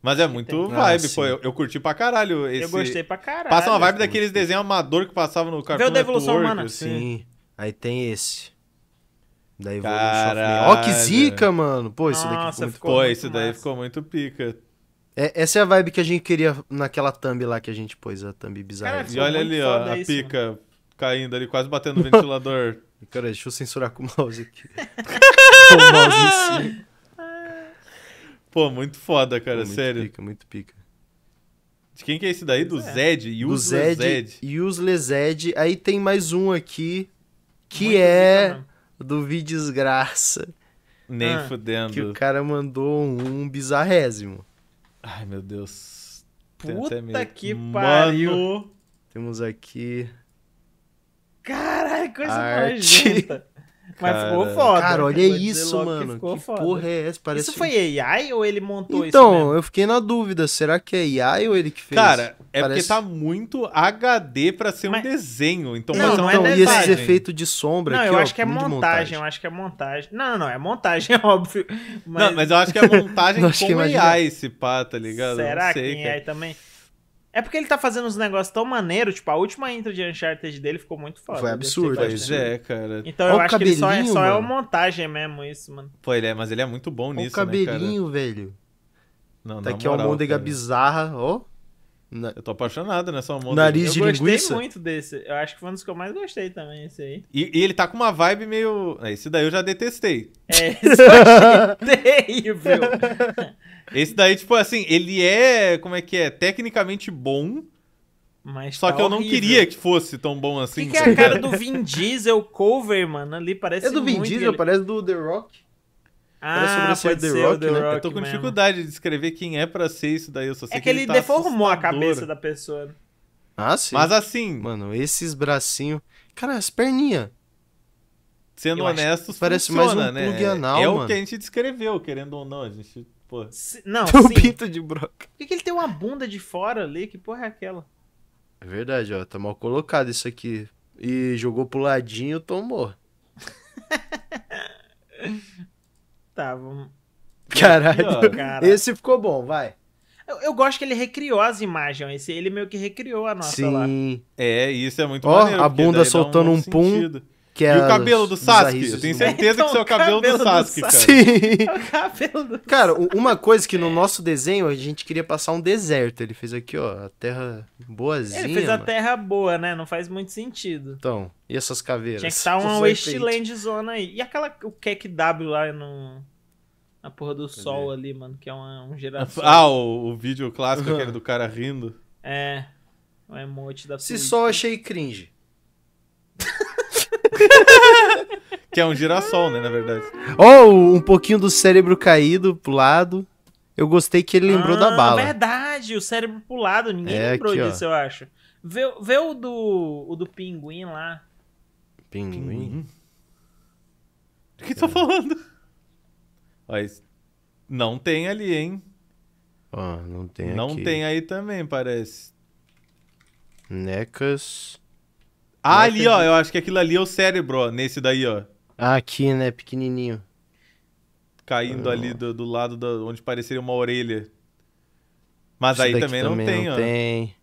Mas é muito vibe, ah, pô. Eu, eu, curti pra caralho esse. Eu gostei pra caralho. Passa uma vibe daqueles desenhos amador que passava no cartão Vê o da evolução humana. Assim. Sim. Aí tem esse. Da Evolution Ó, que zica, mano. Pô, isso daqui ficou muito ficou Pô, isso daí ficou muito pica. É, essa é a vibe que a gente queria naquela thumb lá que a gente pôs, a thumb bizarra. Cara, e olha ali, ó, a isso, pica mano. caindo ali, quase batendo no ventilador. Cara, deixa eu censurar com o mouse aqui. com o mouse em cima. Pô, muito foda, cara, Pô, muito sério. Muito pica, muito pica. De quem que é esse daí? Do é. Zed? Useless Do Zed. Zed. Useless Zed. Aí tem mais um aqui, que muito é do Desgraça. Nem ah, fudendo. Que o cara mandou um bizarrésimo. Ai, meu Deus. Puta meio... que pariu. Temos aqui. Caralho, coisa mais mas ficou foda. Cara, olha isso, mano. Que, que porra é essa? Parece... Isso foi AI ou ele montou então, isso? Então, eu fiquei na dúvida. Será que é AI ou ele que fez? Cara, é Parece... porque tá muito HD pra ser um desenho. Então, não, não é então, é e esses efeitos de sombra não, aqui, eu acho que é montagem, montagem, eu acho que é montagem. Não, não, não, é montagem, é óbvio. Mas... Não, mas eu acho que é montagem com é AI, esse pá, tá ligado? Será que tem AI também? É porque ele tá fazendo uns negócios tão maneiro, tipo, a última intro de Uncharted dele ficou muito foda. Foi absurdo, pois é, cara. Então Olha eu acho que só, é, só é uma montagem mesmo, isso, mano. Pô, ele é, mas ele é muito bom Olha nisso, né, O cabelinho, velho. Não, tá aqui moral, uma môndega bizarra, ó. Oh. Na... Eu tô apaixonado nessa almôndega. Nariz de eu linguiça. Eu gostei muito desse. Eu acho que foi um dos que eu mais gostei também, esse aí. E, e ele tá com uma vibe meio... É, esse daí eu já detestei. É, esse eu terrível. esse daí, tipo assim, ele é... Como é que é? Tecnicamente bom... Mas Só tá que eu não horrível. queria que fosse tão bom assim. O que, que, é tá a cara do Vin Diesel cover, mano? Ali é parece É do Vin Diesel, ele... parece do The Rock. Ah, era sobre ser The ser Rock, The né? Rock Eu tô com mesmo. dificuldade de descrever quem é pra ser isso daí. Eu só é sei é que, ele, ele tá deformou assustador. a cabeça da pessoa. Né? Ah, sim. Mas assim. Mano, esses bracinhos. Cara, as perninhas. Sendo honestos, parece funciona, mais um né? plug anal, É mano. o que a gente descreveu, querendo ou não. A gente, pô. Se, não, o pinto de broca. Por que, que ele tem uma bunda de fora ali? Que porra é aquela? É verdade, ó. Tá mal colocado isso aqui. E jogou pro ladinho, tomou. Tá, vamos. Caralho. Esse ficou bom, vai. Eu, eu, gosto que ele recriou as imagens. Esse, ele meio que recriou a nossa Sim. lá. Sim. É, isso é muito ó maneiro. a bunda soltando um, um pum. Que é e o cabelo do Sasuke? Eu tenho certeza que isso é o então, cabelo, do, Sasuke, cara. Sim. É o cabelo do Cara, uma coisa que no nosso desenho a gente queria passar um deserto. Ele fez aqui, ó, a terra boazinha. Ele fez a terra boa, né? Não faz muito sentido. Então, e essas caveiras? Tinha que estar uma Westland zona aí. E aquela, o Kek é W lá no... Na porra do Cadê? sol ali, mano, que é uma, um geração. Ah, o, o vídeo clássico, uhum. aquele do cara rindo. É, o emote da Se política. só achei cringe. que é um girassol, né, na verdade. Ou oh, um pouquinho do cérebro caído pro lado. Eu gostei que ele lembrou ah, da bala. verdade, o cérebro pro lado. Ninguém é, lembrou aqui, disso, ó. eu acho. Vê, vê o, do, o do pinguim lá. Pinguim? pinguim. Do que é. tá falando? Mas não tem ali, hein? não tem Não aqui. tem aí também, parece. Necas. Ah, é ali, ó. Eu acho que aquilo ali é o cérebro, ó. Nesse daí, ó. Ah, aqui, né? Pequenininho. Caindo ah. ali do, do lado da, onde pareceria uma orelha. Mas Esse aí também, não tem, não ó. Tem.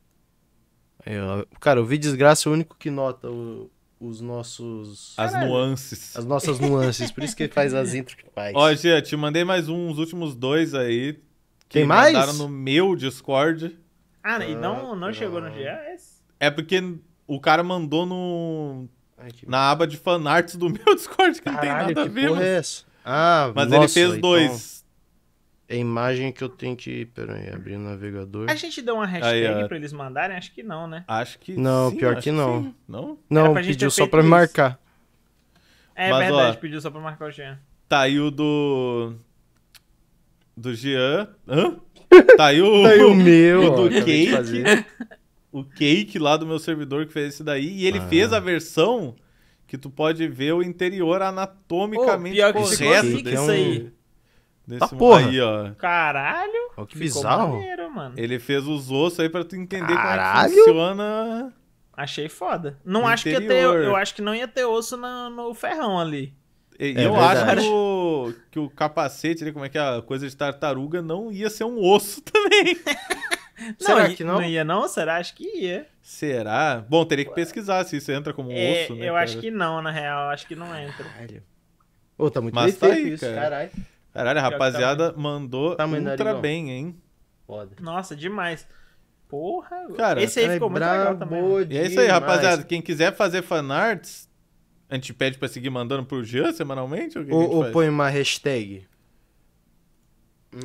Eu, cara, o vi desgraça é o único que nota o, os nossos. As nuances. As nossas nuances. Por isso que faz as intro que faz. Ó, Gia, te mandei mais um, os últimos dois aí. Que Tem mais? Mandaram no meu Discord. Ah, e não, não, ah, não chegou no tá. GS? É porque o cara mandou no. Ai, Na aba de fanarts do meu Discord, que Caralho, não tem nada a ver. É Ah, mas nossa, ele fez então... dois. É a imagem que eu tenho que. Pera aí, abrir o navegador. A gente deu uma hashtag aí, pra eles mandarem? Acho que não, né? Acho que. Não, sim, pior que não. Que não? Não, pediu só pra marcar. É mas, verdade, ó, pediu só pra marcar o Jean. Tá aí o do. Do Jean. Hã? Tá aí o. tá aí o meu. O do Kate o Cake lá do meu servidor que fez isso daí. E ele ah. fez a versão que tu pode ver o interior anatomicamente oh, correto. Que desse, isso aí. Desse tá porra. Aí, ó. Caralho. Oh, que bizarro. Maneiro, ele fez os ossos aí pra tu entender Caralho. como é que funciona. Achei foda. Não acho que ia ter. Eu acho que não ia ter osso no, no ferrão ali. É, eu verdade. acho que o, que o capacete, como é que é? A coisa de tartaruga não ia ser um osso também. Não, Será que não? Não ia, não? Será? Acho que ia. Será? Bom, teria que pesquisar se isso entra como é, osso, né? Eu cara? acho que não, na real. Acho que não entra. Caralho. Ô, tá muito Mas tá aí, isso, cara. caralho. Caralho, a tá rapaziada tá mandou tá ultra narigão. bem, hein? Foda. Nossa, demais. Porra, cara, esse aí é ficou é muito legal também. Né? E é isso aí, rapaziada. Quem quiser fazer fanarts, a gente pede pra seguir mandando pro Jean semanalmente? Ou, ou, ou põe uma hashtag?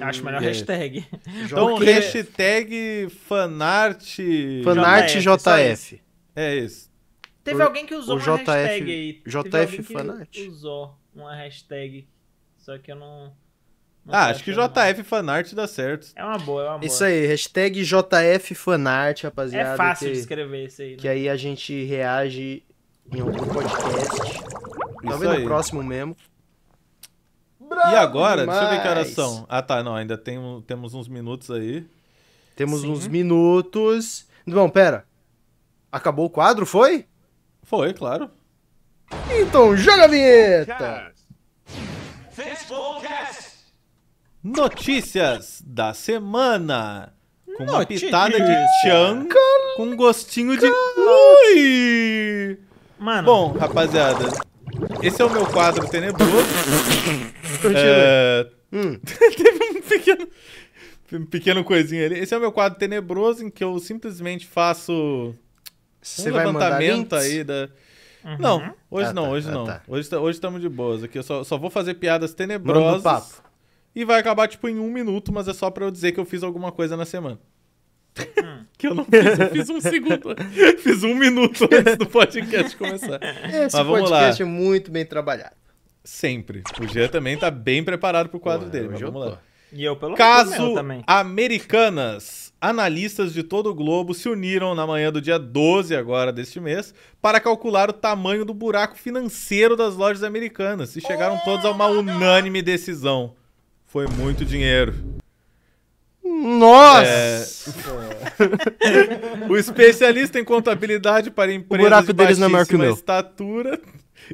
Acho melhor hum, hashtag. Então, Porque... hashtag fanart... Fanart JF. É isso. Teve o, alguém que usou uma JF, hashtag aí. JF Fanart. usou uma hashtag, só que eu não... não ah, acho que JF Fanart dá certo. É uma boa, é uma boa. Isso aí, hashtag JF Fanart, rapaziada. É fácil que, de escrever isso aí. Né? Que aí a gente reage em algum podcast. Isso Talvez aí. no próximo mesmo. Bravo e agora, demais. deixa eu ver que horas são. Ah, tá, não, ainda tem, temos uns minutos aí. Temos Sim. uns minutos. Bom, pera. Acabou o quadro, foi? Foi, claro. Então joga a vinheta! Notícias da semana! Com Notícias. uma pitada de tchan, com um gostinho de... Ui! Mano. Bom, rapaziada, esse é o meu quadro tenebroso. é... hum. teve um pequeno, um pequeno coisinho ali. Esse é o meu quadro tenebroso em que eu simplesmente faço Você um vai levantamento aí da. Uhum. Não, ah, hoje ah, não, tá, hoje ah, não. Tá. Hoje, tá, hoje estamos de boas aqui. Eu só, só vou fazer piadas tenebrosas. Papo. E vai acabar, tipo, em um minuto, mas é só pra eu dizer que eu fiz alguma coisa na semana. Hum que eu não fiz. Eu fiz um segundo. fiz um minuto antes do podcast começar. Esse Mas vamos podcast lá. é muito bem trabalhado. Sempre. O Jean também tá bem preparado pro quadro Pô, dele. Mas vamos lá. E eu, pelo Caso também. Americanas, analistas de todo o globo se uniram na manhã do dia 12 agora deste mês para calcular o tamanho do buraco financeiro das lojas americanas e chegaram todos a uma unânime decisão. Foi muito dinheiro. Nossa! É... o especialista em contabilidade para empresas o buraco deles não é o meu. estatura,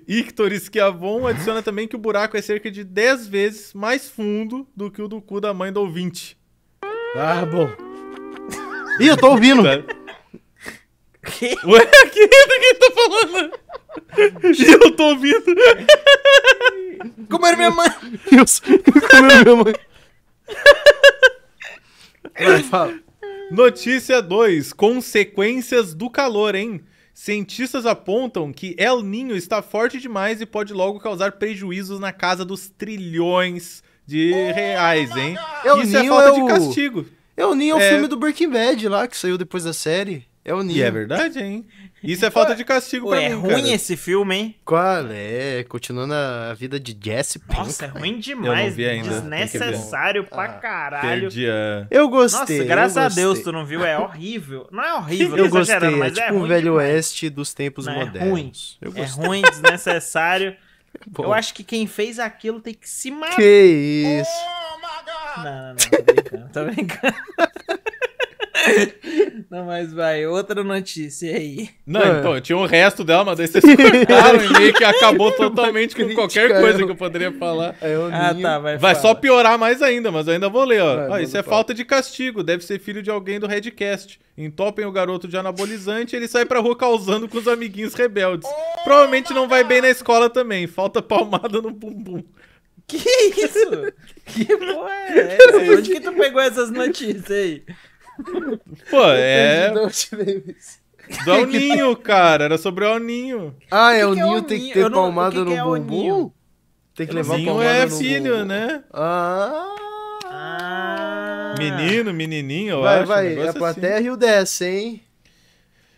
Ictor Schiavon, adiciona também que o buraco é cerca de 10 vezes mais fundo do que o do cu da mãe do ouvinte. Ah, bom. Ih, eu tô ouvindo. Tá. Que? Ué, o que, que tá falando? eu tô ouvindo. Como era minha mãe? Como era minha mãe? Vai, fala. Notícia 2: Consequências do calor, hein? Cientistas apontam que El Ninho está forte demais e pode logo causar prejuízos na casa dos trilhões de reais, hein? El Isso Ninho é falta é o... de castigo. El Ninho é o é... filme do Breaking Bad lá, que saiu depois da série. É o Neo. E é verdade, hein? Isso é falta de castigo Pô, pra é mim, ruim cara. esse filme, hein? Qual é? Continuando a vida de Jesse Pinkman. Nossa, é ruim Eu não demais. vi ainda, Desnecessário pra Ah, caralho. Perdi a... Eu gostei. Nossa, graças a Deus tu não viu. É horrível. Não é horrível, Eu tô gostei, exagerando, é mas tipo é tipo o ruim. Velho demais. Oeste dos tempos Não, é modernos. Eu É ruim, desnecessário. Pô, Eu acho que quem fez aquilo tem que se matar. que isso. Oh, não, não, não, tô brincando, tô brincando. Não, mas vai, outra notícia aí. Não, é. então, então, tinha um resto dela, mas daí vocês cortaram e que acabou totalmente com qualquer coisa que eu poderia falar. É, ah, tá, vai. Vai só piorar mais ainda, mas eu ainda vou ler, ó. ah, isso é falta de castigo, deve ser filho de alguém do Redcast. Entopem o garoto de anabolizante e ele sai pra rua causando com os amiguinhos rebeldes. Provavelmente não vai bem na escola também, falta palmada no bumbum. Que isso? que porra é essa? Onde que tu pegou essas notícias aí? Pô, é. Do Alninho, cara. Era sobre o Alninho. Ah, é, o, que é Ninho tem que ter palmada no é bumbum? Tem que levar palmada é no bumbum. é filho, né? Ah. ah... Menino, menininho, eu vai, acho. Vai, vai. A plateia assim. riu dessa, hein?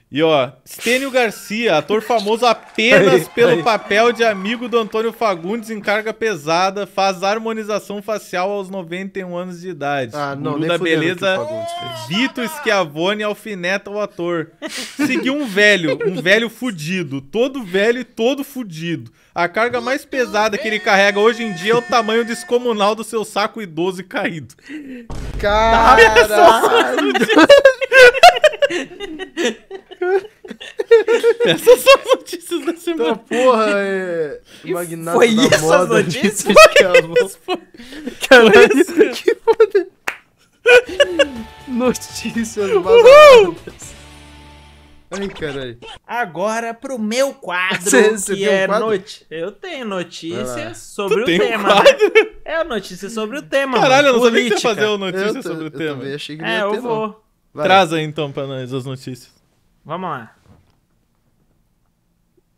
E ó, Stênio Garcia, ator famoso apenas aí, pelo aí. papel de amigo do Antônio Fagundes em carga pesada, faz harmonização facial aos 91 anos de idade. Ah, não, Guru nem da beleza, Vito Schiavone alfineta o ator. Seguiu um velho, um velho fudido, todo velho e todo fudido. A carga mais pesada que ele carrega hoje em dia é o tamanho descomunal do seu saco idoso e caído. Caralho! Essas são as notícias da então, semana. Então, porra, é. Magnata foi da isso moda, as notícias? Foi isso, foi... Caralho, foi isso. que foda. notícias vazadas. Ai, caralho. Agora pro meu quadro, cê, cê que é noite. notícia. Eu tenho notícias sobre o tema. Um né? É notícia sobre o tema. Caralho, mano. eu não sabia que você ia fazer notícia sobre o tema. também achei que é, ia é, eu ter, vou. Traz aí então pra nós as notícias. Vamos lá.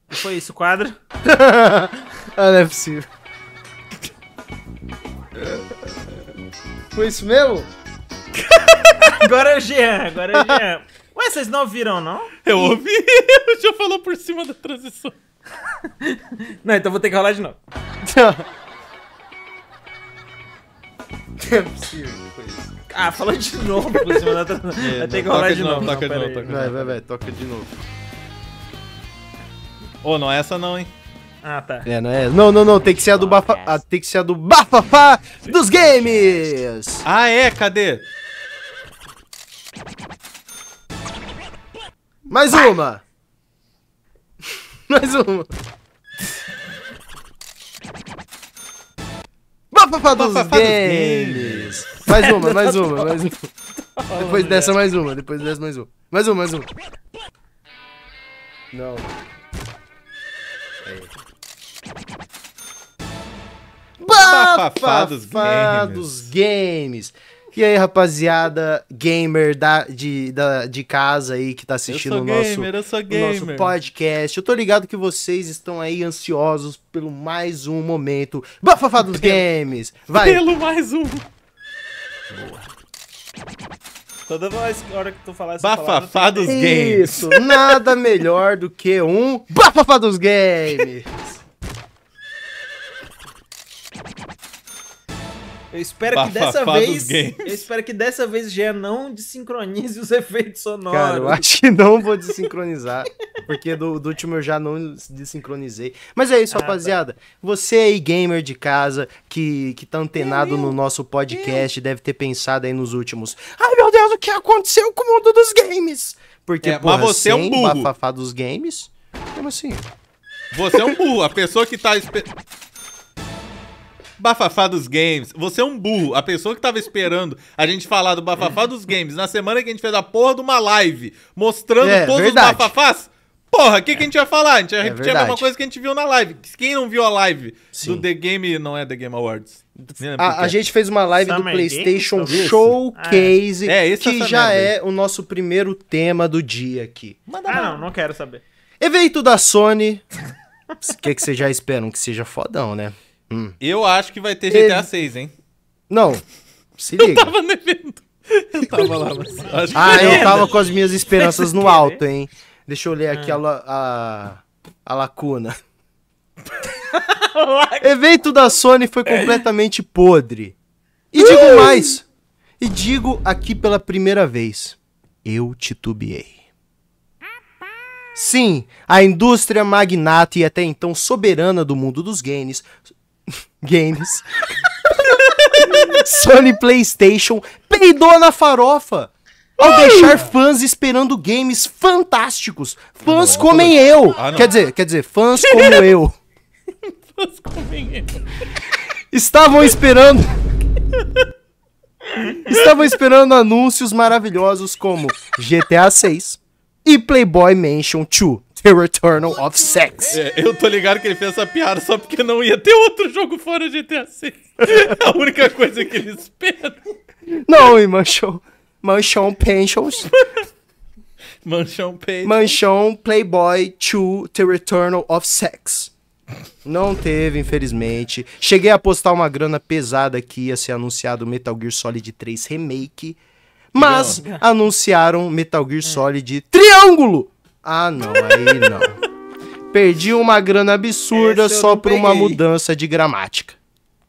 foi isso, o quadro? ah, não é possível. Foi isso mesmo? Agora é o Jean, agora é o Jean. Ué, vocês não ouviram, não? Eu ouvi, o Jean falou por cima da transição. Não, então vou ter que rolar de novo. Não é possível, foi isso. Ah, falou de novo por cima da tá- é, Vai ter que rolar de novo. Toca de novo, toca de Vai, vai, vai, toca de novo. Ô, não é essa não, hein? Ah, tá. É, não é? Não, não, não, tem que ser a do bafa... É ah, tem que ser a do bafafá dos é games! Ah, é? Cadê? Mais uma! Mais uma! pa dos, dos games. Mais uma, mais uma, mais uma. Depois dessa, mais uma. Depois dessa, mais uma. Mais uma, mais uma. Não. Bafafá dos games. E aí, rapaziada, gamer da, de, da, de casa aí que tá assistindo o nosso, gamer, o nosso podcast. Eu tô ligado que vocês estão aí ansiosos pelo mais um momento Bafafá dos pelo, Games. Vai. Pelo mais um. Boa. Toda hora que tu falar essa Bafafá palavra, dos Games. Isso, nada melhor do que um Bafafá dos Games. Eu espero Bafafá que dessa vez. Eu espero que dessa vez já não desincronize os efeitos sonoros. Cara, eu acho que não vou desincronizar. porque do, do, último eu já não desincronizei. Mas é isso, ah, tá. rapaziada. Tá. Você aí, gamer de casa, que, que tá antenado no nosso podcast, deve ter pensado aí nos últimos. Ai meu Deus, o que aconteceu com o mundo dos games? Porque, é, porra, mas você é um burro. bafafá dos games. Como assim? Você é um burro. A pessoa que tá. Bafafá dos games. Você é um burro. A pessoa que tava esperando a gente falar do Bafafá dos games na semana que a gente fez a porra de uma live mostrando é, todos verdade. os bafafás. Porra, o que, é. que a gente ia falar? A gente ia é repetir é a mesma coisa que a gente viu na live. Quem não viu a live Sim. do The Game, não é The Game Awards? A, a gente fez uma live Summer do PlayStation Showcase, é. que é já é o nosso primeiro tema do dia aqui. Manda ah, não, não quero saber. Evento da Sony. O que, que vocês já esperam? Que seja fodão, né? Hum. Eu acho que vai ter GTA Ele... 6, hein? Não. Se liga. Eu tava no evento. Eu tava lá, mas... Ah, eu tava com as minhas esperanças no alto, hein? Deixa eu ler aqui ah. a, a, a lacuna. evento da Sony foi completamente podre. E digo uh! mais. E digo aqui pela primeira vez. Eu titubeei. Sim, a indústria magnata e até então soberana do mundo dos games Games. Sony PlayStation peidou na farofa ao deixar fãs esperando games fantásticos. Fãs não, comem eu. Ah, quer dizer, quer dizer, fãs como eu. fãs comem eu. Estavam esperando. Estavam esperando anúncios maravilhosos como GTA 6 e Playboy Mansion 2. The Returnal of Sex. É, eu tô ligado que ele fez essa piada só porque não ia ter outro jogo fora de GTA 6. a única coisa que ele espera. Não, e Manchão. Manchão Pensions. Manchão Pensions. Manchão Playboy 2 The Returnal of Sex. Não teve, infelizmente. Cheguei a apostar uma grana pesada que ia ser anunciado Metal Gear Solid 3 Remake. Mas anunciaram Metal Gear Solid Triângulo! Ah, não, aí não. Perdi uma grana absurda só por uma mudança de gramática.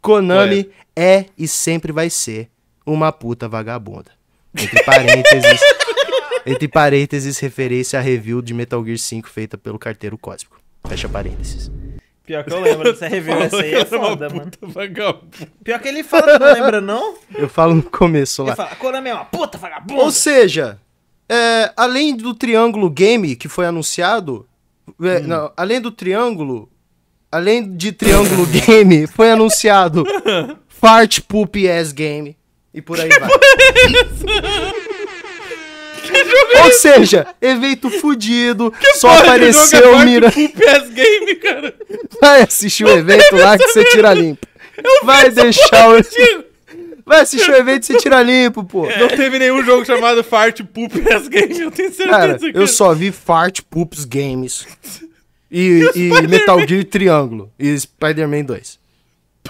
Konami é. é e sempre vai ser uma puta vagabunda. Entre parênteses, entre parênteses, referência à review de Metal Gear 5 feita pelo Carteiro Cósmico. Fecha parênteses. Pior que eu lembro dessa review, essa aí é, é foda, mano. Pior que ele fala que não lembra, não? Eu falo no começo lá. Ele fala, a Konami é uma puta vagabunda. Ou seja, é, além do Triângulo Game que foi anunciado, é, hum. não, além do Triângulo, além de Triângulo Game, foi anunciado Fart Poop Ass Game e por aí que vai. É Ou seja, evento fudido, que só é apareceu o Miranda. Game, cara. Vai assistir o evento lá que você tira limpo. Eu vai deixar o. Vai assistir o evento e você tira limpo, pô. Não teve nenhum jogo chamado Fart Poops Games, eu tenho certeza. Cara, que... eu é. só vi Fart Poops Games e, e, e Metal Gear Triângulo e Spider-Man 2.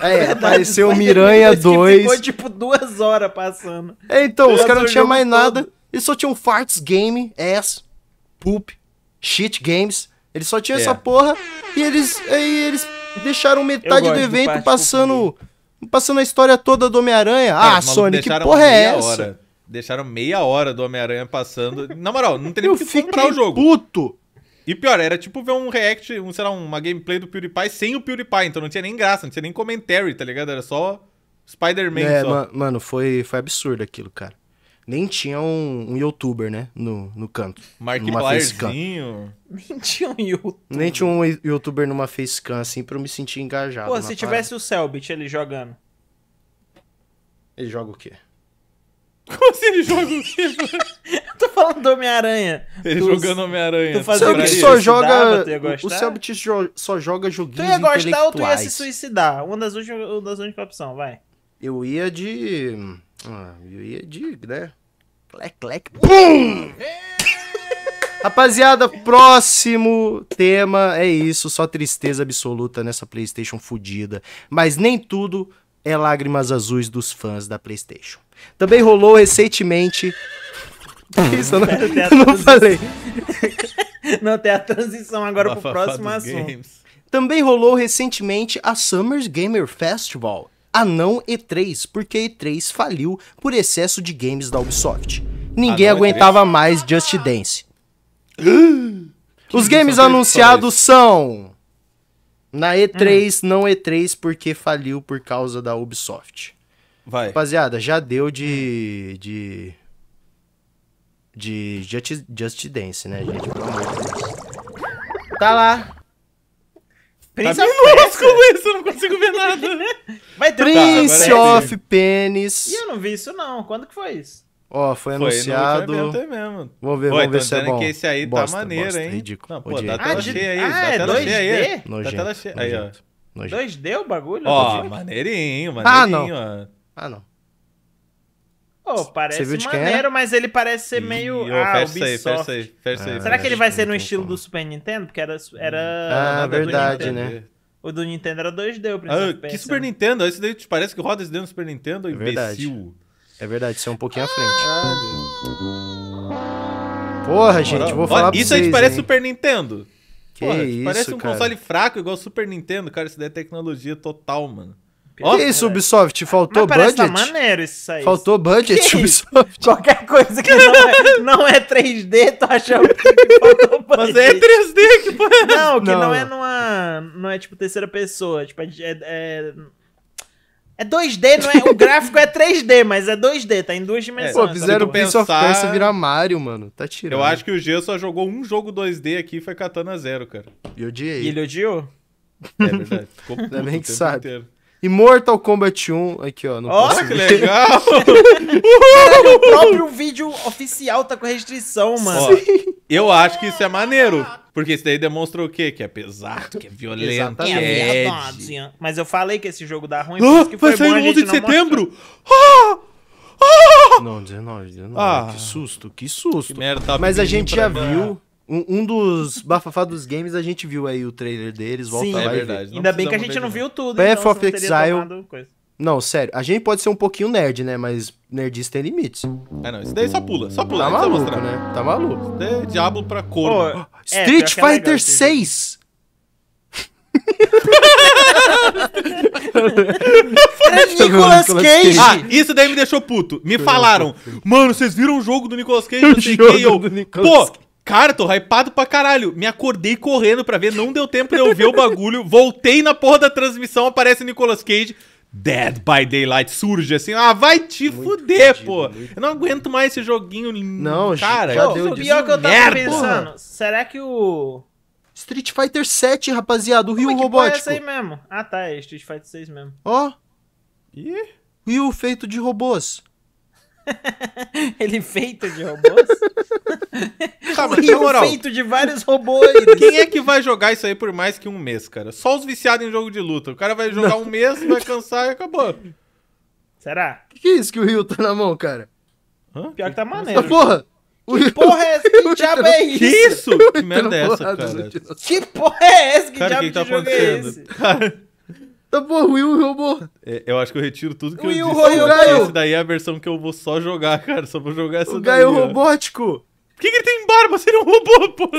É, Verdade, apareceu Miranha 2. Ficou tipo duas horas passando. É, então, os caras não tinham mais todo. nada. Eles só tinham farts game, ass, poop, shit games. Eles só tinham é. essa porra. E eles, aí eles deixaram metade do evento passando. Passando a história toda do Homem-Aranha. É, ah, é, Sony, que porra é essa? Hora. Deixaram meia hora do Homem-Aranha passando. Na moral, não tem nem que comprar o jogo. puto! E pior, era tipo ver um react, um, sei lá, uma gameplay do PewDiePie sem o PewDiePie. Então não tinha nem graça, não tinha nem commentary, tá ligado? Era só Spider-Man. É, só. mano, foi, foi absurdo aquilo, cara. Nem tinha um, um youtuber, né? No, no canto. Markiplierzinho. Nem tinha um youtuber. Nem tinha um youtuber numa facecam, assim, pra eu me sentir engajado. Pô, se tivesse parada. o Selbit ele jogando. Ele joga o quê? Como assim ele joga o quê? eu tô falando do Homem-Aranha. Ele tu, jogando Homem-Aranha. O Selbit só joga. O Selbit só joga joguinhos. Tu ia gostar ou tu ia se suicidar? Uma das últimas, uma das últimas opções, vai. Eu ia de. Ah, eu ia é de, né? Clec, clec. BUM! Rapaziada, próximo tema é isso. Só tristeza absoluta nessa PlayStation fodida. Mas nem tudo é lágrimas azuis dos fãs da PlayStation. Também rolou recentemente. Isso, eu não, eu não falei. não tem a transição agora Bafafá pro próximo assunto. Games. Também rolou recentemente a Summers Gamer Festival a ah, não E3, porque a E3 faliu por excesso de games da Ubisoft. Ninguém ah, aguentava E3? mais Just Dance. Os games anunciados são na E3, hum. não E3, porque faliu por causa da Ubisoft. Vai. Rapaziada, já deu de. de. de Just, Just Dance, né, gente? Pelo amor de Deus. Tá lá, Prince tá minúsculo é isso, eu não consigo ver nada. Vai ter é Prince tá, of é Penis. E eu não vi isso não, quando que foi isso? Ó, oh, foi, foi anunciado. Foi mesmo. Vou ver, vou ver se é bom. que esse aí tá bosta, tá maneiro, bosta, hein? Ridículo. Não, pô, dá tela ah, cheia aí. Ah, dá é tela 2D? cheia aí. Nojento, dá tela cheia. Aí, ó. Nojento. 2D o bagulho? Ó, oh, maneirinho, maneirinho. Ah, não. Ó. Ah, não. Oh, parece é? maneiro, mas ele parece ser meio. oh, ah, Ubisoft. Ah, Será que ele vai ser no estilo do Super Nintendo? Porque era. era ah, verdade, né? O do Nintendo era 2D, o ah, Prince ah, Que Super Nintendo? Esse daí te parece que roda esse daí no Super Nintendo, é Verdade. É verdade, isso é um pouquinho à ah, frente. Ah, Porra, gente, vou falar olha, pra Isso aí te parece hein? Super Nintendo. Que Porra, isso, parece um cara. console fraco igual Super Nintendo, cara. Isso daí é tecnologia total, mano. Oh, que isso, Ubisoft? Faltou tá budget? Tá maneiro isso aí. Faltou budget, que Ubisoft. Qualquer coisa que não é, não é 3D, tu achando que faltou budget. Mas é 3D que foi. Não, que não. não, é numa. Não é tipo terceira pessoa. Tipo, é, é... É 2D, é não é? O gráfico é 3D, mas é 2D, tá em duas dimensões. pô, fizeram o Prince pensar... of Persia virar Mario, mano. Tá tirando. Eu acho que o G só jogou um jogo 2D aqui e foi Katana Zero, cara. E odiei. E ele odiou? É verdade. Ficou Ainda bem que sabe. Inteiro e Mortal Kombat 1 aqui, ó. Olha que legal! o próprio vídeo oficial tá com restrição, mano. Ó, eu acho que isso é maneiro. Porque isso daí demonstra o quê? Que é pesado, que é violento, que é verdade. Mas eu falei que esse jogo dá ruim, ah, vai sair no 11 de setembro! Ah! Ah! Não, 19, 19. Ah. Que susto, que susto. Que merda, tá Mas a gente já viu... Um, um dos bafafá dos games, a gente viu aí o trailer deles, volta Sim, lá é verdade. Ainda bem que a gente não viu tudo, Path então, of Exile... Não, sério, a gente pode ser um pouquinho nerd, né? Mas nerdista tem limites. É, não, isso daí só pula, só pula. Tá maluco, né? Tá maluco. Isso é diabo pra cor. É, oh, Street é, Fighter é 6! é Nicolas Cage. Ah, isso daí me deixou puto. Me falaram, mano, vocês viram o jogo do Nicolas Cage? Eu sei que eu. Pô, Cara, tô hypado pra caralho. Me acordei correndo pra ver, não deu tempo de eu ver o bagulho. Voltei na porra da transmissão, aparece Nicolas Cage. Dead by Daylight surge assim, ah, vai te muito fuder, pô. Eu não aguento mais esse joguinho. Não, cara, já eu, deu o pior que eu tava pensando. Porra. Será que o Street Fighter 7, rapaziada, o Rio é Robótico. É isso aí mesmo. Ah, tá, é Street Fighter 6 mesmo. Ó. Oh. Ih. Rio feito de robôs. Ele feito de robôs? Tá, moral. feito de vários robôs. Quem é que vai jogar isso aí por mais que um mês, cara? Só os viciados em jogo de luta. O cara vai jogar Não. um mês, vai cansar e acabou. Será? Que que é isso que o Rio tá na mão, cara? Hã? Pior que tá maneiro. Ah, porra! Que porra é essa? Que diabo é isso? Que isso? Que merda é essa, cara? Que porra é essa? Que cara, diabo que tá de jogo é esse? Cara... Tá bom, o Will roubou. É, eu acho que eu retiro tudo que o eu Will disse. Roubou, Esse daí é a versão que eu vou só jogar, cara. Só vou jogar essa o daí. Gaio é robótico. Por que, que ele tem barba se ele não robô, pô?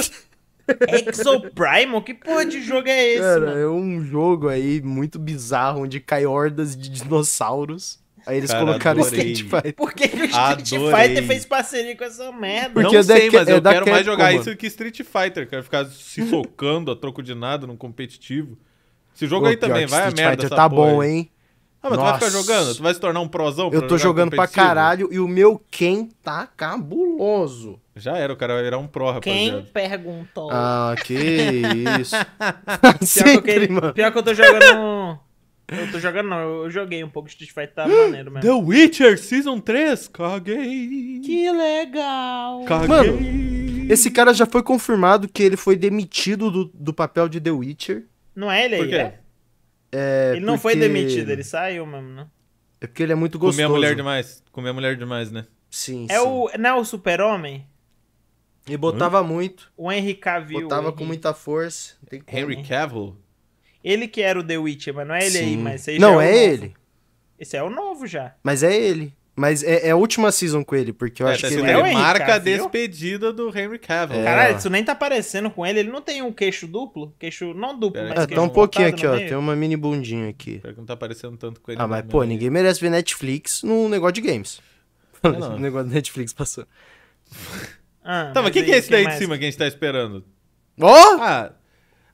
Exoprimal? Que porra de jogo é esse, Cara, mano? é um jogo aí muito bizarro, onde cai hordas de dinossauros. Aí eles Cara, colocaram adorei. Street Fighter. Por que, o Street adorei. Fighter fez parceria com essa merda? Porque não é sei, mas é eu quero Capcom, é mais jogar mano. isso que Street Fighter. Quero ficar se socando a troco de nada num competitivo. Esse jogo Pô, aí também vai Street a merda. Fighter tá bom, aí. hein? Ah, mas Nossa. tu vai ficar jogando? Tu vai se tornar um prozão? Pra eu tô jogando pra caralho e o meu Ken tá cabuloso. Já era, o cara era um pró, rapaziada. Quem perguntou? Ah, que isso. pior, Sempre, que eu, pior que eu tô jogando... eu tô jogando não, eu joguei um pouco Street Fighter, tá hum, maneiro mesmo. The Witcher Season 3, caguei. Que legal. Caguei. Mano, esse cara já foi confirmado que ele foi demitido do, do papel de The Witcher não é ele aí, é? é? Ele não porque... foi demitido, ele saiu mesmo, né? É porque ele é muito gostoso. Comer a mulher demais. Comer a mulher demais, né? Sim, é sim. O, não é o super-homem? E botava hum? muito. O Henry Cavill. Botava Henry... com muita força. Henry Cavill? Ele que era o The Witcher, mas não é ele sim. aí, mas Não, é, é ele. Esse é o novo já. Mas é ele. Mas é, é, a última season com ele, porque eu é, acho tá que ele é, é marca a despedida do Henry Cavill. É. Caralho, isso nem tá aparecendo com ele. Ele não tem um queixo duplo? Queixo não duplo, mas é, Tá um pouquinho aqui, ó. Meio. Tem uma mini bundinha aqui. Pior que não tá aparecendo tanto com ele. Ah, mas pô, ninguém merece ver Netflix num negócio de games. É, o negócio do Netflix passou Ah, tá, mas o que, que é esse daí de cima que a gente tá esperando? Ó! Oh! Ah,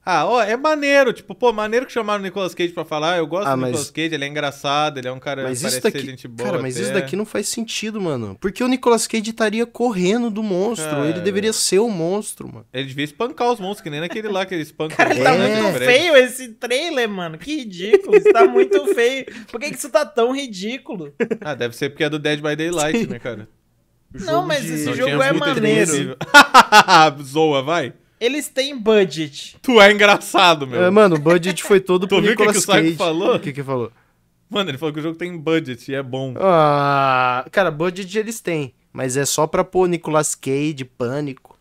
ah, ó, é maneiro, tipo, pô, maneiro que chamaram o Nicolas Cage pra falar. Eu gosto ah, do mas... Nicolas Cage, ele é engraçado, ele é um cara mas parece isso daqui... ser gente boa. Cara, mas até. isso daqui não faz sentido, mano. Porque o Nicolas Cage estaria correndo do monstro. Cara... É. Ele deveria ser o monstro, mano. Ele devia espancar os monstros, que nem naquele lá que ele espanca. Cara, tá é... muito feio esse trailer, mano. Que ridículo. Isso tá muito feio. Por que, que isso tá tão ridículo? Ah, deve ser porque é do Dead by Daylight, né, cara? Não, mas de... esse não jogo é maneiro. Zoa, vai. Eles têm budget. Tu é engraçado, meu. É, mano, o budget foi todo pro Nicolas Cage. Tu viu o que, que o Saco falou? O que que falou? Mano, ele falou que o jogo tem budget e é bom. Ah, cara, budget eles têm, mas é só pra pôr Nicolas Cage, Pânico.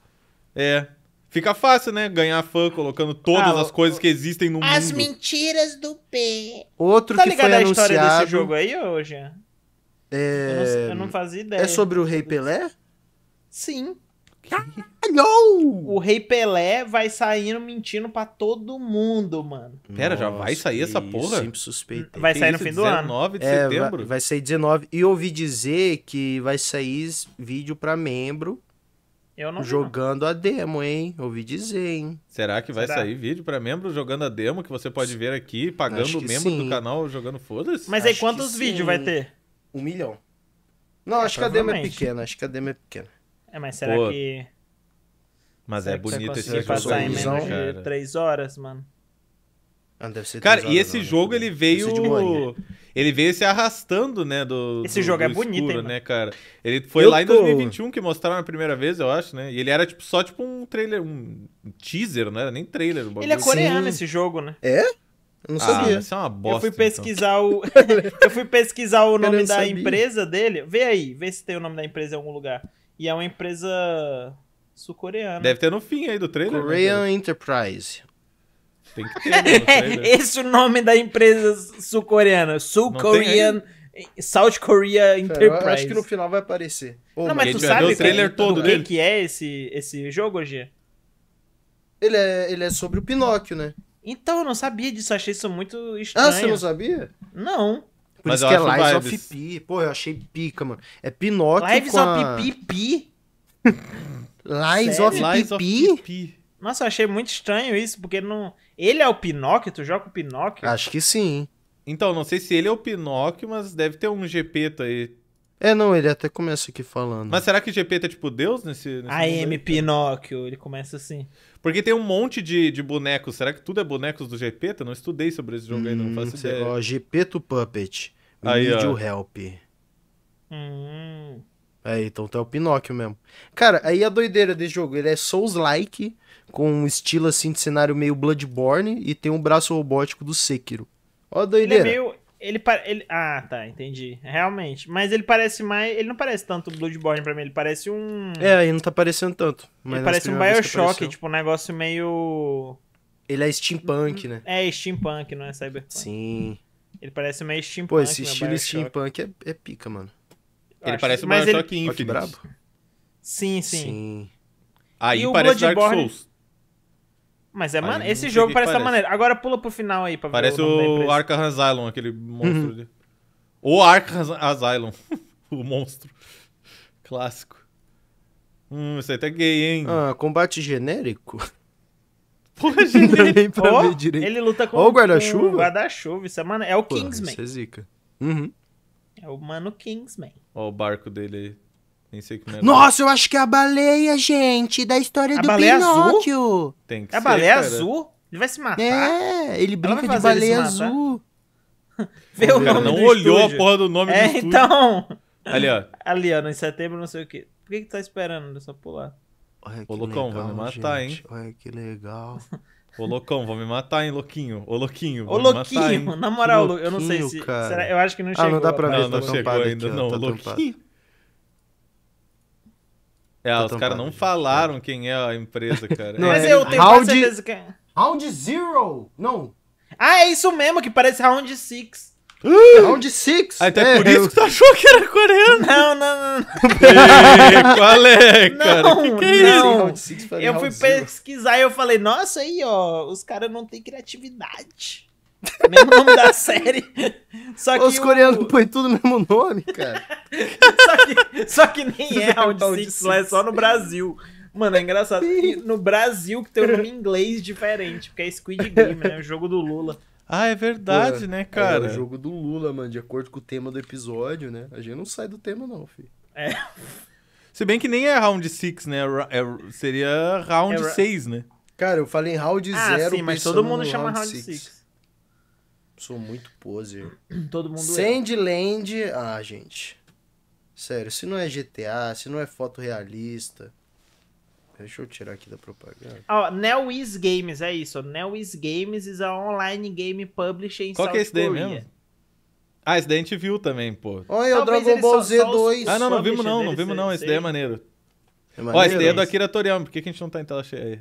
É. Fica fácil, né? Ganhar fã colocando todas ah, as coisas que existem no as mundo. As mentiras do P. Outro tá que foi anunciado... Tá ligado a história desse jogo aí, hoje? É... Eu, não, eu não fazia é ideia. É sobre o Rei Pelé? Sim. Caralho! O Rei Pelé vai saindo mentindo pra todo mundo, mano. Pera, já vai sair essa porra? Sempre suspeito. É, vai sair no fim do 19 ano. 19 de é, setembro. Vai, vai sair 19. E ouvi dizer que vai sair vídeo pra membro. Eu não Jogando não. a demo, hein? Ouvi dizer, hein? Será que vai Será? sair vídeo para membro jogando a demo que você pode ver aqui, pagando o membro sim. do canal jogando foda-se? Mas aí Acho quantos vídeos vai ter? Um milhão. É, não, é, acho que a demo é pequena, acho que a demo é pequena. É, mas será Pô, que. Mas será é bonito esse jogo. passar em né, menos de três horas, mano. Não, ah, deve ser cara, horas, e esse não, jogo tipo, ele veio. Ele veio se arrastando, né? Do, esse do, jogo é do é escuro, bonito, hein, né, cara? Ele foi eu lá tô... em 2021 que mostraram a primeira vez, eu acho, né? E ele era tipo, só tipo um trailer, um teaser, não era nem trailer. Ele é coreano Sim. esse jogo, né? É? Eu não ah, sabia. Ah, isso é uma bosta. Eu fui então. pesquisar então. o. eu fui pesquisar o nome da sabia. empresa dele. Vê aí, vê se tem o nome da empresa em algum lugar. E é uma empresa sul-coreana. Deve ter no fim aí do trailer. Né, Korean né? Enterprise. Tem que ter. Né, no Esse é o nome da empresa sul-coreana. Sul Korean. South Korea Enterprise. Eu acho que no final vai aparecer. Oh, não, mas tu sabe o trailer que, todo dele. que é esse, esse jogo, G? Ele é, ele é sobre o Pinóquio, né? Então, eu não sabia disso. Achei isso muito estranho. Ah, você não sabia? Não. Por Mas isso que é Lives of Pi. Pô, eu achei pica, mano. É Pinóquio Lives com a... of Pi Lives of Lies Of Nossa, eu achei muito estranho isso, porque não... Ele é o Pinóquio? Tu joga o Pinóquio? Acho que sim. Então, não sei se ele é o Pinóquio, mas deve ter um Gepeto tá aí. É, não, ele até começa aqui falando. Mas será que Gepeto tá é tipo Deus nesse... nesse AM Pinóquio, ele começa assim. Porque tem um monte de, de bonecos. Será que tudo é bonecos do Gepeto? Tá? Eu não estudei sobre esse jogo hum, ainda, não faço ideia. Ó, Gepeto Puppet. Aí, Need ó. help. Hum. Aí, então tu é o Pinóquio mesmo. Cara, aí a doideira desse jogo, ele é Souls-like, com um estilo assim de cenário meio Bloodborne e tem um braço robótico do Sekiro. Ó a doideira. Ele é meio... Ele, ele Ah, tá, entendi. Realmente. Mas ele parece mais. Ele não parece tanto Bloodborne pra mim, ele parece um. É, ele não tá parecendo tanto. ele parece um Bioshock, tipo, um negócio meio. Ele é steampunk, hum, né? É, steampunk, não é cyberpunk. Sim. Ele parece meio steampunk. Pô, esse estilo steampunk é, é, pica, mano. ele parece que... o que ele... brabo. Sim, sim, sim. Aí e parece Bloodborne... Dark Souls. Mas é mano esse jogo parece, parece da maneira. Agora pula pro final aí pra parece ver o Parece o Arkham Asylum, aquele monstro. Uhum. ali. De... O Arkham Asylum. o monstro. Clássico. Hum, isso aí tá gay, hein? Ah, combate genérico? Poxa, é ele, pra oh, ver direito. ele luta com oh, o guarda-chuva. guarda-chuva, isso é, mano, é o Kingsman. Isso é zica. Uhum. É o mano Kingsman. Ó o barco dele aí. Nem sei como é. Nossa, eu acho que é a baleia, gente, da história a do baleia Pinóquio. Azul? Tem que é ser, a baleia cara. azul? Ele vai se matar? É, ele brinca de baleia azul. Vê o, nome não olhou estúdio. a porra do nome é, do então... Ali, ó. Ali, ó, em setembro, não sei o quê. Por que que tá esperando dessa pular? Olha Ô, Lucão, vai me matar, gente. hein? Olha que legal. Ô, Loucão, vão me matar, hein, Louquinho? Ô, Louquinho, Ô, Louquinho, matar, na moral, Louquinho, eu não sei se... Cara. Será, eu acho que não chegou. Ah, não dá pra ver, não, tá não, chegou ainda, aqui, não. Tá Louquinho... É, tá os caras não falaram quem é a empresa, cara. não, é. Mas eu tenho round... certeza que é... Round Zero! Não. Ah, é isso mesmo, que parece Round Six round 6. Até ah, então é, por isso eu... que tu achou que era coreano. Não, não, não. Ei, qual é, cara? Não, que que é não. isso? eu fui pesquisar e eu falei, nossa, aí, ó, os caras não têm criatividade. Mesmo nome da série. Só que os coreanos o... põem tudo no mesmo nome, cara. só, que, só que nem é Round 6, lá é só no Brasil. Mano, é engraçado. no Brasil que tem um nome em inglês diferente, porque é Squid Game, né? O jogo do Lula. Ah, é verdade, Pô, né, cara? É o jogo do Lula, mano, de acordo com o tema do episódio, né? A gente não sai do tema, não, filho. É. Se bem que nem é round 6, né? É, seria round 6, é, né? Cara, eu falei round 0, ah, zero, sim, mas todo mundo chama round 6. Sou muito poser. Todo mundo Sandland, é. ah, gente. Sério, se não é GTA, se não é foto realista, Deixa eu tirar aqui da propaganda. Ó, oh, Neowiz Games, é isso. Neowiz Games is a online game publisher Qual que é esse daí mesmo? Ah, esse daí a gente viu também, pô. Olha, é o Dragon Ball Z 2. Ah, não, não vimos não, não vimos não. Esse daí é maneiro. É Ó, esse daí é do Akira Toriyama. Por que, que a gente não tá em tela cheia aí?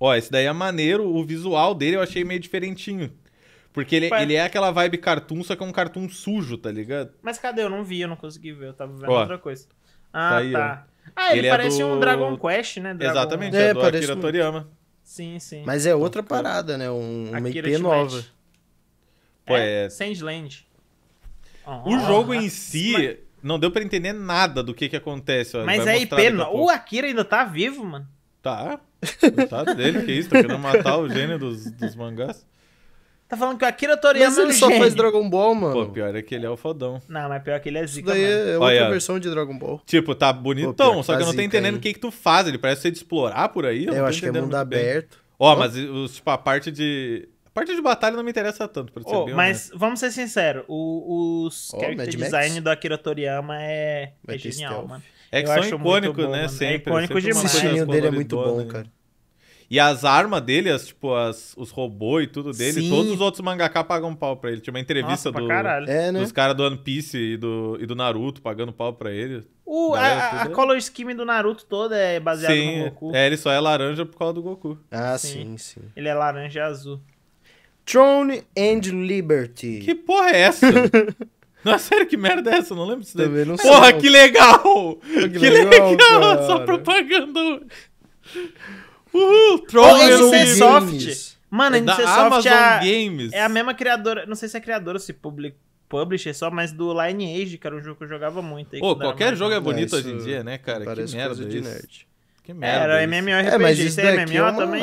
Ó, esse daí é maneiro. O visual dele eu achei meio diferentinho. Porque ele, ele é aquela vibe cartoon, só que é um cartoon sujo, tá ligado? Mas cadê? Eu não vi, eu não consegui ver. Eu tava vendo outra coisa. Ah, tá. Aí, tá. Ah, ele, ele é parece é do... um Dragon Quest, né? Dragon... Exatamente, é, é do Akira Toriyama. Sim, sim. Mas é outra parada, né? Um, uma Akira IP nova. Pô, é, é... Sandland. Oh, o jogo em si... Mas... Não deu para entender nada do que que acontece. Ó. Mas é IP... No... O Akira ainda tá vivo, mano. Tá. Coitado dele, que isso? Tá querendo matar o gênio dos, dos mangás. Tá falando que o Akira Toriyama Mas ele é só gênio. faz Dragon Ball, mano. Pô, pior é que ele é o fodão. Não, mas pior é que ele é zica, Isso daí é mano. é outra Olha, versão de Dragon Ball. Tipo, tá bonitão, Pô, só que eu tá não tô entendendo o que que tu faz. Ele parece ser de explorar por aí. Eu, é, eu acho que é mundo aberto. Ó, oh, mas tipo, a parte de... A parte de batalha não me interessa tanto, pra você oh, Mas vamos ser sinceros, o, os oh, character Mad design Max? do Akira Toriyama é, é genial, stealth. mano. É que eu são icônicos, né? Bom, é sempre. É icônico demais. O dele é muito né? bom, cara. E as armas dele, as, tipo, as, os robôs e tudo dele, Sim. todos os outros mangaká pagam pau pra ele. Tinha uma entrevista Nossa, do, é, né? dos caras do One Piece e do, e do Naruto pagando pau pra ele. O, a, a, color scheme do Naruto toda é baseada sim, no Goku. É, ele só é laranja por causa do Goku. Ah, sim, sim. sim. Ele é laranja e azul. Throne and Liberty. Que porra é essa? não, é sério, que merda é essa? Eu não lembro disso daí. Também não porra, sei. que legal! Que, que legal, legal essa propaganda! Uhul! Troll Ubisoft. Mano, é a Ubisoft é, a, Games. é a mesma criadora. Não sei se é criadora ou se public, publisher só, mas do Lineage, que era um jogo que eu jogava muito. Aí, Pô, qualquer jogo é bonito é, hoje em dia, né, cara? Que merda de nerd. Que merda. Era isso. MMORPG, é, mas isso é MMO é uma... também?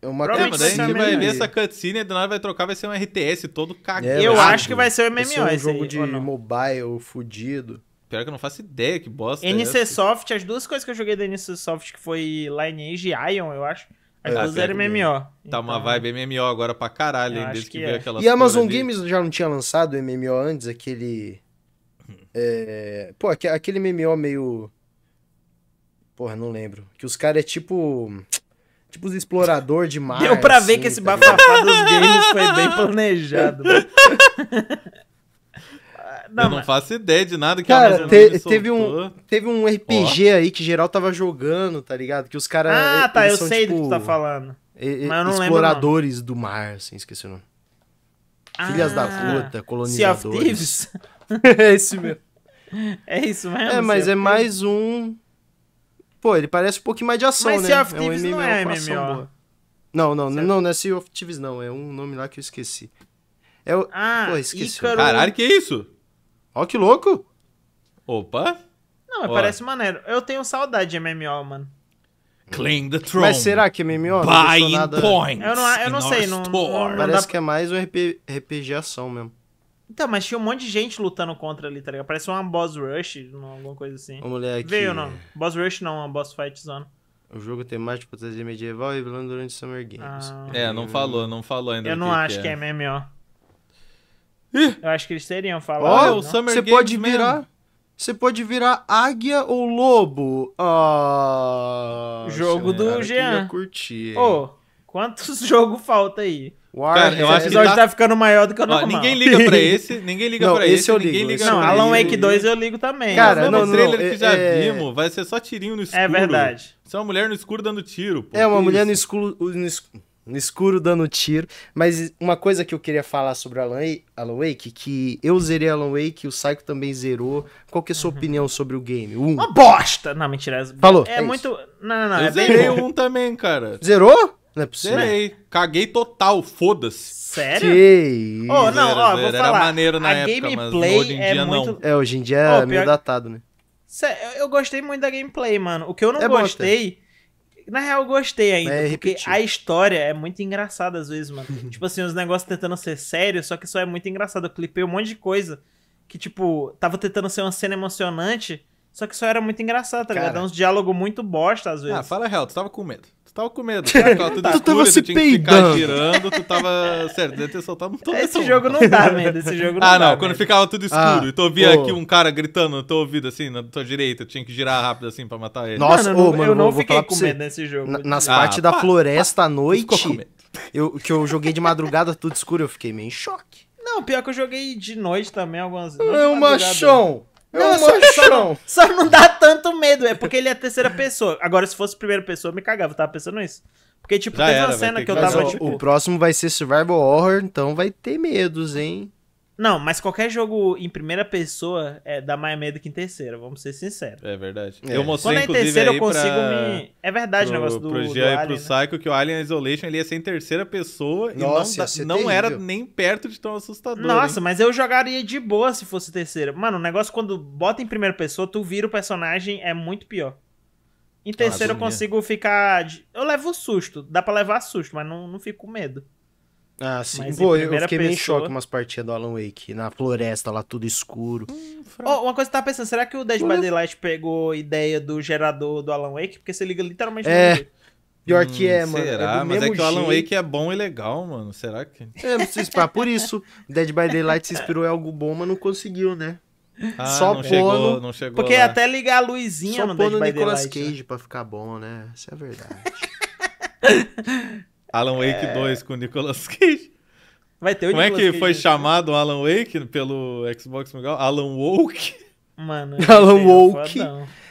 É uma é, mas daí a gente vai né? ver essa cutscene e do nada vai trocar, vai ser um RTS todo é, cagado. eu acho que vai ser o MMO. Vai ser um jogo de mobile fudido. Pior que eu não faço ideia que bosta. NC é Soft, as duas coisas que eu joguei da NC Soft, que foi Lineage e Ion, eu acho. As é, duas eram MMO. Tá então... uma vibe MMO agora pra caralho, hein, desde que, que veio é. aquela. E a Amazon ali. Games já não tinha lançado MMO antes, aquele. É... Pô, aquele MMO meio. Porra, não lembro. Que os caras é tipo. Tipo os explorador de mar. Deu pra ver assim, que esse tá bafafá dos games foi bem planejado. Não, eu não faço ideia de nada que cara, a te, teve um Teve um RPG oh. aí que geral tava jogando, tá ligado? Que os caras. Ah, tá, eu são, sei tipo, do que tipo, tá falando. mas eu não exploradores lembro, não. do mar, assim, esqueci o nome. Ah, Filhas da fruta, ah. colonizadores. é esse mesmo. É isso mesmo? É, mas é mais um. Pô, ele parece um pouquinho mais de ação, mas né? Sea of é um MMO não é MMO. Não, não, certo? não, não é Sea of Thieves, não. É um nome lá que eu esqueci. É o... Ah, Pô, esqueci. Caralho, que é isso? Ó, que louco! Opa! Não, mas parece maneiro. Eu tenho saudade de MMO, mano. Claim the throne. Mas será que MMO? Buying não nada... points. Eu não, eu não sei, não, não, Parece dá... que é mais um RPG ação mesmo. Então, mas tinha um monte de gente lutando contra ali, tá ligado? Parece uma boss rush, alguma coisa assim. Vamos ler aqui. Veio não. Boss rush não, uma boss fight zone. O jogo tem mais de potência medieval revelando durante Summer Games. Ah, é, não falou, não falou ainda. Eu não que acho que é. que é, é. MMO. Ih. Eu acho que eles teriam falado. Oh, você pode virar. Você pode virar águia ou lobo. Ah, jogo do Jean. curtir. Ô, oh, quantos jogos falta aí? Cara, eu acho que tá... tá ficando maior do que o normal. Ninguém liga pra esse, ninguém liga não, pra esse, ligo, ninguém liga não, Alan Wake 2 eu ligo também. Cara, não, não, trailer que já é, é... vimos, vai ser só tirinho no é escuro. É verdade. Isso é uma mulher no escuro dando tiro, pô. É uma mulher no escuro, no escuro no escuro dando tiro. Mas uma coisa que eu queria falar sobre Alan, Alan Wake, que eu zerei Alan Wake, o Psycho também zerou. Qual que é a sua uhum. opinião sobre o game? Um. Uma bosta! Não, mentira. É Falou. É, é muito. Não, não, não. Eu é zerei um também, cara. Zerou? Não é possível. Zerei. Caguei total, foda-se. Sério? oh, não, ó, vou falar. Era maneiro na a época, gameplay mas hoje em é dia muito... É, hoje em dia é meio datado, né? Sério, eu, eu gostei muito da gameplay, mano. O que eu não é gostei... Bom, na real, eu gostei ainda, é, é porque a história é muito engraçada às vezes, mano. tipo assim, os negócios tentando ser sério, só que só é muito engraçado. Eu clipei um monte de coisa que, tipo, tava tentando ser uma cena emocionante, só que só era muito engraçado, tá Cara, ligado? É uns diálogos muito bosta às ah, vezes. Ah, fala real, tu tava com medo tava com medo. Cara, tava tudo tu tava se tu tava girando, tu tava. Sério, deve ter soltado um Esse jogo não dá medo, esse jogo não Ah, não, quando medo. ficava tudo ah, escuro ah, e tu ouvia pô. aqui um cara gritando no teu ouvido, assim, na tua direita, tinha que girar rápido, assim, pra matar ele. Nossa, mano, ô, eu mano, eu não fiquei com medo nesse jogo. Na, nas ah, partes da pá, ah, ah, floresta pá, à noite, eu, que eu joguei de madrugada tudo escuro, eu fiquei meio em choque. Não, pior que eu joguei de noite também algumas vezes. É um machão! É não, só, só, não, só não dá tanto medo, é porque ele é terceira pessoa. Agora, se fosse primeira pessoa, eu me cagava, eu tava pensando nisso. Porque, tipo, Já teve era, uma cena que, que eu tava, tipo... O próximo vai ser survival horror, então vai ter medos, hein? Não, mas qualquer jogo em primeira pessoa é, dá mais medo que em terceira, vamos ser sinceros. É verdade. É. Eu mostrei, Quando é em terceira, eu consigo pra... me. É verdade pro, o negócio do. Pro Gia e pro né? Psycho, que o Alien é Isolation ele ia ser em terceira pessoa Nossa, e não, não era nem perto de tão assustador. Nossa, hein? mas eu jogaria de boa se fosse terceira. Mano, o negócio quando bota em primeira pessoa, tu vira o personagem, é muito pior. Em ah, terceiro eu consigo ficar. De... Eu levo susto. Dá pra levar susto, mas não, não fico com medo. Ah, sim. Mas Pô, eu fiquei pessoa... meio em choque umas partidas do Alan Wake. Na floresta lá, tudo escuro. Hum, oh, uma coisa que eu tava pensando, será que o Dead by Daylight pegou ideia do gerador do Alan Wake? Porque você liga literalmente é. no Pior que é, hum, mano. É será? É Mas é que o Alan Wake é bom e legal, mano. Será que... É, não se inspirar. Por isso, Dead by Daylight se inspirou em algo bom, mas não conseguiu, né? Ah, Só não chegou, não chegou Porque lá. até ligar a luzinha Só no Dead by Nicolas Daylight. Só pôr no Nicolas Cage né? pra ficar bom, né? Isso é verdade. Alan é. Wake é... 2 com Nicolas Cage. Vai ter o Como é Nicolas é que Cage foi assim? chamado Alan Wake pelo Xbox Alan Woke? Mano. Alan é Woke.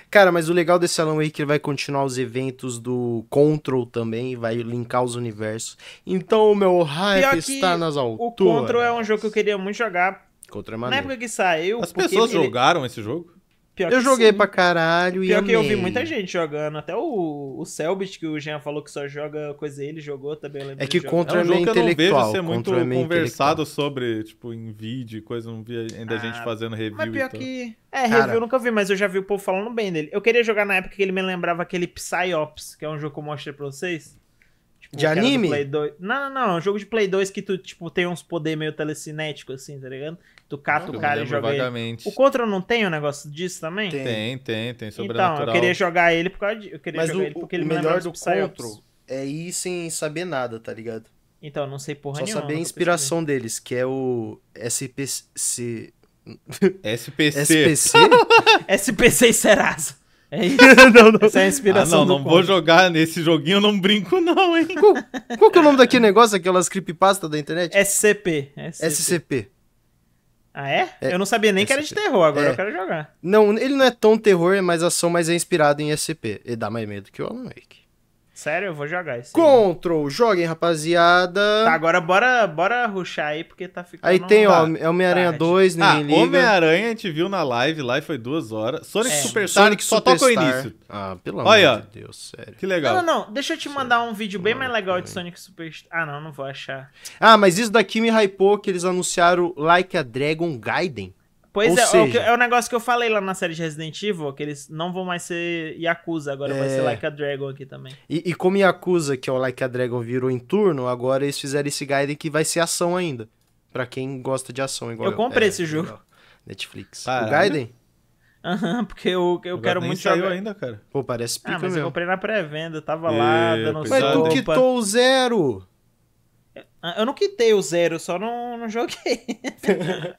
Cara, mas o legal desse Alan Wake ele vai continuar os eventos do Control também, vai linkar os universos. Então o meu hype está nas alturas. O Control é um jogo que eu queria muito jogar. Control é maneiro. Na época que saiu. As pessoas ele... jogaram esse jogo? Pior eu joguei sim. pra caralho Pior e que amei. eu vi muita gente jogando. Até o, o Selbit, que o Jean falou que só joga coisa ele, jogou também. É que contra é um jogo que eu não vejo ser muito conversado sobre, tipo, em vídeo e coisa. Não vi ainda ah, gente fazendo review. Mas pior que... É, review eu nunca vi, mas eu já vi o povo falando bem dele. Eu queria jogar na época que ele me lembrava aquele Psyops, que é um jogo que eu mostrei pra vocês. Tipo, de anime? Não, não, não. É um jogo de Play 2 que tu, tipo, tem uns poder meio telecinético, assim, tá ligado? tu cata o cara e joga vagamente. ele. O Contra não tem um negócio disso também? Tem, tem, tem, tem sobrenatural. Então, eu queria jogar ele por causa de, eu queria Mas jogar o, ele porque o ele melhor do Contra é ir sem saber nada, tá ligado? Então, não sei porra Só nenhuma. Só saber a inspiração deles, que é o SPC... SPC? SPC? SPC e Serasa. É isso. não, não. Essa é a inspiração. Ah, não, não vou jogar nesse joguinho, eu não brinco, não, hein? Qual, qual que é o nome daquele negócio, aquelas creepypasta da internet? SCP. SCP. SCP. Ah, é? é eu não sabia nem SCP. que era de terror, agora é. eu quero jogar. Não, ele não é tão terror, mas ação mais é inspirado em SCP. E dá mais medo que o Alan Wake. Sério, eu vou jogar esse. Control, aí. joguem, rapaziada. Tá, agora bora, bora ruxar aí, porque tá ficando. Aí tem, ó, tá é Homem-Aranha 2, ninguém ah, liga. Homem-Aranha a gente viu na live lá e foi duas horas. Sonic é. Super Sonic só toca o início. Ah, pelo amor de Deus, sério. Que legal. Não, não, não. Deixa eu te mandar um vídeo bem mais legal de Sonic Superstar. Ah, não, não vou achar. Ah, mas isso daqui me hypou que eles anunciaram Like a Dragon Gaiden. Pois Ou é, seja, é o negócio que eu falei lá na série de Resident Evil, que eles não vão mais ser Yakuza, agora é... vai ser é. Like a Dragon aqui também. E, e como Yakuza, que é o Like a Dragon, virou em turno, agora eles fizeram esse Gaiden que vai ser ação ainda. para quem gosta de ação igual eu. Eu comprei é, esse jogo. Netflix. O Gaiden? Aham, uhum, porque eu, eu agora quero muito saiu jogar. ainda, cara. Pô, parece pica Ah, mas mesmo. eu comprei na pré-venda, tava e... lá é, dando Mas é. tu quitou o zero! Ah, eu não quitei o zero, só não, não joguei.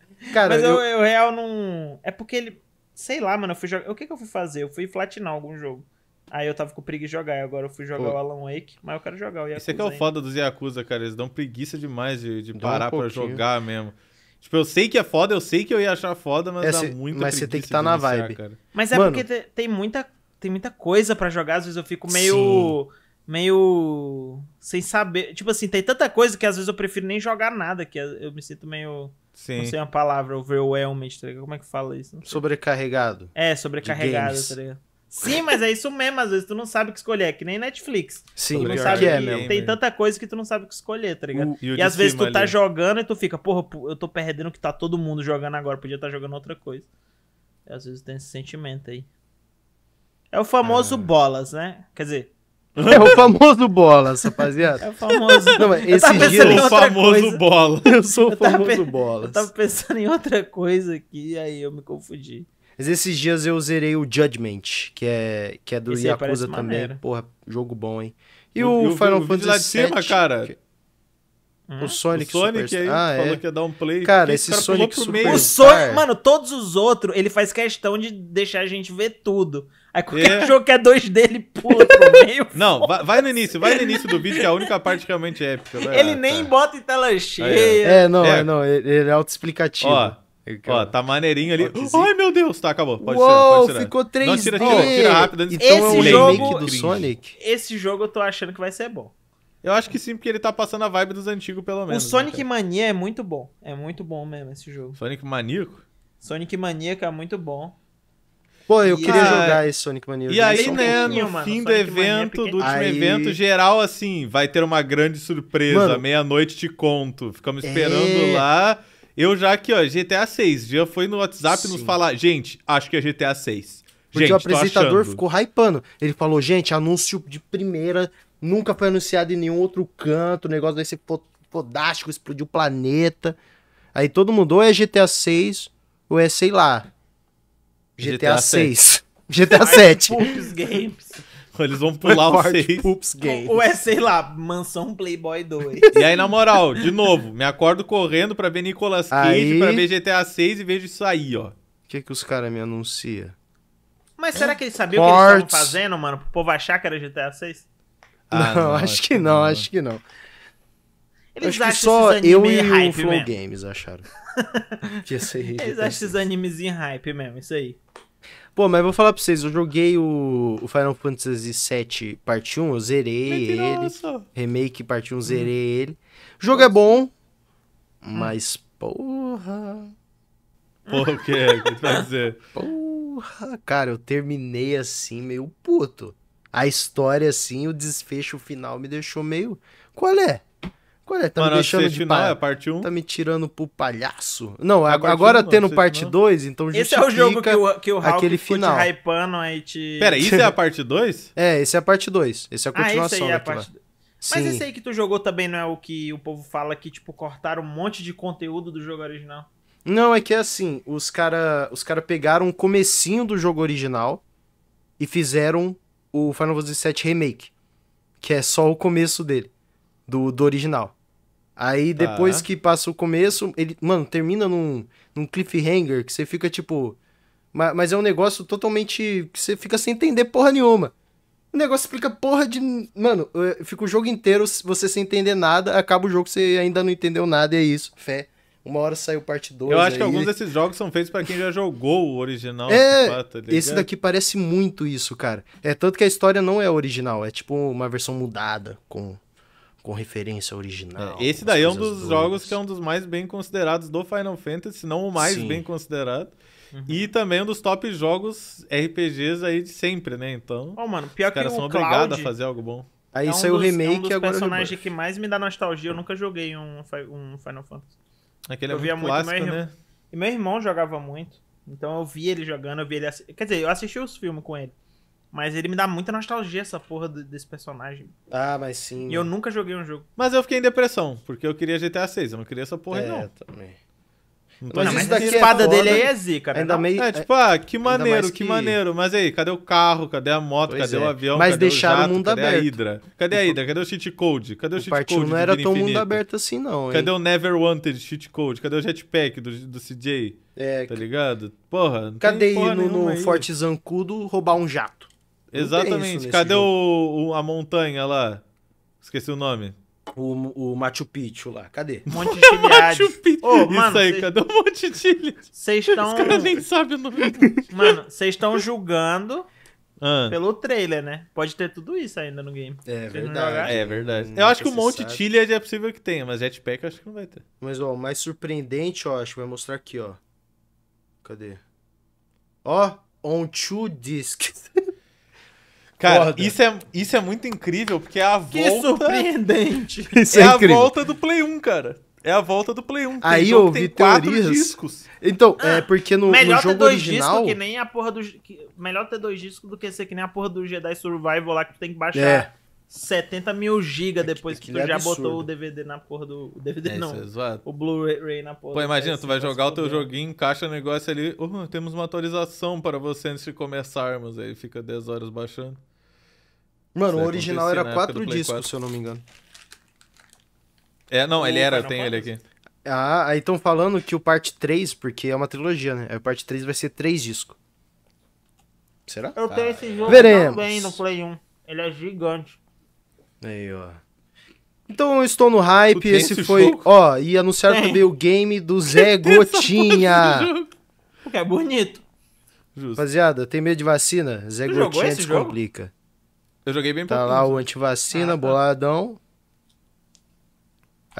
Cara, Mas eu, eu, eu real não. É porque ele. Sei lá, mano, eu fui jogar. O que, que eu fui fazer? Eu fui flatinar algum jogo. Aí eu tava com preguiça de jogar, agora eu fui jogar Pô. o Alan Wake, mas eu quero jogar o Yakuza. Isso é aqui é o foda dos Yakuza, cara. Eles dão preguiça demais de, de parar um pra jogar mesmo. Tipo, eu sei que é foda, eu sei que eu ia achar foda, mas é, dá muito Mas você tem que estar tá na iniciar, vibe. Cara. Mas é Mano, porque tem muita, tem muita coisa para jogar, às vezes eu fico meio. Sim. meio. sem saber. Tipo assim, tem tanta coisa que às vezes eu prefiro nem jogar nada, que eu me sinto meio. Sim. Não sei uma palavra, overwhelmed, tá ligado? Como é que fala isso? Sobrecarregado. É, sobrecarregado, tá ligado? Sim, mas é isso mesmo, às vezes tu não sabe o que escolher, é que nem Netflix. Sim, tu não sabe que é, mesmo. Tem é. tanta coisa que tu não sabe o que escolher, tá ligado? O, e, e às vezes tu tá né? jogando e tu fica, porra, eu tô perdendo o que tá todo mundo jogando agora, podia estar tá jogando outra coisa. E às vezes tem esse sentimento aí. É o famoso ah. bolas, né? Quer dizer, é o famoso bolas, rapaziada. É o famoso. Não, mas esse dia eu sou o famoso coisa. bola. Eu sou o famoso pe... bolas. Eu tava pensando em outra coisa aqui, aí eu me confundi. Mas esses dias eu zerei o Judgment, que é, que é do esse Yakuza também. Maneira. Porra, jogo bom, hein? E o Final Fantasy lá de cima, cara. Que... Hum? O Sonic, o Sonic Superstar. aí ah, falou é? que ia dar um play. Cara, esse cara Sonic O Sonic, mano, todos os outros, ele faz questão de deixar a gente ver tudo. Aí qualquer é. jogo que é 2D, ele pula pro meio. Não, vai, vai, no início, vai no início do vídeo, que é a única parte realmente é épica. Vai ele nem tá. bota em tela cheia. É, não, é. é não, ele é autoexplicativo. Ó, ó, tá maneirinho ali. Ai, meu Deus, tá, acabou. Pode Uou, tirar, pode tirar. ficou 3D. Não, tira, tira, tira rápido. Então esse é um remake do Sonic? Esse jogo eu tô achando que vai ser bom. Eu acho que sim, porque ele tá passando a vibe dos antigos, pelo menos. O né, Sonic né, Mania é muito bom. É muito bom mesmo esse jogo. Sonic Maníaco? Sonic Maníaco é muito bom. Pô, eu e queria a... jogar esse Sonic Mania. E aí, um né, no mano, fim do Sonic é evento, do último aí... evento, geral, assim, vai ter uma grande surpresa. Meia-noite te conto. Ficamos é. esperando é... lá. Eu já aqui, ó, GTA 6. Já foi no WhatsApp Sim. nos falar, gente, acho que é GTA 6. Porque gente, o apresentador ficou hypando. Ele falou, gente, anúncio de primeira, nunca foi anunciado em nenhum outro canto, o negócio vai ser podástico, explodiu o planeta. Aí todo mundo, ou é GTA 6, ou é sei lá. GTA, 6. GTA 7. Poops Games. Eles vão pular o 6. Poops Games. Ou é, sei lá, Mansão Playboy 2. E aí, na moral, de novo, me acordo correndo pra ver Nicolas Cage, aí... pra ver GTA 6 e vejo isso aí, ó. O que que os caras me anunciam? Mas será que eles sabiam o que eles estavam fazendo, mano? Pro povo achar que era GTA 6? Ah, não, não, acho, acho que, que não, não, acho que não. Eles acho que só eu e o Flow mesmo. Games acharam. que ser Eles acham esses assim. animes em hype mesmo, isso aí. Pô, mas vou falar pra vocês, eu joguei o, Final Fantasy VII Parte 1, eu zerei ele. Remake Parte 1, hum. zerei hum. ele. O jogo é bom, hum. mas porra... Porra o que é? O que tu vai dizer? Porra, cara, eu terminei assim, meio puto. A história, assim, o desfecho final me deixou meio... Qual é? Qual é? Tá Mano, me deixando de final, pa... é parte 1. Tá me tirando pro palhaço. Não, é agora 1, tendo parte 2, então Esse é o jogo que o, que o aquele final. te hypando aí te... Pera, isso é a parte 2? é, esse é a parte 2. Esse é a ah, continuação. Ah, aí é a parte... Mas Sim. esse aí que tu jogou também não é o que o povo fala que, tipo, cortaram um monte de conteúdo do jogo original? Não, é que é assim, os cara, os cara pegaram o comecinho do jogo original e fizeram o Final Fantasy VII Remake, que é só o começo dele, do, do original. Aí depois que passa o começo, ele, mano, termina num, num cliffhanger que você fica tipo. Mas, mas é um negócio totalmente. que você fica sem entender porra nenhuma. O negócio explica porra de. Mano, fica o jogo inteiro você sem entender nada, acaba o jogo você ainda não entendeu nada e é isso. Fé. Uma hora saiu parte 2. Eu acho aí. que alguns desses jogos são feitos para quem já jogou o original. É, tá esse daqui parece muito isso, cara. É tanto que a história não é original, é tipo uma versão mudada com com referência original. É, esse daí é um dos jogos que é um dos mais bem considerados do Final Fantasy, se não o mais Sim. bem considerado. Uhum. E também um dos top jogos RPGs aí de sempre, né? Então, oh, mano, pior os caras são Cloud... obrigados a fazer algo bom. Aí é um saiu o remake é um dos agora. personagem que mais me dá nostalgia. Eu nunca joguei um, um Final Fantasy. Aquele é é eu é via muito clássico, muito meu irmão, né? E meu irmão jogava muito. Então eu vi ele jogando, eu vi ele. Quer dizer, eu assisti os filmes com ele. Mas ele me dá muita nostalgia essa porra desse personagem. Ah, mas sim. E né? eu nunca joguei um jogo. Mas eu fiquei em depressão, porque eu queria GTA 6, eu não queria essa porra, é, não. também. mas, então, não, mas a é espada é dele aí é zica, né? Ainda meio, é, é, tipo, ah, que maneiro, que... que... maneiro. Mas aí, cadê o carro? Cadê a moto? Pois cadê é. o avião? Mas cadê deixaram o, jato, o mundo cadê aberto. A Hydra? Cadê a Hydra? Cadê o cheat code? Cadê o, o cheat code? não era tão infinito? mundo aberto assim, não. Hein? Cadê o Never Wanted cheat code? Cadê o jetpack do, do CJ? É. Tá ligado? Porra, não Cadê ir no, no Forte Zancudo roubar um jato? Exatamente. Cadê o, o, a montanha lá? Esqueci o nome. O, o Machu Picchu lá, cadê? Monte de Machu Picchu. Oh, mano, Isso aí, cê... cadê o Monte de Vocês estão... Os caras nem sabem o nome Mano, vocês estão julgando ah. pelo trailer, né? Pode ter tudo isso ainda no game. É verdade. É verdade. Não hum, eu acho que o Monte Tilly é possível que tenha, mas Jetpack eu acho que não vai ter. Mas, ó, o mais surpreendente, ó, acho que vai mostrar aqui, ó. Cadê? Ó, On Two Discs. Cara, isso é, isso é muito incrível, porque é a volta. Que surpreendente! Isso é, é a volta do Play 1, cara. É a volta do Play 1. Aí eu vi teorias. discos. Então, ah, é porque no, melhor no jogo ter dois original. Discos que nem a porra do, que, melhor ter dois discos do que ser que nem a porra do Jedi Survival lá que tu tem que baixar. É. 70 mil gigas é depois é que, que tu é já absurdo. botou o DVD na porra do. O DVD é, não. É o Blu-ray na porra Pô, imagina, tu vai jogar o teu problema. joguinho, encaixa o negócio ali. Uh, temos uma atualização para você antes de começarmos. Aí fica 10 horas baixando. Mano, o original era 4 discos, 4. se eu não me engano. É, não, ele era, tem ele aqui. Ah, aí estão falando que o parte 3, porque é uma trilogia, né? Aí o parte 3 vai ser 3 discos. Será? Eu tenho ah, esse jogo Veremos. também no Play 1. Ele é gigante. Aí, ó. Então eu estou no hype, esse, esse foi. Jogo? Ó, e anunciaram é. também o game do Zé Gotinha. Porque é bonito. Justo. Rapaziada, tem medo de vacina? Zé tu Gotinha descomplica. Jogo? Eu joguei bem tá Tá lá o antivacina, ah, tá. boladão. Tá.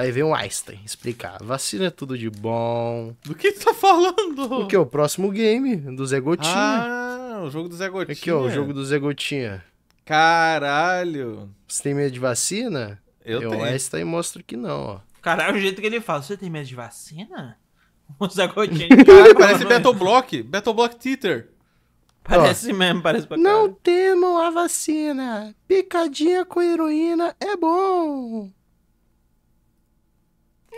Aí vem o Einstein explicar. Vacina é tudo de bom. Do que tu tá falando? Porque é o próximo game do Zé Gotinha. Ah, o jogo do Zé Gotinha. Aqui, ó, o jogo do Zé Gotinha. Caralho! Você tem medo de vacina? Eu, eu tenho. Eu e mostro que não, ó. Caralho, o jeito que ele fala. Você tem medo de vacina? Mostra a parece Battle Block. Battle Block Theater. Parece ó, mesmo, parece pra caralho. Não temam a vacina. Picadinha com heroína é bom.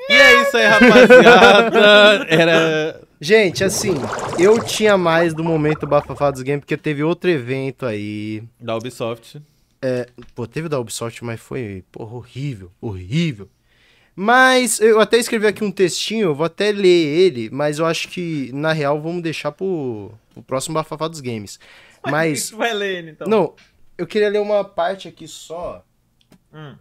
E é isso aí, rapaziada. Era Gente, assim, eu tinha mais do momento Bafafá dos Games, porque teve outro evento aí. Da Ubisoft. É, pô, teve da Ubisoft, mas foi, porra, horrível, horrível. Mas eu até escrevi aqui um textinho, eu vou até ler ele, mas eu acho que, na real, vamos deixar pro, pro próximo Bafafá dos Games. Mas. Vai ler ele, então. Não, eu queria ler uma parte aqui só. Hum.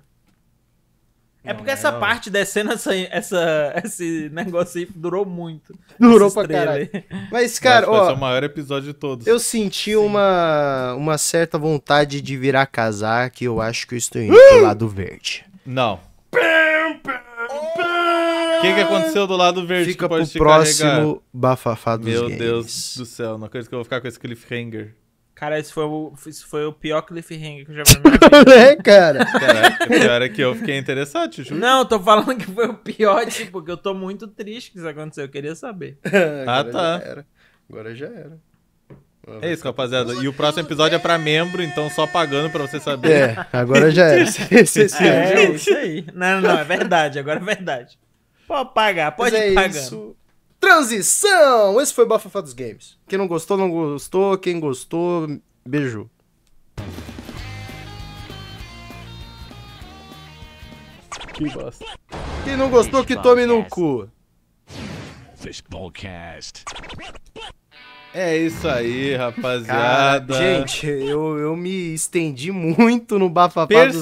É porque essa não. parte descendo essa, essa, esse negócio aí durou muito. Durou pra caralho. Mas, cara, Mas, ó. é o maior episódio de todos. Eu senti uma, uma certa vontade de virar casar que eu acho que eu estou indo pro lado verde. Não. O que, que aconteceu do lado verde? Fica que pode pro próximo carregar? bafafá dos Meu games. Deus do céu, não acredito que eu vou ficar com esse cliffhanger. Cara, esse foi o, esse foi o pior cliffhanger que eu já vi na minha vida. é, cara. Caraca, pior é que eu fiquei interessado, te juro. Não, tô falando que foi o pior, tipo, porque eu tô muito triste que isso aconteceu. Eu queria saber. ah, tá. Já era. Agora já era. é isso, rapaziada. E o próximo episódio é pra membro, então só pagando pra você saber. É, agora já era. é, é isso aí. Não, não, é verdade. Agora é verdade. Pode pagar, pode é pagar. Isso. Transição! Esse foi o Bafafá dos Games. Quem não gostou, não gostou. Quem gostou, beijo. Que bosta. Quem não gostou, que tome no cu. Cast. É isso aí, rapaziada. Cara, gente, eu, eu me estendi muito no bafafá Percebi.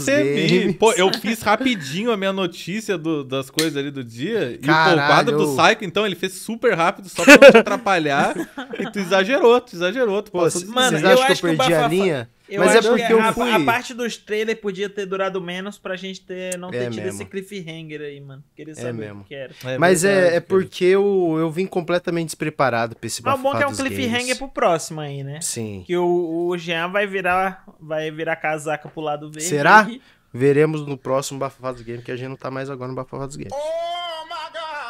dos games. Pô, eu fiz rapidinho a minha notícia do, das coisas ali do dia. Caralho. E o quadro do Psycho, então, ele fez super rápido só pra não te atrapalhar. e tu exagerou, tu exagerou. Tu Pô, passou... Mano, eu acho que eu perdi que o bafafá... a linha? Eu Mas é porque eu fui... a, parte dos trailers podia ter durado menos pra gente ter, não ter é tido mesmo. esse cliffhanger aí, mano. Queria é saber é mesmo. o que era. É, Mas é, é porque eu, eu vim completamente despreparado pra esse bafafá Mas o bom que é um cliffhanger games. pro próximo aí, né? Sim. Que o, o Jean vai virar, vai virar casaca pro lado verde. Será? Veremos no próximo Bafafá dos Games, que a gente não tá mais agora no Bafafá dos Games. Oh!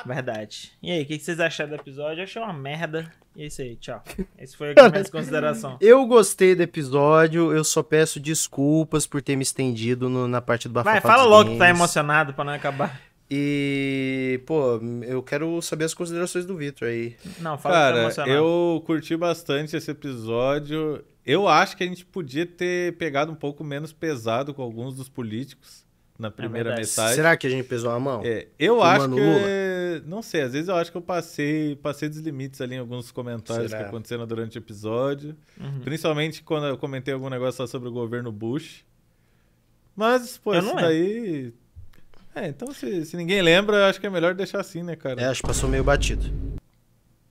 Verdade. E aí, o que, que vocês acharam do episódio? Eu achei uma merda. E é isso aí, tchau. Esse foi a minha consideração. Eu gostei do episódio, eu só peço desculpas por ter me estendido no, na parte do Bafafá Vai, fala logo games. que tá emocionado pra não acabar. E, pô, eu quero saber as considerações do Vitor aí. Não, fala Cara, que tá emocionado. eu curti bastante esse episódio. Eu acho que a gente podia ter pegado um pouco menos pesado com alguns dos políticos na é primeira é metade. Será que a gente pesou a mão? É, eu acho que. Lula? Não sei, às vezes eu acho que eu passei, passei dos limites ali em alguns comentários Será? que aconteceram durante o episódio. Uhum. Principalmente quando eu comentei algum negócio só sobre o governo Bush. Mas, pô, isso daí. É, então se, se ninguém lembra, acho que é melhor deixar assim, né, cara? É, acho que passou meio batido.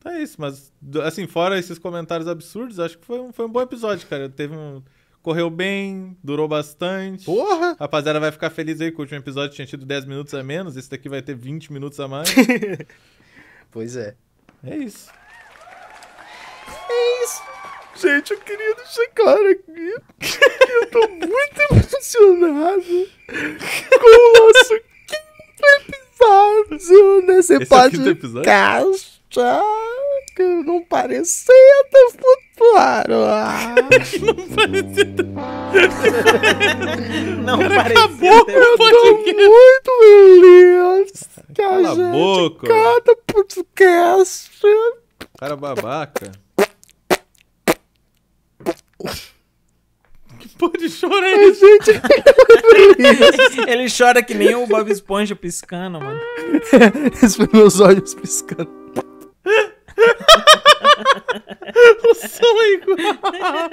Tá isso, mas assim, fora esses comentários absurdos, acho que foi um, foi um bom episódio, cara. Teve um. Correu bem, durou bastante. Porra! Rapaziada, vai ficar feliz aí que o último episódio tinha tido 10 minutos a menos. Esse daqui vai ter 20 minutos a mais. pois é. É isso. É isso. Gente, eu queria deixar claro aqui que eu tô muito emocionado com o nosso quinto episódio nesse Esse podcast. É o quinto episódio? Que não parecia até futuro. Claro! Ah. não parecia. Não parece parecia acabou com o podcast. muito feliz que a Cala a boca. cada podcast... Cara babaca. Pô, de chorar é ele Gente... Ele chora que nem o Bob Esponja piscando, mano. Esses meus olhos piscando. o som é igual.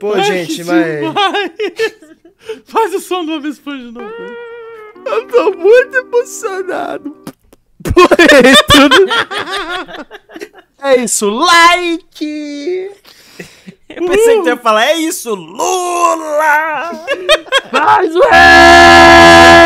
Pô, Ai, gente, mas. Faz o som do Homem Esponja de novo. Eu tô muito emocionado. É, é isso, like! Eu pensei que ia uh! falar, é isso, Lula! Faz o